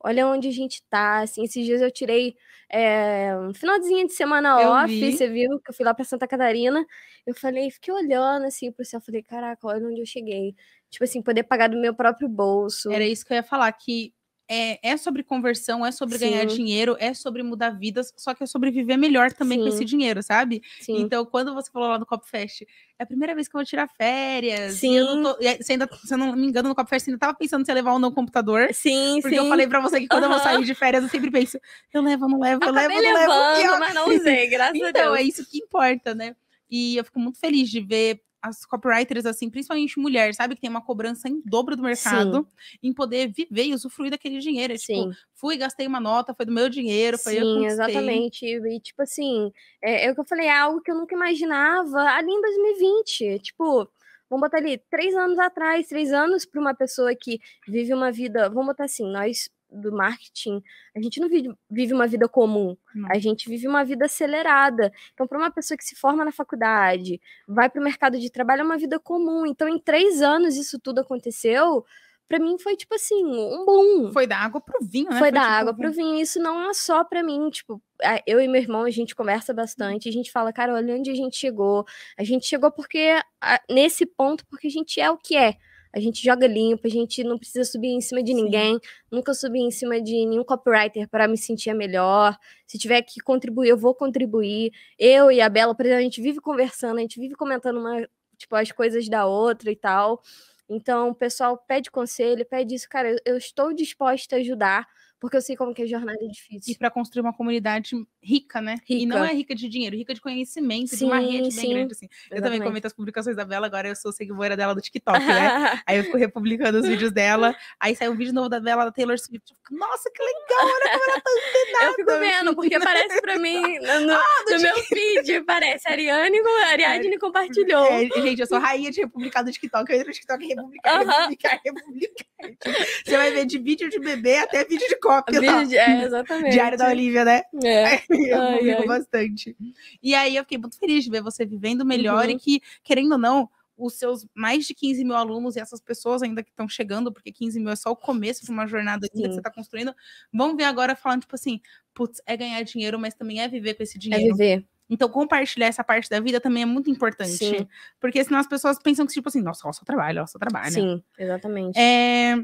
olha onde a gente tá, assim, esses dias eu tirei é, um finalzinho de semana eu off, vi. você viu, que eu fui lá para Santa Catarina, eu falei, fiquei olhando, assim, pro céu, falei, caraca, olha onde eu cheguei, tipo assim, poder pagar do meu próprio bolso. Era isso que eu ia falar, que é, é sobre conversão, é sobre Sim. ganhar dinheiro, é sobre mudar vidas, só que é sobre viver melhor também Sim. com esse dinheiro, sabe? Sim. Então, quando você falou lá no Copfest, é a primeira vez que eu vou tirar férias. Sim. eu não tô, se, ainda, se eu não me engano, no Copfest, você ainda tava pensando se levar ou não o computador. Sim, porque sim. Porque eu falei pra você que quando uhum. eu vou sair de férias, eu sempre penso, eu levo, não levo, eu levo, não levo. Eu... Mas não usei, [laughs] graças então, a Deus. Então, é isso que importa, né? E eu fico muito feliz de ver as copywriters, assim, principalmente mulher, sabe? Que tem uma cobrança em dobro do mercado Sim. em poder viver e usufruir daquele dinheiro. É, tipo, fui, gastei uma nota, foi do meu dinheiro, foi Sim, eu que exatamente. E, tipo assim, é, é o que eu falei, é algo que eu nunca imaginava ali em 2020. Tipo, vamos botar ali, três anos atrás, três anos para uma pessoa que vive uma vida, vamos botar assim, nós do marketing, a gente não vive uma vida comum, não. a gente vive uma vida acelerada. Então, para uma pessoa que se forma na faculdade, vai para o mercado de trabalho, é uma vida comum. Então, em três anos isso tudo aconteceu. Para mim foi tipo assim, um boom. Foi da água para o vinho, né? Foi, foi da tipo água para o vinho. Isso não é só para mim, tipo, é, eu e meu irmão, a gente conversa bastante, a gente fala, cara, olha onde a gente chegou. A gente chegou porque nesse ponto porque a gente é o que é a gente joga limpo, a gente não precisa subir em cima de ninguém, Sim. nunca subi em cima de nenhum copywriter para me sentir melhor. Se tiver que contribuir, eu vou contribuir. Eu e a Bela, por exemplo, a gente vive conversando, a gente vive comentando uma, tipo, as coisas da outra e tal. Então, o pessoal pede conselho, pede isso, cara, eu estou disposta a ajudar, porque eu sei como que a é jornada é difícil. E para construir uma comunidade rica, né? Rica. E não é rica de dinheiro, rica de conhecimento, sim, de uma rede sim. bem grande, assim. Exatamente. Eu também comento as publicações da Bela, agora eu sou seguidora dela do TikTok, né? [laughs] aí eu fico republicando os vídeos dela, aí sai um vídeo novo da Bela, da Taylor Swift, fico, nossa, que legal, né? Como ela tá [laughs] Eu fico vendo, assim. porque aparece pra mim [laughs] no, no, ah, no meu feed, Parece Ariane, Ariadne é. compartilhou. É, gente, eu sou rainha de republicar do TikTok, eu entro no TikTok e republicar, uh -huh. republicar, republicar. Tipo, você vai ver de vídeo de bebê até vídeo de cópia. Vídeo, é, exatamente. Diário da Olivia, né? É. [laughs] Eu ai, ai, bastante. E aí eu fiquei muito feliz de ver você vivendo melhor uhum. e que, querendo ou não, os seus mais de 15 mil alunos e essas pessoas ainda que estão chegando, porque 15 mil é só o começo de uma jornada que você está construindo, vão ver agora falando, tipo assim, putz, é ganhar dinheiro, mas também é viver com esse é dinheiro. É viver. Então, compartilhar essa parte da vida também é muito importante. Sim. Porque senão as pessoas pensam que, tipo assim, nossa, ela só trabalha, ela só trabalha. Sim, exatamente. É,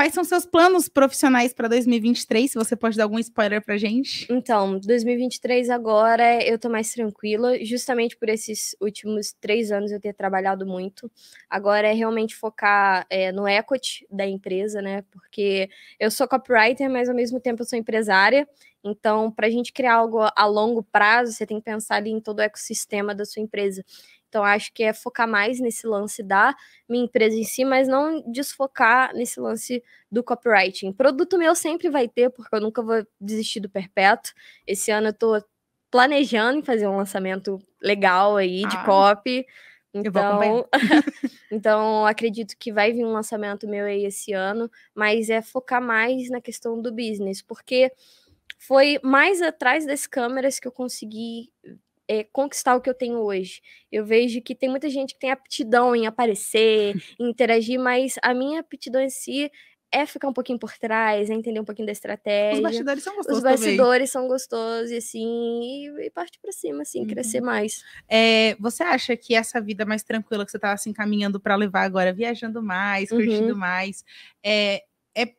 Quais são seus planos profissionais para 2023? Se você pode dar algum spoiler para gente. Então, 2023 agora eu estou mais tranquila, justamente por esses últimos três anos eu ter trabalhado muito. Agora é realmente focar é, no equity da empresa, né? Porque eu sou copywriter, mas ao mesmo tempo eu sou empresária. Então, para a gente criar algo a longo prazo, você tem que pensar ali em todo o ecossistema da sua empresa. Então, acho que é focar mais nesse lance da minha empresa em si, mas não desfocar nesse lance do copywriting. Produto meu sempre vai ter, porque eu nunca vou desistir do perpétuo. Esse ano eu tô planejando em fazer um lançamento legal aí de ah, copy. Então, [laughs] então, acredito que vai vir um lançamento meu aí esse ano, mas é focar mais na questão do business, porque foi mais atrás das câmeras que eu consegui é, conquistar o que eu tenho hoje. Eu vejo que tem muita gente que tem aptidão em aparecer, [laughs] em interagir, mas a minha aptidão em si é ficar um pouquinho por trás, é entender um pouquinho da estratégia. Os bastidores são gostosos. Os bastidores também. são gostosos, assim, e, e parte para cima, assim, uhum. crescer mais. É, você acha que essa vida mais tranquila que você estava se assim, encaminhando para levar agora, viajando mais, curtindo uhum. mais, é, é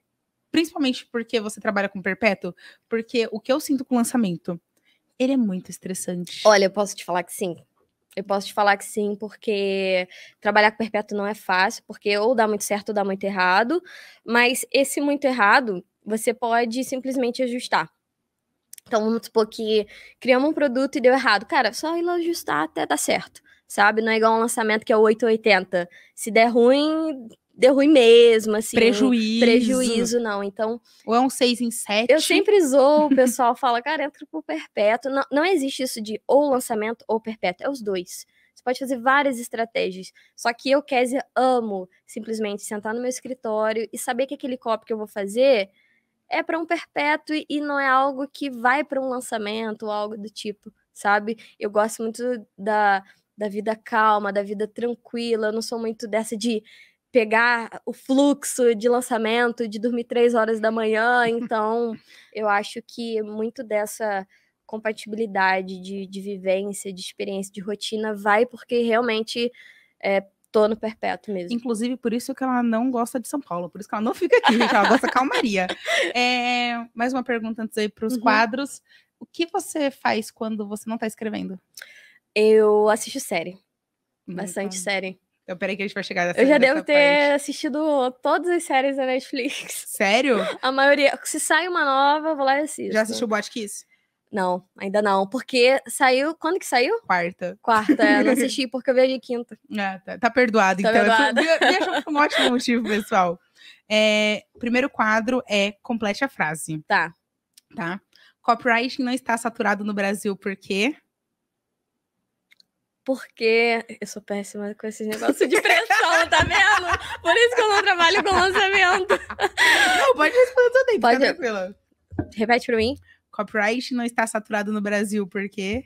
principalmente porque você trabalha com perpétuo? Porque o que eu sinto com o lançamento ele é muito estressante. Olha, eu posso te falar que sim. Eu posso te falar que sim, porque trabalhar com perpétuo não é fácil, porque ou dá muito certo ou dá muito errado, mas esse muito errado você pode simplesmente ajustar. Então, vamos supor que criamos um produto e deu errado. Cara, é só ir lá ajustar até dar certo, sabe? Não é igual um lançamento que é o 880. Se der ruim, deu ruim mesmo, assim. Prejuízo. Prejuízo, não. Então. Ou é um seis em sete Eu sempre zoo, o pessoal fala, cara, entra pro perpétuo. Não, não existe isso de ou lançamento ou perpétuo, é os dois. Você pode fazer várias estratégias. Só que eu, Kézia, amo simplesmente sentar no meu escritório e saber que aquele copo que eu vou fazer é para um perpétuo e não é algo que vai para um lançamento ou algo do tipo, sabe? Eu gosto muito da, da vida calma, da vida tranquila. Eu não sou muito dessa de pegar o fluxo de lançamento, de dormir três horas da manhã. [laughs] Então, eu acho que muito dessa compatibilidade de, de vivência, de experiência, de rotina vai porque realmente é, tô no perpétuo mesmo. Inclusive, por isso que ela não gosta de São Paulo, por isso que ela não fica aqui, gente, ela gosta da calmaria. [laughs] É, mais uma pergunta antes aí para os uhum. quadros. O que você faz quando você não está escrevendo? Eu assisto série. Hum, bastante tá. série. Então, peraí que a gente vai chegar nessa Eu já devo ter parte. assistido todas as séries da Netflix. [laughs] Sério? A maioria. Se sai uma nova, vou lá e assisto. Já assistiu o Bot Kiss? Não, ainda não. Porque saiu. Quando que saiu? Quarta. Quarta, é, não [laughs] assisti porque eu viajei quinta. É, tá, tá perdoado, tá então. Perdoada. Viajou por um ótimo motivo, pessoal. É, primeiro quadro é complete a frase. Tá. Tá? Copyright não está saturado no Brasil porque. Porque eu sou péssima com esses negócios de pressão, tá vendo? Por isso que eu não trabalho com lançamento. Não, pode responder também, pode... tranquila. Repete pra mim. Copyright não está saturado no Brasil, por quê?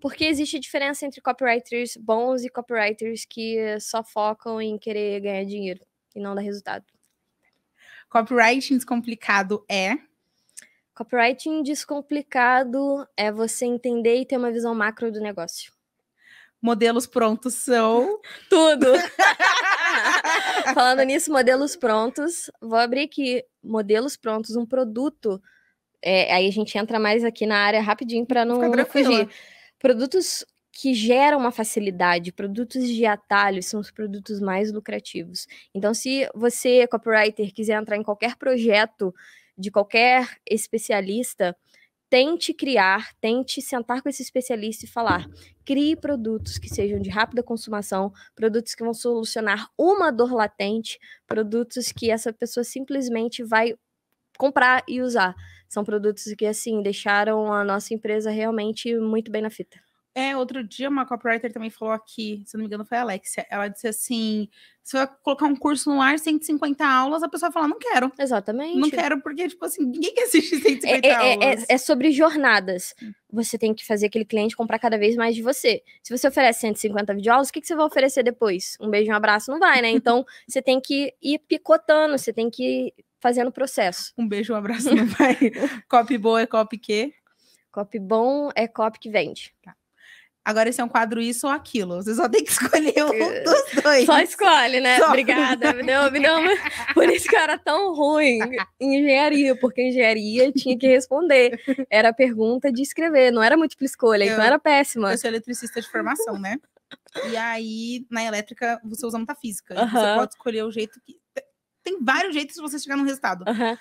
Porque existe diferença entre copywriters bons e copywriters que só focam em querer ganhar dinheiro e não dar resultado. Copywriting descomplicado é? Copywriting descomplicado é você entender e ter uma visão macro do negócio modelos prontos são tudo. [laughs] Falando nisso, modelos prontos, vou abrir aqui modelos prontos, um produto. É, aí a gente entra mais aqui na área rapidinho para não, não fugir. Produtos que geram uma facilidade, produtos de atalho são os produtos mais lucrativos. Então, se você, copywriter, quiser entrar em qualquer projeto de qualquer especialista, tente criar, tente sentar com esse especialista e falar: crie produtos que sejam de rápida consumação, produtos que vão solucionar uma dor latente, produtos que essa pessoa simplesmente vai comprar e usar. São produtos que, assim, deixaram a nossa empresa realmente muito bem na fita. É, outro dia uma copywriter também falou aqui, se não me engano foi a Alexia, ela disse assim, se eu colocar um curso no ar, 150 aulas, a pessoa fala, não quero. Exatamente. Não quero porque, tipo assim, ninguém quer assistir 150 é, é, é, aulas. É, é, é sobre jornadas. Hum. Você tem que fazer aquele cliente comprar cada vez mais de você. Se você oferece 150 videoaulas, o que, que você vai oferecer depois? Um beijo, um abraço? Não vai, né? [laughs] Então, você tem que ir picotando, você tem que ir fazendo o processo. Um beijo, um abraço, não vai. [laughs] copy boa é copy que? Copy bom é copy que vende. Tá. Agora esse é um quadro isso ou aquilo. Você só tem que escolher um [laughs] dos dois. Só escolhe, né? Só. Obrigada. Me deu, me deu uma... Por isso que eu era tão ruim em engenharia, porque engenharia tinha que responder. Era pergunta de escrever, não era múltipla escolha, então eu, então era péssima. Eu sou eletricista de formação, né? E aí, na elétrica, você usa muita física. Você pode escolher o jeito que. Tem vários jeitos de você chegar no resultado. Uhum.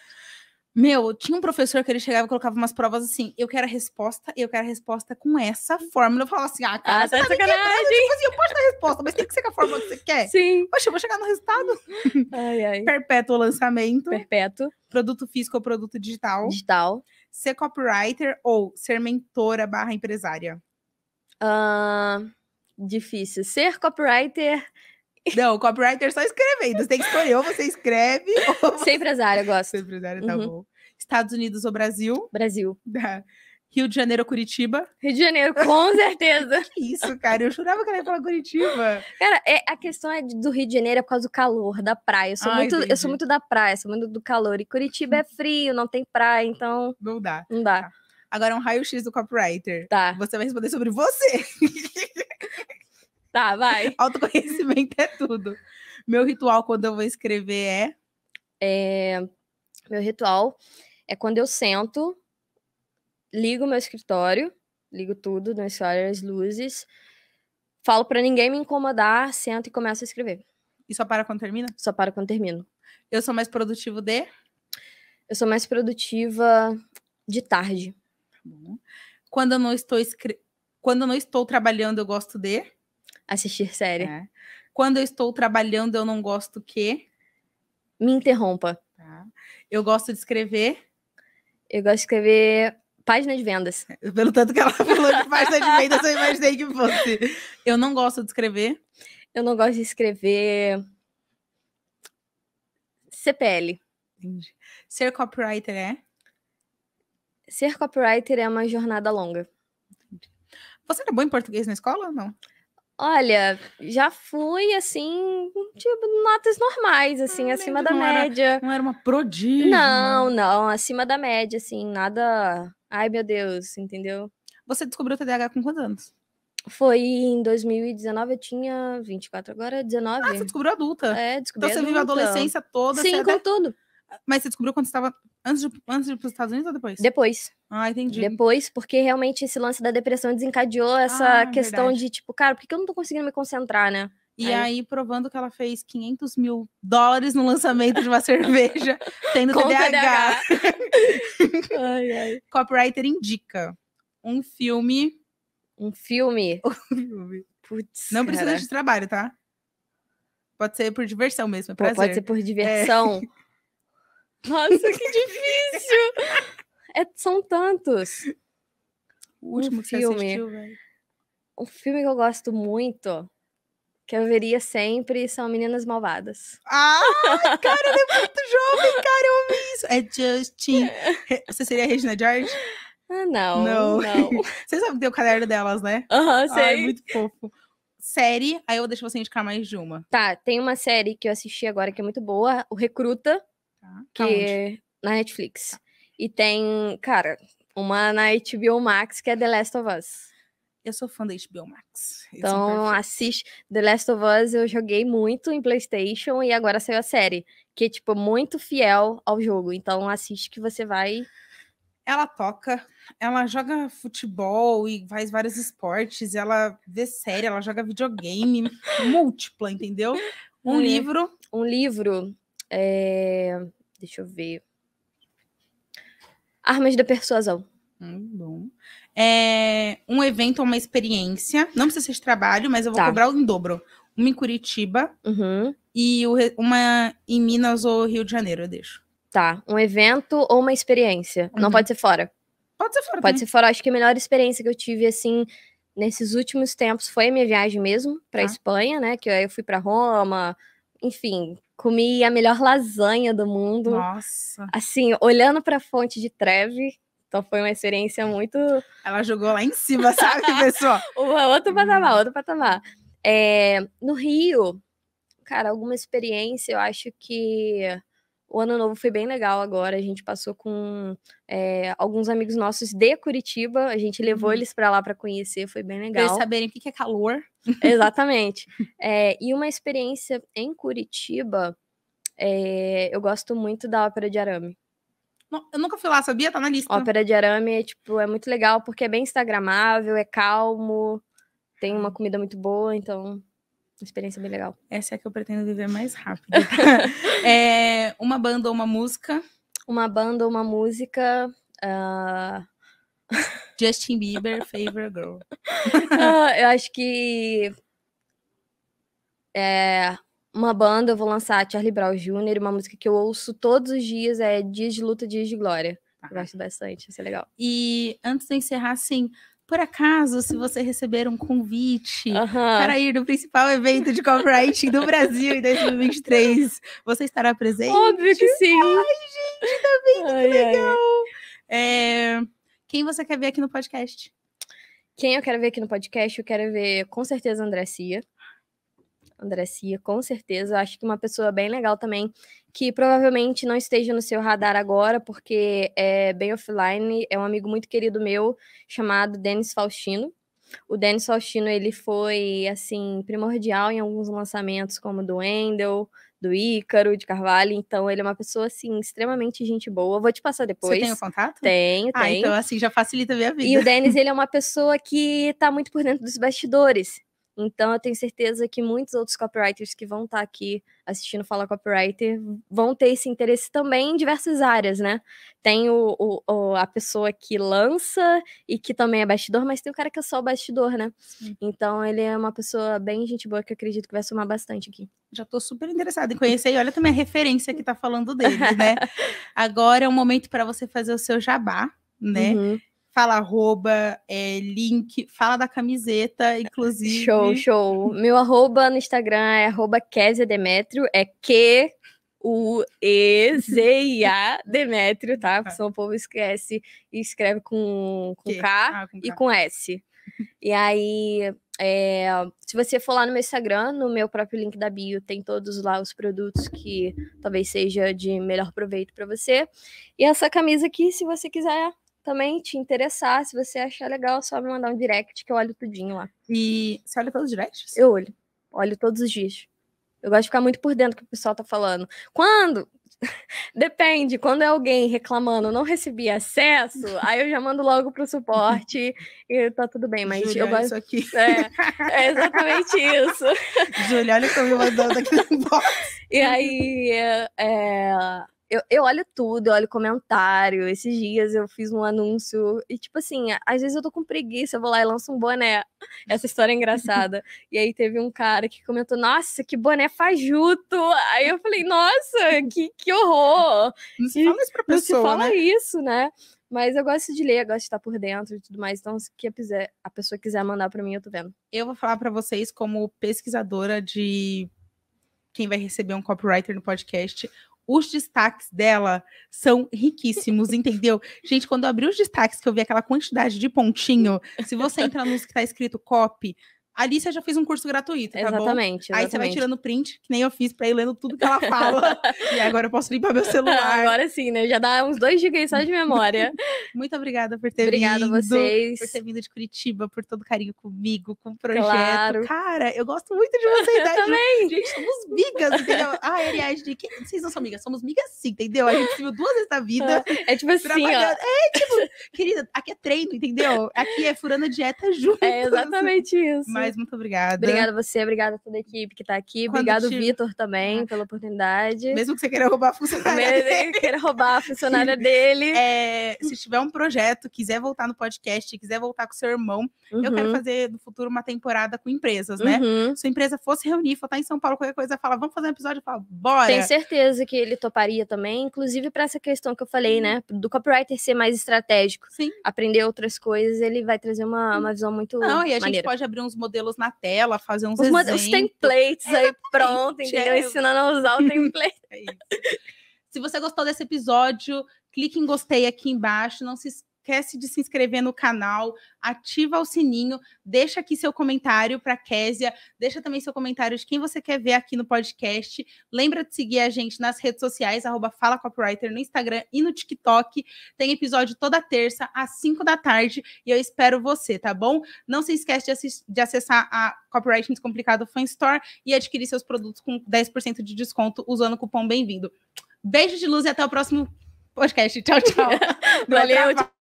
Meu, tinha um professor que ele chegava e colocava umas provas assim: eu quero a resposta, eu quero a resposta com essa fórmula. Eu falava assim: ah, cara, ah, tá, tá né, sacanagem. Quebrando. Tipo assim, eu posso dar a resposta, mas tem que ser com a fórmula que você quer. Sim. Poxa, eu vou chegar no resultado. [laughs] Ai, ai. Perpétuo lançamento. Perpétuo. Produto físico ou produto digital. Digital. Ser copywriter ou ser mentora barra empresária? Uh, difícil. Ser copywriter não, copywriter só escrevendo. Você tem que escolher, ou você escreve. [laughs] Ou você... Sem empresária, eu gosto. Sem [laughs] empresária, tá uhum. bom. Estados Unidos ou Brasil? Brasil. Rio de Janeiro, ou Curitiba. Rio de Janeiro, com [laughs] certeza. que isso, cara. Eu jurava que ela ia falar Curitiba. Cara, é, a questão é do Rio de Janeiro é por causa do calor, da praia. Eu sou, ah, muito, eu sou muito da praia, sou muito do calor. E Curitiba é frio, não tem praia, então. Não dá. Não dá. Tá. Agora um raio-x do copywriter. Tá. Você vai responder sobre você. Tá, vai. [laughs] Autoconhecimento é tudo. Meu ritual quando eu vou escrever é. é... Meu ritual é quando eu sento, ligo meu escritório, ligo tudo, não né, escolho as luzes, falo para ninguém me incomodar, sento e começo a escrever. E só para quando termina? Só para quando termino. Eu sou mais produtivo de? Eu sou mais produtiva de tarde. Quando eu não estou escre... quando eu não estou trabalhando, eu gosto de assistir série. É. Quando eu estou trabalhando, eu não gosto que. Me interrompa. Tá. Eu gosto de escrever. Eu gosto de escrever páginas de vendas. [laughs] Pelo tanto que ela [laughs] falou de páginas de vendas, eu imaginei que fosse. Eu não gosto de escrever. Eu não gosto de escrever. CPL. Entendi. Ser copywriter é? Ser copywriter é uma jornada longa. Você era bom em português na escola ou não? Olha, já fui assim, tipo, notas normais, assim, ah, não, acima da média. Era, não era uma prodígio. Não, não, acima da média, assim, nada. Ai, meu Deus, entendeu? Você descobriu o TDAH com quantos anos? Foi em 2019, eu tinha 24, agora 19. É ah, você descobriu adulta. É, descobri Então adulta. você viveu a adolescência toda. Sim, é com tudo. Mas você descobriu quando você estava antes de, antes de ir para os Estados Unidos ou depois? Depois. Ah, entendi. Depois, porque realmente esse lance da depressão desencadeou ah, essa ah, questão verdade. de, tipo, cara, por que eu não tô conseguindo me concentrar, né? E aí. aí. provando que ela fez 500 mil dólares no lançamento de uma [laughs] cerveja, tendo Com TDAH. TDAH. [laughs] ai, ai. Copywriter indica um filme. Um filme? [laughs] Um filme. Putz, Não cara. precisa de trabalho, tá? Pode ser por diversão mesmo, é Pô, Pode ser por diversão. É. Nossa, que difícil! É, são tantos. O último um filme, assistiu, Um filme que eu gosto muito, que eu veria sempre, são Meninas Malvadas. Ah, cara, ele é muito jovem, cara, eu amo isso. É Justin. Você seria a Regina George? Ah, não. Não. não. [laughs] você sabe que tem o caderno delas, né? Aham, uhum, sei. Ai, muito fofo. Série, aí eu deixo você indicar mais de uma. Tá, tem uma série que eu assisti agora que é muito boa, o Recruta. Que é na Netflix. Tá. E tem, cara, uma na HBO Max que é The Last of Us. Eu sou fã da HBO Max. É então, assiste The Last of Us. Eu joguei muito em PlayStation e agora saiu a série, que é tipo muito fiel ao jogo. Então, assiste que você vai ela toca, ela joga futebol e faz vários esportes, ela vê série, ela joga videogame [laughs] múltipla, entendeu? Um é. livro. Um livro. É... Deixa eu ver. Armas da Persuasão. Hum, bom. É um evento, ou uma experiência. Não precisa ser de trabalho, mas eu vou tá. cobrar em dobro. Uma em Curitiba uhum. e uma em Minas ou Rio de Janeiro, eu deixo. Tá. Um evento ou uma experiência. Uhum. Não pode ser fora. Pode ser fora. Pode também. ser fora. Acho que a melhor experiência que eu tive, assim, nesses últimos tempos foi a minha viagem mesmo para ah. Tá. Espanha, né? Que eu fui para Roma, enfim, comi a melhor lasanha do mundo. Nossa. Assim, olhando para a fonte de treve. Então foi uma experiência muito. Ela jogou lá em cima, sabe, pessoal? [laughs] outro hum. patamar, outro patamar. É, no Rio, cara, alguma experiência, eu acho que o ano novo foi bem legal agora. A gente passou com é, alguns amigos nossos de Curitiba. A gente levou uhum. eles para lá para conhecer, foi bem legal. Pra eles saberem o que é calor. Exatamente. [laughs] é, e uma experiência em Curitiba, é, eu gosto muito da ópera de arame. Eu nunca fui lá, sabia? Tá na lista. Ópera de arame, é, tipo, é muito legal porque é bem instagramável, é calmo, tem uma uhum. comida muito boa, então uma experiência bem legal. Essa é a que eu pretendo viver mais rápido. [laughs] é, uma banda ou uma música? Uma banda ou uma música. Uh... [laughs] Justin Bieber, Favorite Girl. Ah, eu acho que. É, uma banda, eu vou lançar Charlie Brown Jr., uma música que eu ouço todos os dias, é Dias de Luta, Dias de Glória. Tá. Eu gosto bastante, isso é legal. E antes de encerrar, assim, por acaso, se você receber um convite uhum. para ir no principal evento de copywriting do Brasil em 2023, você estará presente? Óbvio que sim! Ai, gente, tá vendo ai, que legal! É... Quem você quer ver aqui no podcast? Quem eu quero ver aqui no podcast? Eu quero ver, com certeza, a Andressia. Andressia, com certeza. Acho que uma pessoa bem legal também, que provavelmente não esteja no seu radar agora, porque é bem offline, é um amigo muito querido meu, chamado Denis Faustino. O Denis Faustino, ele foi, assim, primordial em alguns lançamentos, como do Endel, do Ícaro, de Carvalho. Então, ele é uma pessoa, assim, extremamente gente boa. vou te passar depois. Você tem o contato? Tenho, ah, então, assim, já facilita a minha vida. E o Denis, [laughs] ele é uma pessoa que tá muito por dentro dos bastidores. Então, eu tenho certeza que muitos outros copywriters que vão estar tá aqui assistindo Fala Copywriter vão ter esse interesse também em diversas áreas, né? Tem o, o a pessoa que lança e que também é bastidor, mas tem o cara que é só bastidor, né? Sim. Então, ele é uma pessoa bem gente boa que eu acredito que vai somar bastante aqui. Já estou super interessada em conhecer e olha também a referência que está falando dele, [laughs] né? Agora é o momento para você fazer o seu jabá, né? Uhum fala arroba, é, link, fala da camiseta, inclusive. Show, show. Meu arroba no Instagram é arroba Kézia Demetrio, é Q U E Z I A Demetrio, tá? Porque tá. senão o povo esquece e escreve com, com K, K, ah, com K e com S. E aí, é, se você for lá no meu Instagram, no meu próprio link da bio, tem todos lá os produtos que talvez seja de melhor proveito para você. E essa camisa aqui, se você quiser também te interessar, se você achar legal, é só me mandar um direct que eu olho tudinho lá. E você olha todos os directs? Eu olho. Olho todos os dias. Eu gosto de ficar muito por dentro do que o pessoal tá falando. Quando? [laughs] Depende, quando é alguém reclamando, não recebi acesso, [laughs] aí eu já mando logo pro suporte e tá tudo bem, mas Julia, eu gosto. Isso aqui. É, é exatamente isso. [laughs] juliana olha eu me mandando aqui no box. E aí, é, é eu, eu olho tudo, eu olho comentário. Esses dias eu fiz um anúncio e, tipo assim, às vezes eu tô com preguiça, eu vou lá e lanço um boné. Essa história é engraçada. [laughs] e aí teve um cara que comentou: Nossa, que boné fajuto! Aí eu falei: Nossa, que, que horror! Não se fala isso pra pessoa. Não se fala né? isso, né? Mas eu gosto de ler, gosto de estar por dentro e tudo mais. Então, se quiser, a pessoa quiser mandar para mim, eu tô vendo. Eu vou falar para vocês, como pesquisadora de quem vai receber um copywriter no podcast, os destaques dela são riquíssimos, entendeu? [laughs] Gente, quando eu abri os destaques, que eu vi aquela quantidade de pontinho, se você entra nos que está escrito copy, Ali você já fez um curso gratuito, tá exatamente, exatamente, Aí você vai tirando print, que nem eu fiz, pra ir lendo tudo que ela [laughs] fala. e agora eu posso limpar meu celular. [laughs] agora sim, né? Já dá uns dois gigas só de memória. [laughs] Muito obrigada por ter obrigada vindo. Obrigada a vocês. Por ter vindo de Curitiba, por todo o carinho comigo, com o projeto. Claro. Cara, eu gosto muito de vocês. Né? Eu também. Gente, somos migas, entendeu? Ah, de que... vocês não são migas, somos migas sim, entendeu? A gente se viu duas vezes na vida. É tipo assim, ó. É tipo, querida, aqui é treino, entendeu? Aqui é furando dieta junto. É exatamente isso. Mas demais, muito obrigada. Obrigada a você, obrigada a toda a equipe que está aqui. Quando Obrigado, te... Vitor, também, pela oportunidade. Mesmo que você queira roubar a funcionária Mesmo dele. Que queira roubar a funcionária dele. É, se tiver um projeto, quiser voltar no podcast, quiser voltar com seu irmão, uhum. eu quero uhum. fazer no futuro uma temporada com empresas, né? Uhum. Se a empresa fosse reunir, for estar tá em São Paulo, qualquer coisa, fala, vamos fazer um episódio, fala, bora. Tenho certeza que ele toparia também, inclusive para essa questão que eu falei, né? Do copywriter ser mais estratégico. Sim. Aprender outras coisas, ele vai trazer uma, uma visão muito. Não, e a maneira. gente pode abrir uns modelos modelos na tela, fazer uns os, exemplos. Os templates é, aí pronto, É. Ensinando a usar o [laughs] é template. É Se você gostou desse episódio, clique em gostei aqui embaixo. Não se esqueça esquece de se inscrever no canal, ativa o sininho, deixa aqui seu comentário para Késia, deixa também seu comentário de quem você quer ver aqui no podcast. Lembra de seguir a gente nas redes sociais, arroba Fala Copywriter no Instagram e no TikTok. Tem episódio toda terça, às 5 da tarde, e eu espero você, tá bom? Não se esquece de, de acessar a Copywriting Descomplicado Fan Store e adquirir seus produtos com 10% de desconto usando o cupom Bem-vindo. Beijo de luz e até o próximo podcast. Tchau, tchau. [laughs] Valeu,